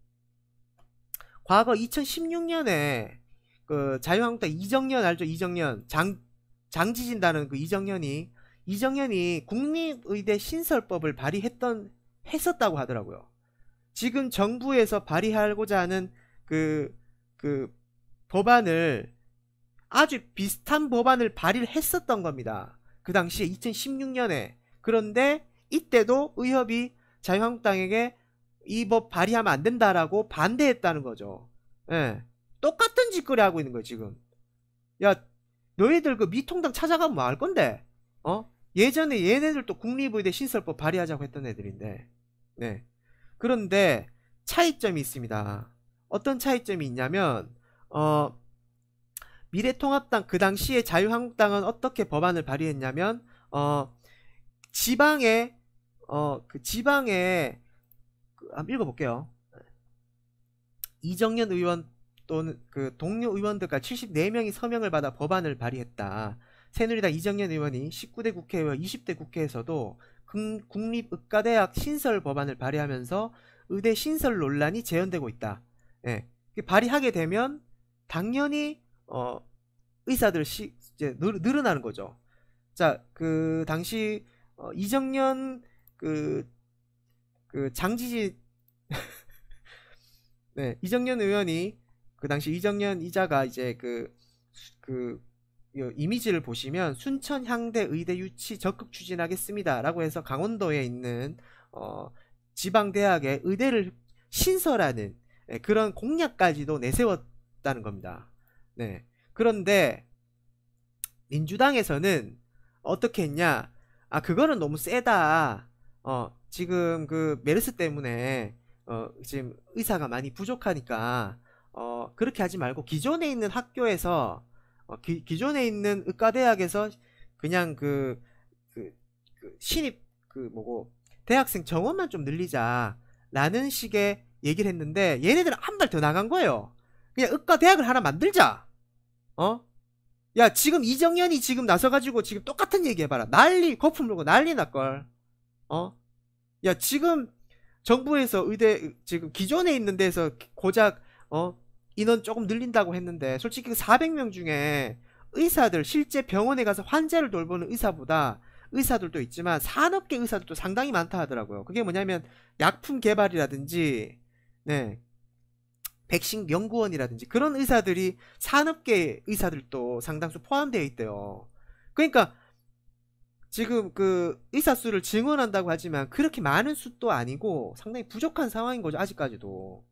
과거 2016년에 그 자유한국당 이정현 알죠? 이정현 장 장지진다는 그 이정현이 이정현이 국립의대 신설법을 발의했던 했었다고 하더라고요. 지금 정부에서 발의하고자 하는 그그 그 법안을 아주 비슷한 법안을 발의를 했었던 겁니다. 그 당시에 2016년에 그런데 이때도 의협이 자유한국당에게 이 법 발의하면 안 된다라고 반대했다는 거죠. 예. 똑같은 짓거리 하고 있는 거예요, 지금. 야, 너희들 그 미통당 찾아가면 뭐 할 건데? 어? 예전에 얘네들도 국립의대 신설법 발의하자고 했던 애들인데. 네. 그런데 차이점이 있습니다. 어떤 차이점이 있냐면, 어, 미래통합당 그 당시에 자유한국당은 어떻게 법안을 발의했냐면 어 지방에 어그 지방에 그 한번 읽어볼게요. 이정현 의원 또는 그 동료 의원들과 74명이 서명을 받아 법안을 발의했다. 새누리당 이정현 의원이 19대 국회와 20대 국회에서도 국립의과대학 신설 법안을 발의하면서 의대 신설 논란이 재현되고 있다. 예. 발의하게 되면 당연히 어, 의사들 시, 이제 늘, 어나는 거죠. 자, 그 당시 어, 이정년 그, 그 장지지 네, 이정년 의원이 그 당시 이정년 이자가 이제 그, 그 이미지를 보시면 순천 향대 의대 유치 적극 추진하겠습니다라고 해서 강원도에 있는 어, 지방 대학의 의대를 신설하는 예, 그런 공약까지도 내세웠다는 겁니다. 네. 그런데 민주당에서는 어떻게 했냐? 아 그거는 너무 세다. 어 지금 그 메르스 때문에 어 지금 의사가 많이 부족하니까 어 그렇게 하지 말고 기존에 있는 학교에서 어, 기, 기존에 있는 의과대학에서 그냥 그, 그, 그 신입 그 뭐고 대학생 정원만 좀 늘리자라는 식의 얘기를 했는데 얘네들은 한 발 더 나간 거예요. 그냥 의과 대학을 하나 만들자. 어? 야 지금 이정현이 지금 나서가지고 지금 똑같은 얘기해봐라. 난리 거품 물고 난리 날걸. 어? 야 지금 정부에서 의대 지금 기존에 있는 데서 고작 어 인원 조금 늘린다고 했는데 솔직히 400명 그 중에 의사들 실제 병원에 가서 환자를 돌보는 의사보다 의사들도 있지만 산업계 의사들도 상당히 많다 하더라고요. 그게 뭐냐면 약품 개발이라든지 네 백신 연구원이라든지 그런 의사들이 산업계 의사들도 상당수 포함되어 있대요. 그러니까 지금 그 의사 수를 증원한다고 하지만 그렇게 많은 수도 아니고 상당히 부족한 상황인 거죠 아직까지도.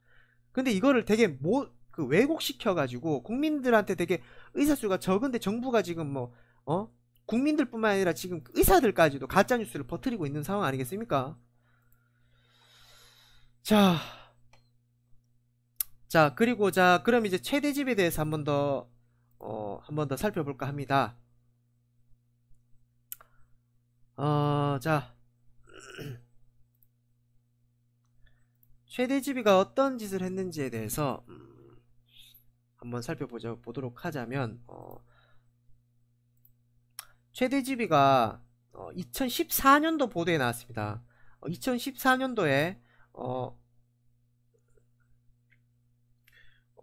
근데 이거를 되게 뭐 그 왜곡시켜 가지고 국민들한테 되게 의사 수가 적은데 정부가 지금 뭐 어? 국민들뿐만 아니라 지금 의사들까지도 가짜 뉴스를 퍼뜨리고 있는 상황 아니겠습니까? 자, 자 그리고 자 그럼 이제 최대집에 대해서 한번더 어, 한번 더 살펴볼까 합니다 어 자 최대집이가 어떤 짓을 했는지에 대해서 음, 한번 살펴보자 보도록 하자면 어, 최대집이가 어, 2014년도 보도에 나왔습니다. 어, 2014년도에 어,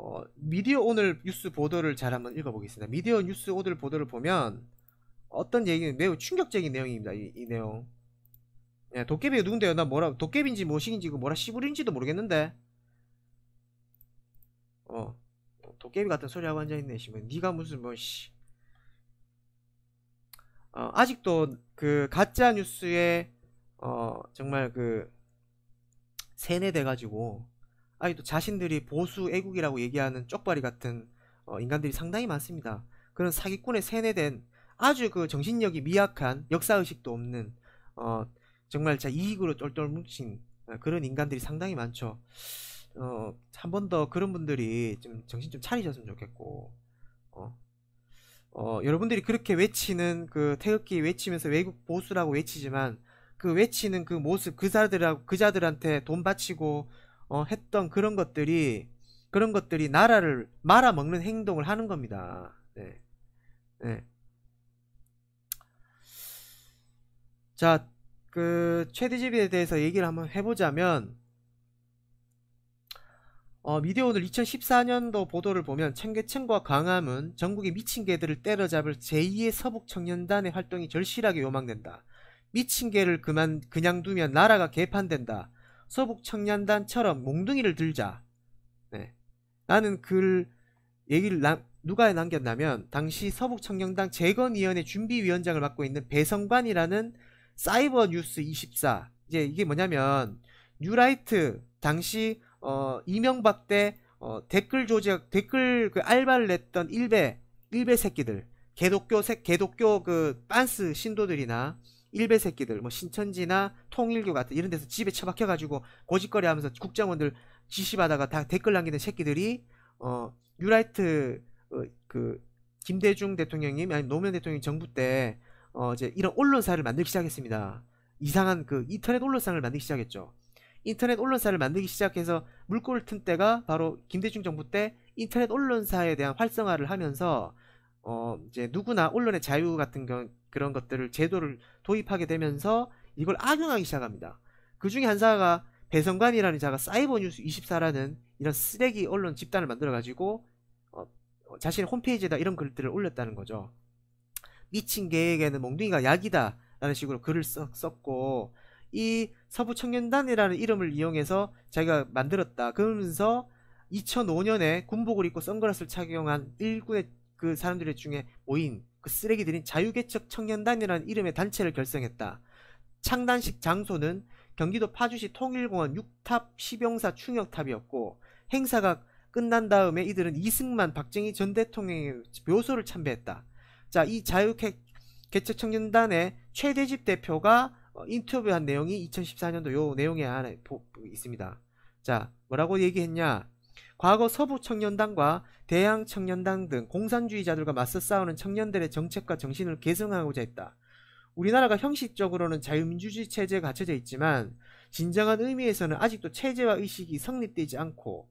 어, 미디어 오늘 뉴스 보도를 잘 한번 읽어보겠습니다. 미디어 뉴스 오늘 보도를 보면 어떤 얘기는 매우 충격적인 내용입니다. 이, 이 내용. 예, 도깨비가 누군데요? 나 뭐라 도깨비인지 뭐식인지 그 뭐라 시부린지도 모르겠는데. 어, 도깨비 같은 소리 하고 앉아 있네. 씨발, 네가 뭐 무슨 뭐 씨. 어, 아직도 그 가짜 뉴스에 어 정말 그 세뇌돼 가지고 아니 또 자신들이 보수 애국이라고 얘기하는 쪽발이 같은 어, 인간들이 상당히 많습니다. 그런 사기꾼에 세뇌된 아주 그 정신력이 미약한 역사의식도 없는 어, 정말 자 이익으로 똘똘 뭉친 어, 그런 인간들이 상당히 많죠. 어, 한 번 더 그런 분들이 좀 정신 좀 차리셨으면 좋겠고, 어, 어, 여러분들이 그렇게 외치는 그 태극기 외치면서 외국 보수라고 외치지만 그 외치는 그 모습 그 자들하고 그 자들한테 돈 바치고 어, 했던 그런 것들이 그런 것들이 나라를 말아먹는 행동을 하는 겁니다. 네. 네. 자, 그 최대집에 대해서 얘기를 한번 해보자면 어, 미디어 오늘 2014년도 보도를 보면 청계천과 광화문 전국의 미친 개들을 때려잡을 제2의 서북 청년단의 활동이 절실하게 요망된다. 미친 개를 그만 그냥 두면 나라가 개판된다. 서북 청년단처럼 몽둥이를 들자. 네. 나는 글 얘기를 남, 누가 남겼냐면 당시 서북 청년단 재건위원회 준비위원장을 맡고 있는 배성관이라는 사이버 뉴스 24 이제 이게 뭐냐면 뉴라이트 당시 어, 이명박 때 어, 댓글 조작 댓글 그 알바를 냈던 일베 일베 새끼들 개독교 새 개독교 그 빤스 신도들이나 일베 새끼들 뭐 신천지나 통일교 같은 이런 데서 집에 처박혀 가지고 고집거리 하면서 국정원들 지시받아가 다 댓글 남기는 새끼들이 어뉴라이트 어, 그 김대중 대통령님 아니 노무현 대통령 정부 때어 이제 이런 언론사를 만들기 시작했습니다. 이상한 그 인터넷 언론사를 만들기 시작했죠. 인터넷 언론사를 만들기 시작해서 물꼬를 튼 때가 바로 김대중 정부 때 인터넷 언론사에 대한 활성화를 하면서 어 이제 누구나 언론의 자유 같은 경, 그런 것들을 제도를 도입하게 되면서 이걸 악용하기 시작합니다. 그 중에 한 사가 배성관이라는 자가 사이버뉴스 24라는 이런 쓰레기 언론 집단을 만들어 가지고 어, 어, 자신의 홈페이지에다 이런 글들을 올렸다는 거죠. 미친 개에게는 몽둥이가 약이다 라는 식으로 글을 써, 썼고 이 서부 청년단이라는 이름을 이용해서 자기가 만들었다 그러면서 2005년에 군복을 입고 선글라스를 착용한 일군의 그 사람들 중에 모인 그 쓰레기들인 자유개척 청년단이라는 이름의 단체를 결성했다. 창단식 장소는 경기도 파주시 통일공원 6탑 10용사 충역탑이었고 행사가 끝난 다음에 이들은 이승만 박정희 전 대통령의 묘소를 참배했다. 자, 이 자유개척 청년단의 최대집 대표가 어, 인터뷰한 내용이 2014년도 요 내용에 하나 있습니다. 자, 뭐라고 얘기했냐? 과거 서부청년당과 대양청년당 등 공산주의자들과 맞서 싸우는 청년들의 정책과 정신을 계승하고자 했다. 우리나라가 형식적으로는 자유민주주의 체제에 갇혀져 있지만 진정한 의미에서는 아직도 체제와 의식이 성립되지 않고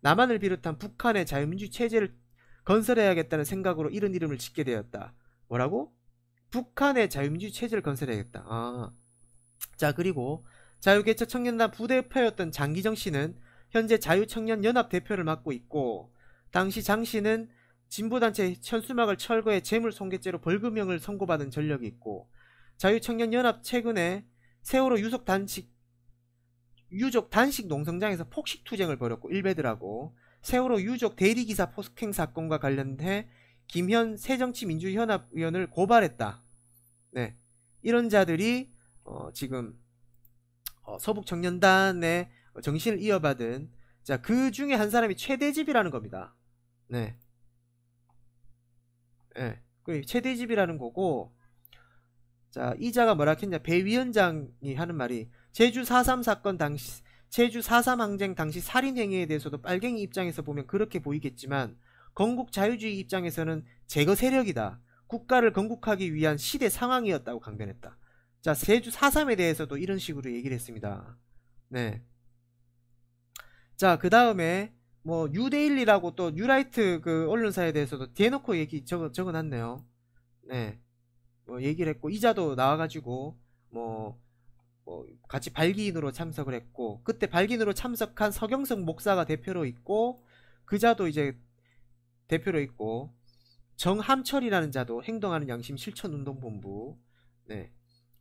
남한을 비롯한 북한의 자유민주주의 체제를 건설해야겠다는 생각으로 이런 이름을 짓게 되었다. 뭐라고? 북한의 자유민주주의 체제를 건설해야겠다. 아. 자 그리고 자유개척 청년단 부대표였던 장기정 씨는 현재 자유청년연합 대표를 맡고 있고 당시 장 씨는 진보단체 천수막을 철거해 재물손괴죄로 벌금형을 선고받은 전력이 있고 자유청년연합 최근에 세월호 유속 단식 유족 단식 농성장에서 폭식 투쟁을 벌였고 일베들하고 세월호 유족 대리기사 폭행 사건과 관련해 김현 새정치민주연합 의원을 고발했다. 네. 이런 자들이 어 지금 어 서북청년단의 정신을 이어받은 자 그 중에 한 사람이 최대집이라는 겁니다. 네, 예, 네. 최대집이라는 거고 자 이자가 뭐라 했냐 배 위원장이 하는 말이 제주 4.3 사건 당시 제주 4.3 항쟁 당시 살인 행위에 대해서도 빨갱이 입장에서 보면 그렇게 보이겠지만 건국 자유주의 입장에서는 제거 세력이다. 국가를 건국하기 위한 시대 상황이었다고 강변했다. 자, 제주 4.3에 대해서도 이런 식으로 얘기를 했습니다. 네. 자, 그 다음에 뭐 유데일리라고 또 뉴라이트 그 언론사에 대해서도 대 놓고 얘기 적어, 적어놨네요. 네. 뭐 얘기를 했고 이자도 나와가지고 뭐, 뭐 같이 발기인으로 참석을 했고 그때 발기인으로 참석한 서경석 목사가 대표로 있고 그 자도 이제 대표로 있고 정함철이라는 자도 행동하는 양심 실천 운동본부 네.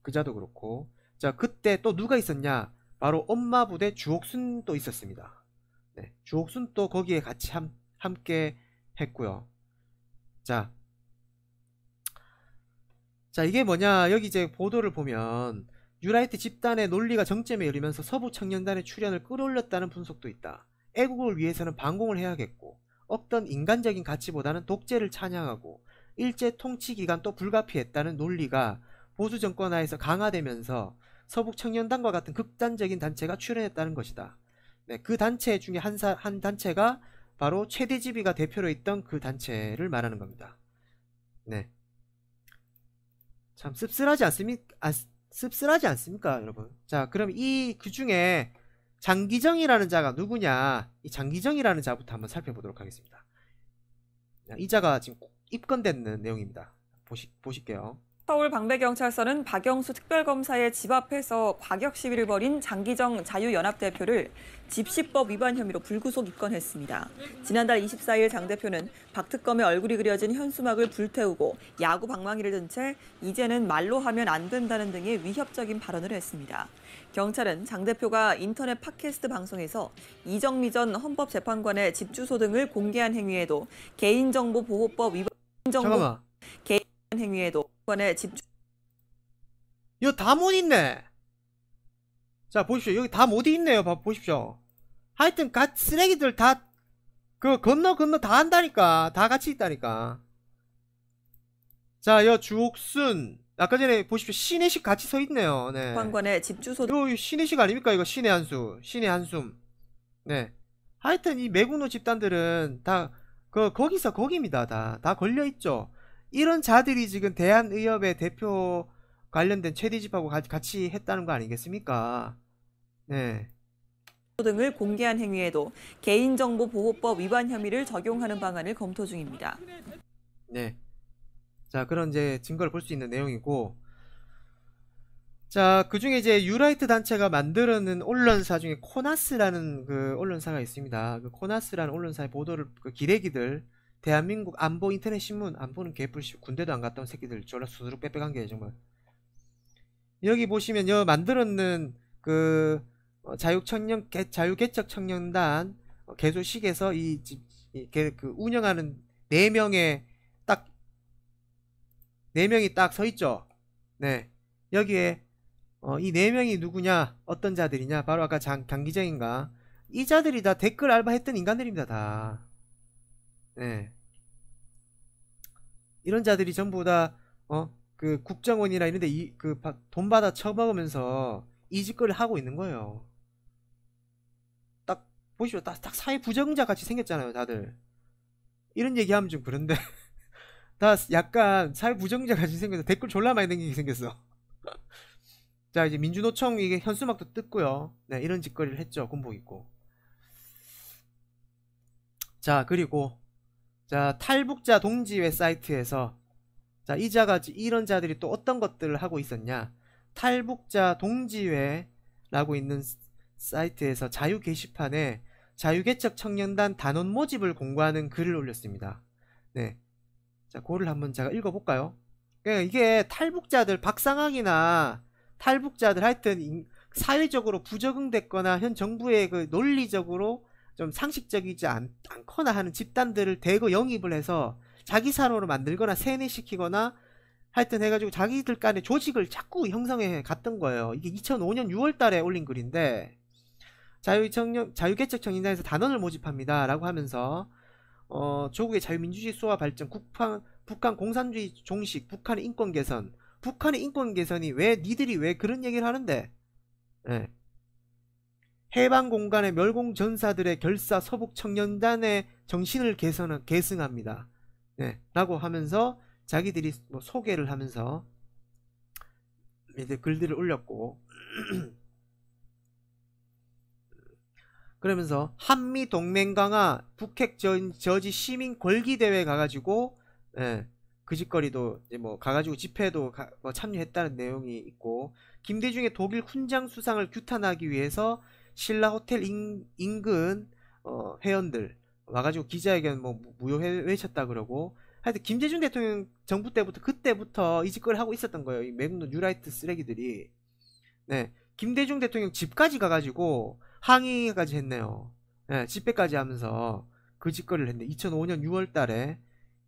그 자도 그렇고 자 그때 또 누가 있었냐 바로 엄마 부대 주옥순도 있었습니다. 네, 주옥순또 거기에 같이 함, 함께 했고요. 자, 자 이게 뭐냐 여기 이제 보도를 보면 유라이트 집단의 논리가 정점에 이르면서 서부 청년단의 출연을 끌어올렸다는 분석도 있다. 애국을 위해서는 반공을 해야겠고 없던 인간적인 가치보다는 독재를 찬양하고 일제 통치 기간도 불가피했다는 논리가 보수 정권 하에서 강화되면서 서북 청년단과 같은 극단적인 단체가 출현했다는 것이다. 네, 그 단체 중에 한, 사, 한 단체가 바로 최대지비가 대표로 있던 그 단체를 말하는 겁니다. 네. 참 씁쓸하지 않습니까? 아, 씁쓸하지 않습니까, 여러분? 자, 그럼 이 그 중에 장기정이라는 자가 누구냐? 이 장기정이라는 자부터 한번 살펴보도록 하겠습니다. 이 자가 지금 입건되는 내용입니다. 보시, 보실게요. 서울 방배경찰서는 박영수 특별검사의 집 앞에서 과격 시위를 벌인 장기정 자유연합대표를 집시법 위반 혐의로 불구속 입건했습니다. 지난달 24일 장 대표는 박 특검의 얼굴이 그려진 현수막을 불태우고 야구 방망이를 든 채 이제는 말로 하면 안 된다는 등의 위협적인 발언을 했습니다. 경찰은 장 대표가 인터넷 팟캐스트 방송에서 이정미 전 헌법재판관의 집주소 등을 공개한 행위에도 개인정보보호법 위반 정보 개인 행위에도 권에 집중. 여기 다못 있네. 자 보십시오. 여기 다 못 있네요. 봐 보십시오. 하여튼 갓 쓰레기들 다 그 건너 건너 다 한다니까. 다 같이 있다니까. 자, 여 주옥순. 아까 전에 보십시오. 시내식 같이 서 있네요. 네. 관관의 집주소. 이거 신의식 아닙니까? 이거 시내 한수. 시내 한숨. 네. 하여튼 이 매국노 집단들은 다, 그, 거기서 거기입니다. 다. 다 걸려있죠. 이런 자들이 지금 대한의협의 대표 관련된 최대집하고 같이 했다는 거 아니겠습니까? 네. 등을 공개한 행위에도 개인정보보호법 위반 혐의를 적용하는 방안을 검토 중입니다. 네. 자, 그런 이제 증거를 볼 수 있는 내용이고 자, 그 중에 이제 유라이트 단체가 만들어낸 언론사 중에 코나스라는 그 언론사가 있습니다. 그 코나스라는 언론사의 보도를 그 기레기들 대한민국 안보 인터넷 신문 안보는 개뿔씨 군대도 안갔던 새끼들 졸라 수두룩 빽빽한 게 정말 여기 보시면 여 만들었는 그 어, 자유청년 자유개척 청년단 어, 개소식에서 이, 이 개, 그 운영하는 네 명의 딱 네 명이 딱 서 있죠. 네 여기에 어, 이 네 명이 누구냐 어떤 자들이냐 바로 아까 장, 강기정인가 이 자들이 다 댓글 알바했던 인간들입니다 다. 예. 이런 자들이 전부 다, 어, 그 국정원이나 이런데 이, 그, 돈 받아 처먹으면서 이짓거리를 하고 있는 거예요. 딱, 보시죠. 딱, 딱 사회 부정자 같이 생겼잖아요, 다들. 이런 얘기하면 좀 그런데. 다 약간 사회 부정자 같이 생겼어. 댓글 졸라 많이 생기게 생겼어. 자, 이제 민주노총 이게 현수막도 뜯고요. 네, 이런 짓거리를 했죠, 군복 입고. 자, 그리고 자 탈북자 동지회 사이트에서 자 이자가 이런 자들이 또 어떤 것들을 하고 있었냐 탈북자 동지회라고 있는 사이트에서 자유 게시판에 자유개척 청년단 단원 모집을 공고하는 글을 올렸습니다. 네. 자, 고거를 한번 제가 읽어볼까요? 예, 이게 탈북자들, 박상학이나 탈북자들 하여튼 사회적으로 부적응됐거나 현 정부의 그 논리적으로 좀 상식적이지 않, 않거나 하는 집단들을 대거 영입을 해서 자기 산으로 만들거나 세뇌시키거나 하여튼 해가지고 자기들 간의 조직을 자꾸 형성해 갔던 거예요. 이게 2005년 6월 달에 올린 글인데 자유청년, 자유개척 정인당에서 단원을 모집합니다. 라고 하면서 어, 조국의 자유민주주의 수호와 발전, 국방, 북한 공산주의 종식, 북한의 인권 개선, 북한의 인권 개선이 왜 니들이 왜 그런 얘기를 하는데? 예. 해방 공간의 멸공 전사들의 결사 서북 청년단의 정신을 개선한 계승합니다. 네, 라고 하면서 자기들이 뭐 소개를 하면서 이제 글들을 올렸고 그러면서 한미 동맹 강화 북핵 저지 시민 권기 대회 가가지고 예, 그 짓거리도 이제 뭐 가가지고 집회도 가, 뭐 참여했다는 내용이 있고 김대중의 독일 훈장 수상을 규탄하기 위해서 신라 호텔 인, 근 어, 회원들 와가지고 기자회견 뭐 무효 외쳤다 그러고 하여튼 김대중 대통령 정부 때부터 그때부터 이 짓거리 하고 있었던 거예요. 이맥국노 뉴라이트 쓰레기들이 네 김대중 대통령 집까지 가가지고 항의까지 했네요. 네, 집회까지 하면서 그 짓거리를 했네. 2005년 6월달에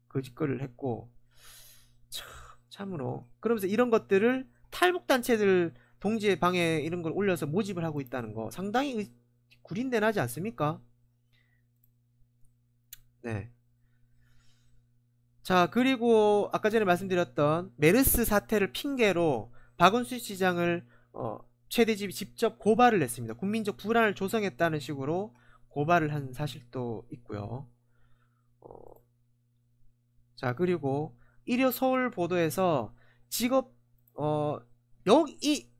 그 짓거리를 했고 참 참으로 그러면서 이런 것들을 탈북 단체들 동지의 방에 이런 걸 올려서 모집을 하고 있다는 거 상당히 구린데나지 않습니까? 네. 자 그리고 아까 전에 말씀드렸던 메르스 사태를 핑계로 박원순 시장을 어, 최대집이 직접 고발을 했습니다 국민적 불안을 조성했다는 식으로 고발을 한 사실도 있고요. 어, 자 그리고 일요 서울 보도에서 직업 어, 여기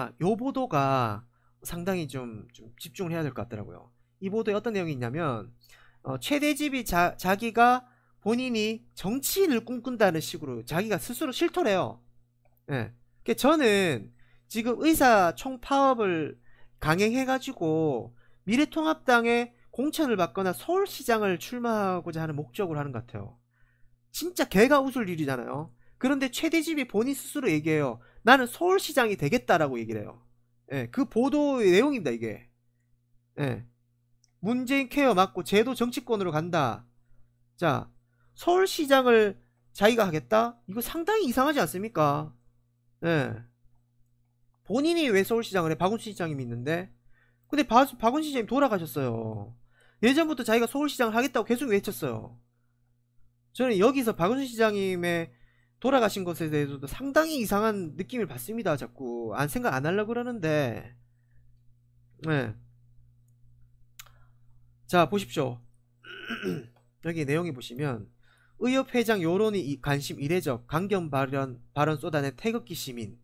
아, 요 보도가 상당히 좀, 좀 집중을 해야 될 것 같더라고요. 이 보도에 어떤 내용이 있냐면, 어, 최대집이 자, 자기가 본인이 정치인을 꿈꾼다는 식으로 자기가 스스로 실토래요 예. 그 저는 지금 의사 총파업을 강행해가지고 미래통합당에 공천을 받거나 서울시장을 출마하고자 하는 목적으로 하는 것 같아요. 진짜 개가 웃을 일이잖아요. 그런데 최대집이 본인 스스로 얘기해요. 나는 서울시장이 되겠다라고 얘기를 해요. 예, 그 보도의 내용입니다, 이게. 예. 문재인 케어 맞고 제도 정치권으로 간다. 자, 서울시장을 자기가 하겠다? 이거 상당히 이상하지 않습니까? 예. 본인이 왜 서울시장을 해? 박원순 시장님이 있는데. 근데 바, 박원순 시장님 돌아가셨어요. 예전부터 자기가 서울시장을 하겠다고 계속 외쳤어요. 저는 여기서 박원순 시장님의 돌아가신 것에 대해서도 상당히 이상한 느낌을 받습니다. 자꾸 안 생각 안 하려고 그러는데 네. 자 보십시오. 여기 내용이 보시면 의협 회장 여론이 관심 이례적 강경 발언 발언 쏟아낸 태극기 시민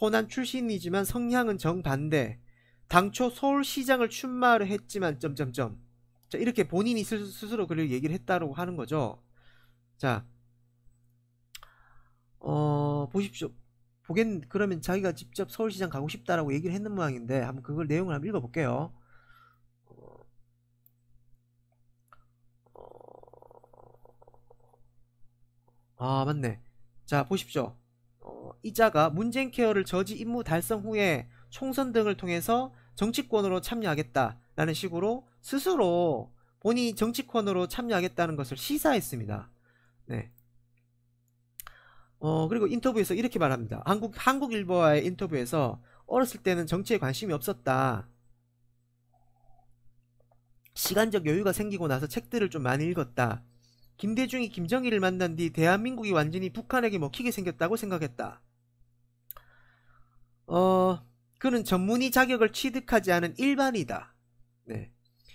호남 출신이지만 성향은 정반대 당초 서울시장을 출마를 했지만 점점점 자 이렇게 본인이 스스로 그를 얘기를 했다고 하는 거죠. 자어 보십시오. 보겠 그러면 자기가 직접 서울시장 가고 싶다라고 얘기를 했는 모양인데 한번 그걸 내용을 한번 읽어볼게요. 어, 어. 아 맞네. 자 보십시오. 어, 이자가 문재인 케어를 저지 임무 달성 후에 총선 등을 통해서 정치권으로 참여하겠다라는 식으로 스스로 본인이 정치권으로 참여하겠다는 것을 시사했습니다. 네. 어, 그리고 인터뷰에서 이렇게 말합니다. 한국, 한국일보와의 인터뷰에서 어렸을 때는 정치에 관심이 없었다. 시간적 여유가 생기고 나서 책들을 좀 많이 읽었다. 김대중이 김정일을 만난 뒤 대한민국이 완전히 북한에게 먹히게 생겼다고 생각했다. 어, 그는 전문의 자격을 취득하지 않은 일반이다. 네.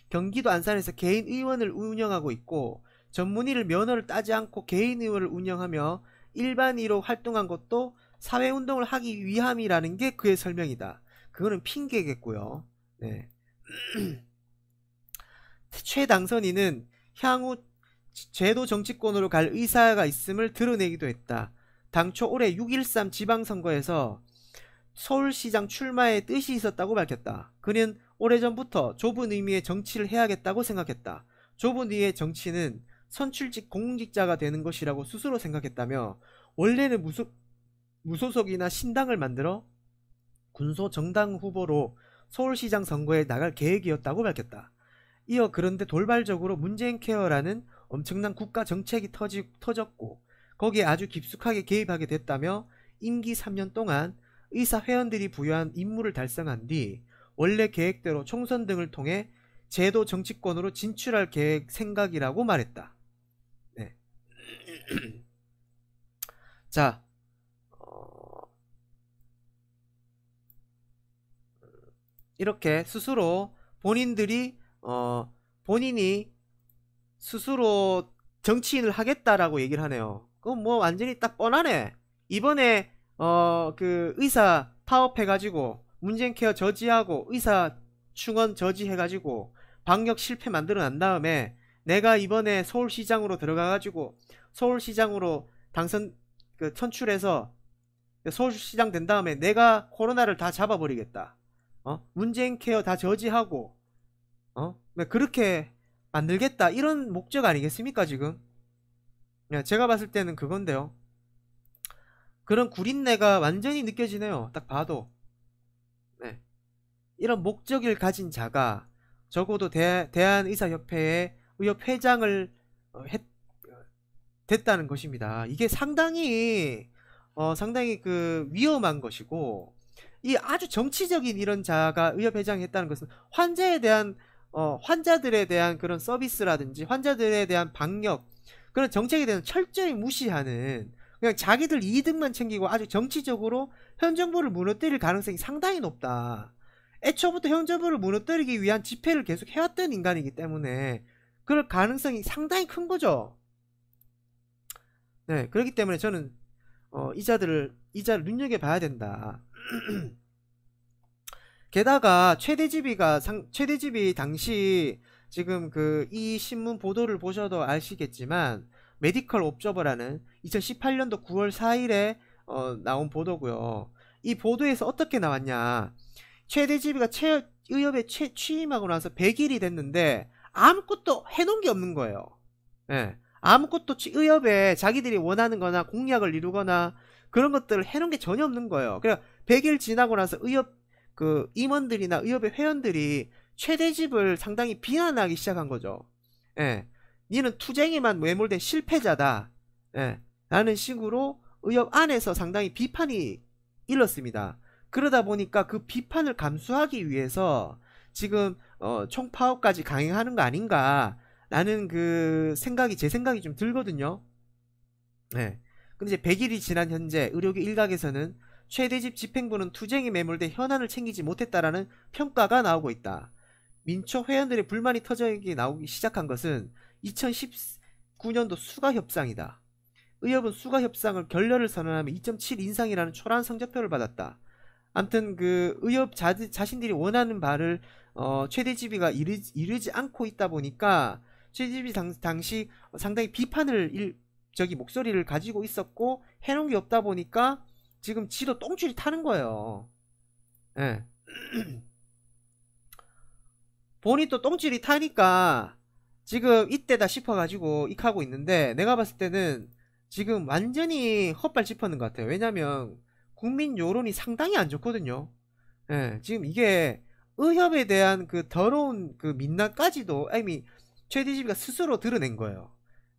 경기도 안산에서 개인 의원을 운영하고 있고 전문의를 면허를 따지 않고 개인 의원을 운영하며 일반의로 활동한 것도 사회운동을 하기 위함이라는 게 그의 설명이다. 그거는 핑계겠고요. 네. 최 당선인은 향후 제도 정치권으로 갈 의사가 있음을 드러내기도 했다. 당초 올해 6.13 지방선거에서 서울시장 출마의 뜻이 있었다고 밝혔다. 그는 오래전부터 좁은 의미의 정치를 해야겠다고 생각했다. 좁은 의미의 정치는 선출직 공직자가 되는 것이라고 스스로 생각했다며 원래는 무소, 무소속이나 신당을 만들어 군소 정당 후보로 서울시장 선거에 나갈 계획이었다고 밝혔다. 이어 그런데 돌발적으로 문재인 케어라는 엄청난 국가 정책이 터지, 터졌고 거기에 아주 깊숙하게 개입하게 됐다며 임기 3년 동안 의사 회원들이 부여한 임무를 달성한 뒤 원래 계획대로 총선 등을 통해 제도 정치권으로 진출할 계획 생각이라고 말했다. 자. 이렇게 스스로 본인들이 어 본인이 스스로 정치인을 하겠다라고 얘기를 하네요. 그건 뭐 완전히 딱 뻔하네. 이번에 어 그 의사 파업해 가지고 문재인 케어 저지하고 의사 충원 저지해 가지고 방역 실패 만들어 난 다음에 내가 이번에 서울시장으로 들어가 가지고 서울시장으로 당선 그 선출해서 서울시장 된 다음에 내가 코로나를 다 잡아버리겠다. 어? 문재인 케어 다 저지하고 어? 네, 그렇게 만들겠다 이런 목적 아니겠습니까 지금? 네, 제가 봤을 때는 그건데요. 그런 구린내가 완전히 느껴지네요. 딱 봐도. 네. 이런 목적을 가진 자가 적어도 대, 한의사협회의 의협회장을 어, 했, 됐다는 것입니다. 이게 상당히 어, 상당히 그 위험한 것이고 이 아주 정치적인 이런 자가 의협 회장했다는 것은 환자에 대한 어, 환자들에 대한 그런 서비스라든지 환자들에 대한 방역 그런 정책에 대한 철저히 무시하는 그냥 자기들 이득만 챙기고 아주 정치적으로 현 정부를 무너뜨릴 가능성이 상당히 높다. 애초부터 현 정부를 무너뜨리기 위한 집회를 계속 해왔던 인간이기 때문에 그럴 가능성이 상당히 큰 거죠. 네, 그렇기 때문에 저는 어, 이자들을 이자를 눈여겨 봐야 된다. 게다가 최대집이가 상, 최대집이 당시 지금 그 이 신문 보도를 보셔도 아시겠지만 메디컬 옵저버라는 2018년도 9월 4일에 어, 나온 보도고요. 이 보도에서 어떻게 나왔냐? 최대집이가 최, 의협에 취임하고 나서 100일이 됐는데 아무것도 해놓은 게 없는 거예요. 예. 네. 아무것도 의협에 자기들이 원하는 거나 공약을 이루거나 그런 것들을 해놓은 게 전혀 없는 거예요. 그러니 100일 지나고 나서 의협 그 임원들이나 의협의 회원들이 최대집을 상당히 비난하기 시작한 거죠. 예. 니는 투쟁에만 매몰된 실패자다. 예. 라는 식으로 의협 안에서 상당히 비판이 일렀습니다. 그러다 보니까 그 비판을 감수하기 위해서 지금 어, 총파업까지 강행하는 거 아닌가 라는 그 생각이 제 생각이 좀 들거든요. 네. 근데 이제 100일이 지난 현재 의료계 일각에서는 최대집 집행부는 투쟁에 매몰돼 현안을 챙기지 못했다라는 평가가 나오고 있다. 민초 회원들의 불만이 터져지게 나오기 시작한 것은 2019년도 수가 협상이다. 의협은 수가 협상을 결렬을 선언하며 2.7 인상이라는 초라한 성적표를 받았다. 암튼 그 의협 자, 자신들이 원하는 바를 어, 최대집이가 이르, 이르지 않고 있다 보니까 CCTV 당, 당시 상당히 비판을 일, 저기 목소리를 가지고 있었고 해놓은 게 없다 보니까 지금 지도 똥줄이 타는 거예요. 예. 본이 또 똥줄이 타니까 지금 이때다 싶어가지고 익하고 있는데 내가 봤을 때는 지금 완전히 헛발 짚었는 것 같아요. 왜냐면 국민 여론이 상당히 안 좋거든요. 예, 지금 이게 의협에 대한 그 더러운 그 민낯까지도, 아니, 최디집이가 스스로 드러낸 거예요.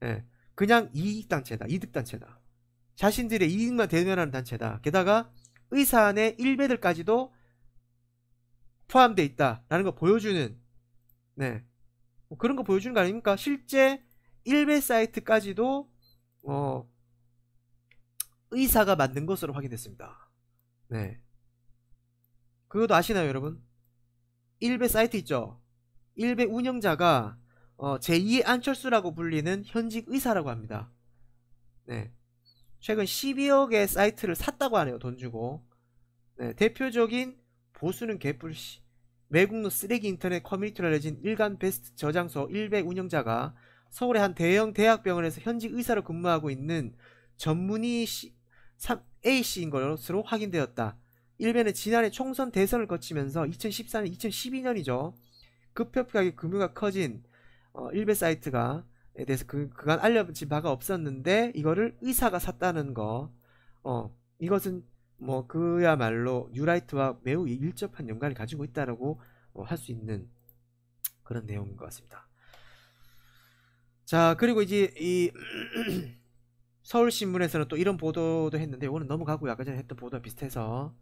예. 그냥 이익단체다. 이득단체다. 자신들의 이익만 대변하는 단체다. 게다가 의사안에 1배들까지도 포함되어 있다라는 거 보여주는 네. 뭐 그런 거 보여주는 거 아닙니까? 실제 1배 사이트까지도 어, 의사가 만든 것으로 확인됐습니다. 네. 그것도 아시나요, 여러분? 1배 사이트 있죠? 1배 운영자가 어, 제2의 안철수라고 불리는 현직 의사라고 합니다. 네. 최근 12억의 사이트를 샀다고 하네요. 돈 주고. 네, 대표적인 보수는 개뿔씨. 외국노 쓰레기 인터넷 커뮤니티로 알려진 일간 베스트 저장소 1배 운영자가 서울의 한 대형 대학병원에서 현직 의사로 근무하고 있는 전문의 3, A씨인 것으로 확인되었다. 1배는 지난해 총선 대선을 거치면서 2014년, 2012년이죠. 급격하게 규모가 커진 어, 일베 사이트가 에 대해서 그, 그간 알려진 바가 없었는데 이거를 의사가 샀다는 거 어, 이것은 뭐 그야말로 뉴라이트와 매우 밀접한 연관을 가지고 있다라고 어, 할수 있는 그런 내용인 것 같습니다. 자 그리고 이제 이 서울신문에서는 또 이런 보도도 했는데 오늘 넘어가고요. 아까 전에 했던 보도와 비슷해서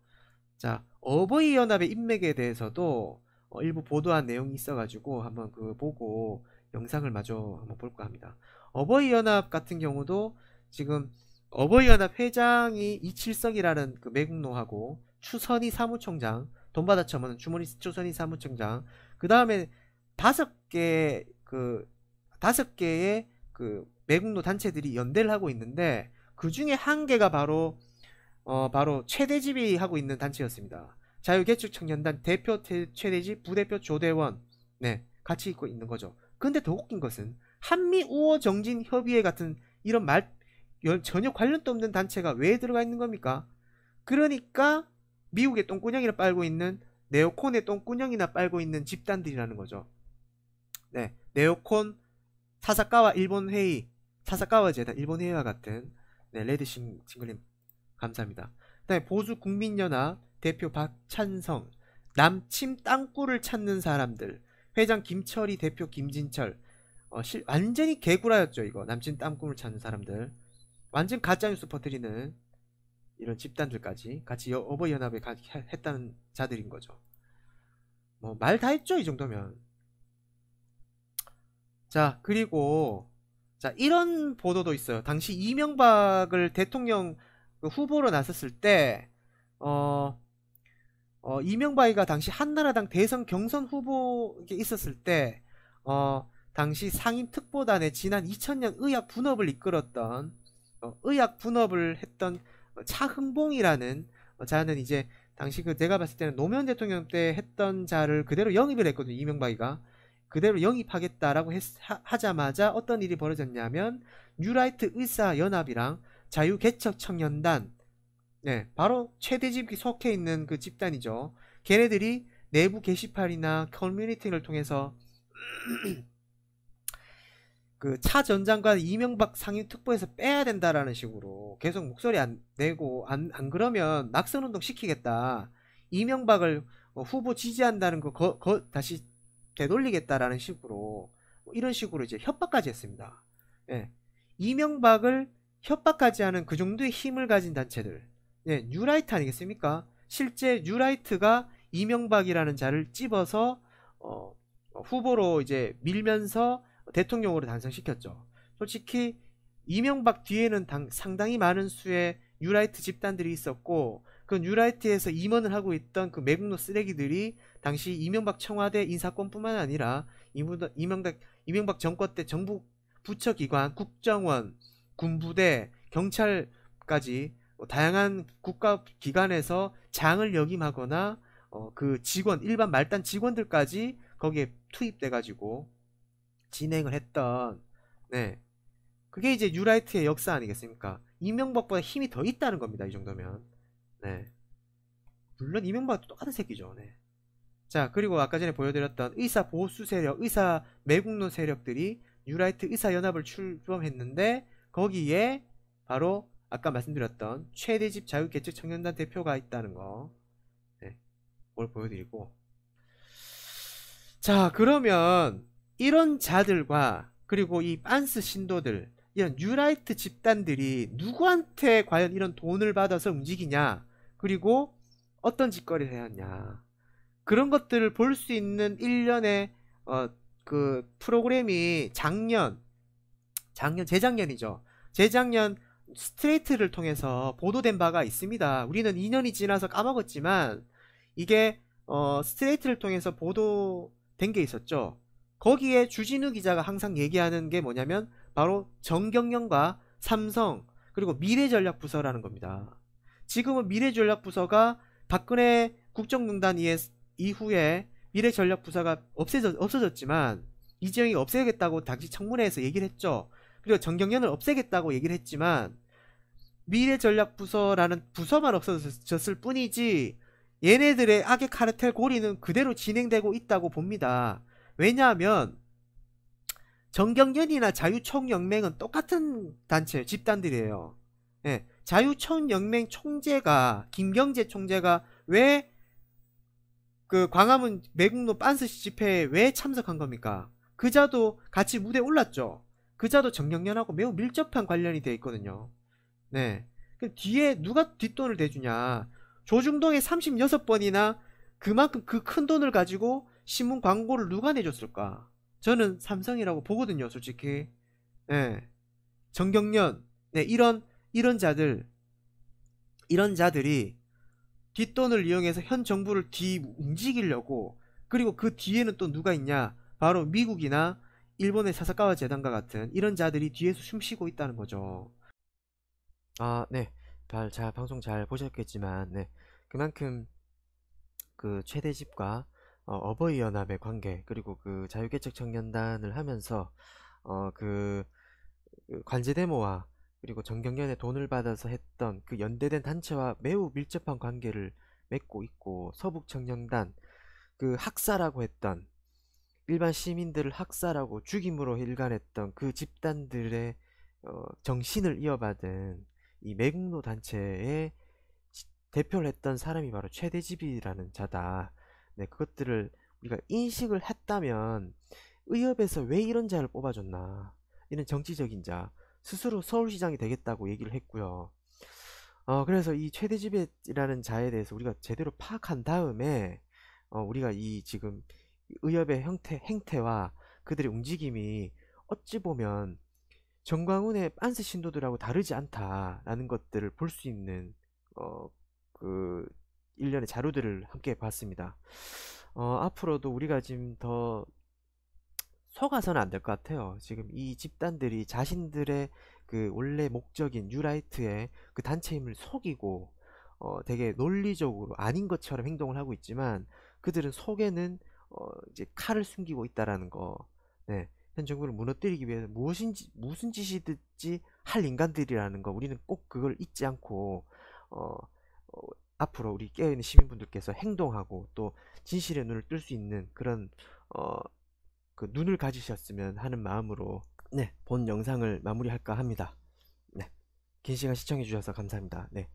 자 어버이연합의 인맥에 대해서도 어, 일부 보도한 내용이 있어가지고 한번 그 보고 영상을 마저 한번 볼까 합니다. 어버이연합 같은 경우도 지금 어버이연합 회장이 이칠석이라는그 매국노하고 추선이 사무총장, 돈받아 처무는 주머니 추선이 사무총장, 그 다음에 다섯 개, 그, 다섯 개의 그 매국노 단체들이 연대를 하고 있는데, 그 중에 한 개가 바로, 어, 바로 최대집이 하고 있는 단체였습니다. 자유개척 청년단 대표 최대집, 부대표 조대원, 네, 같이 있고 있는 거죠. 근데 더 웃긴 것은 한미 우호 정진 협의회 같은 이런 말 전혀 관련도 없는 단체가 왜 들어가 있는 겁니까? 그러니까 미국의 똥꾸냥이나 빨고 있는 네오콘의 똥꾸냥이나 빨고 있는 집단들이라는 거죠. 네, 네오콘 사사카와 일본 회의, 사사카와 재단 일본 회의와 같은 네, 레드 싱, 싱글님 감사합니다. 그다음에 보수 국민연합 대표 박찬성 남침 땅굴을 찾는 사람들 회장 김철이, 대표 김진철. 어, 실, 완전히 개구라였죠, 이거. 남친 땀꿈을 찾는 사람들. 완전 가짜뉴스 퍼뜨리는 이런 집단들까지 같이 여, 어버이연합에 가, 했다는 자들인 거죠. 뭐, 말 다 했죠, 이 정도면. 자, 그리고, 자, 이런 보도도 있어요. 당시 이명박을 대통령 그 후보로 나섰을 때, 어, 어, 이명박이가 당시 한나라당 대선 경선 후보에 있었을 때, 어, 당시 상임특보단에 지난 2000년 의학 분업을 이끌었던, 어, 의학 분업을 했던 차흥봉이라는 어, 자는 이제 당시 그 내가 봤을 때는 노무현 대통령 때 했던 자를 그대로 영입을 했거든요. 이명박이가. 그대로 영입하겠다라고 했, 하, 자마자 어떤 일이 벌어졌냐면 뉴라이트 의사연합이랑 자유개척청년단 네, 바로 최대집이 속해 있는 그 집단이죠. 걔네들이 내부 게시판이나 커뮤니티를 통해서 그 차 전장과 이명박 상임특보에서 빼야 된다라는 식으로 계속 목소리 안 내고 안, 안 그러면 낙선운동 시키겠다. 이명박을 어, 후보 지지한다는 거 거, 거, 다시 되돌리겠다라는 식으로 뭐 이런 식으로 이제 협박까지 했습니다. 예. 이명박을 협박까지 하는 그 정도의 힘을 가진 단체들 네, 뉴라이트 아니겠습니까? 실제 뉴라이트가 이명박이라는 자를 찝어서 어, 후보로 이제 밀면서 대통령으로 당선시켰죠. 솔직히 이명박 뒤에는 당, 상당히 많은 수의 뉴라이트 집단들이 있었고 그 뉴라이트에서 임원을 하고 있던 그 매국노 쓰레기들이 당시 이명박 청와대 인사권뿐만 아니라 이명박, 이명박 정권 때 정부 부처기관, 국정원, 군부대, 경찰까지 다양한 국가 기관에서 장을 역임하거나 어, 그 직원 일반 말단 직원들까지 거기에 투입돼 가지고 진행을 했던 네 그게 이제 유라이트의 역사 아니겠습니까 이명박보다 힘이 더 있다는 겁니다 이 정도면 네 물론 이명박도 똑같은 새끼죠 네. 자 그리고 아까 전에 보여드렸던 의사 보수 세력 의사 매국노 세력들이 유라이트 의사연합을 출범했는데 거기에 바로 아까 말씀드렸던 최대집 자유계측 청년단 대표가 있다는 거. 네. 그걸 보여드리고. 자, 그러면 이런 자들과 그리고 이 반스 신도들, 이런 뉴라이트 집단들이 누구한테 과연 이런 돈을 받아서 움직이냐, 그리고 어떤 짓거리를 해왔냐 그런 것들을 볼 수 있는 일련의 어, 그 프로그램이 작년, 작년, 재작년이죠. 재작년 스트레이트를 통해서 보도된 바가 있습니다. 우리는 2년이 지나서 까먹었지만 이게 어, 스트레이트를 통해서 보도된 게 있었죠. 거기에 주진우 기자가 항상 얘기하는 게 뭐냐면 바로 정경영과 삼성 그리고 미래전략부서라는 겁니다. 지금은 미래전략부서가 박근혜 국정농단 이후에 미래전략부서가 없어졌, 지만 이재용이 없애겠다고 당시 청문회에서 얘기를 했죠. 그리고 정경련을 없애겠다고 얘기를 했지만 미래전략부서라는 부서만 없어졌을 뿐이지 얘네들의 악의 카르텔 고리는 그대로 진행되고 있다고 봅니다. 왜냐하면 정경련이나 자유총영맹은 똑같은 단체 집단들이에요. 예, 자유총영맹 총재가 김경재 총재가 왜 그 광화문 매국노 빤스시 집회에 왜 참석한 겁니까? 그자도 같이 무대 올랐죠. 그자도 정경련하고 매우 밀접한 관련이 돼 있거든요. 네. 그 뒤에 누가 뒷돈을 대주냐. 조중동의 36번이나 그만큼 그 큰 돈을 가지고 신문 광고를 누가 내줬을까? 저는 삼성이라고 보거든요, 솔직히. 네. 정경련, 네, 이런, 이런 자들, 이런 자들이 뒷돈을 이용해서 현 정부를 뒤 움직이려고, 그리고 그 뒤에는 또 누가 있냐? 바로 미국이나 일본의 사사카와 재단과 같은 이런 자들이 뒤에서 숨쉬고 있다는 거죠. 아, 네. 잘, 잘 방송 잘 보셨겠지만, 네. 그만큼 그 최대집과 어, 버이 연합의 관계 그리고 그 자유개척 청년단을 하면서 어, 그, 그 관제 데모와 그리고 정경련의 돈을 받아서 했던 그 연대된 단체와 매우 밀접한 관계를 맺고 있고 서북 청년단 그 학사라고 했던 일반 시민들을 학살하고 죽임으로 일관했던 그 집단들의 어, 정신을 이어받은 이 매국노 단체의 대표를 했던 사람이 바로 최대집이라는 자다. 네, 그것들을 우리가 인식을 했다면 의협에서 왜 이런 자를 뽑아줬나. 이런 정치적인 자, 스스로 서울시장이 되겠다고 얘기를 했고요. 어, 그래서 이 최대집이라는 자에 대해서 우리가 제대로 파악한 다음에 어, 우리가 이 지금 의협의 형태, 행태와 그들의 움직임이 어찌 보면 정광훈의 안스 신도들하고 다르지 않다라는 것들을 볼 수 있는 어, 그 일련의 자료들을 함께 봤습니다. 어, 앞으로도 우리가 지금 더 속아서는 안 될 것 같아요. 지금 이 집단들이 자신들의 그 원래 목적인 뉴라이트의 그 단체임을 속이고 어, 되게 논리적으로 아닌 것처럼 행동을 하고 있지만 그들은 속에는 어, 이제 칼을 숨기고 있다라는 거. 네. 현 정부를 무너뜨리기 위해서 무엇인지 무슨 짓이든지 할 인간들이라는 거 우리는 꼭 그걸 잊지 않고 어, 어 앞으로 우리 깨어있는 시민분들께서 행동하고 또 진실의 눈을 뜰 수 있는 그런 어, 그 눈을 가지셨으면 하는 마음으로 네, 본 영상을 마무리할까 합니다. 네. 긴 시간 시청해 주셔서 감사합니다. 네.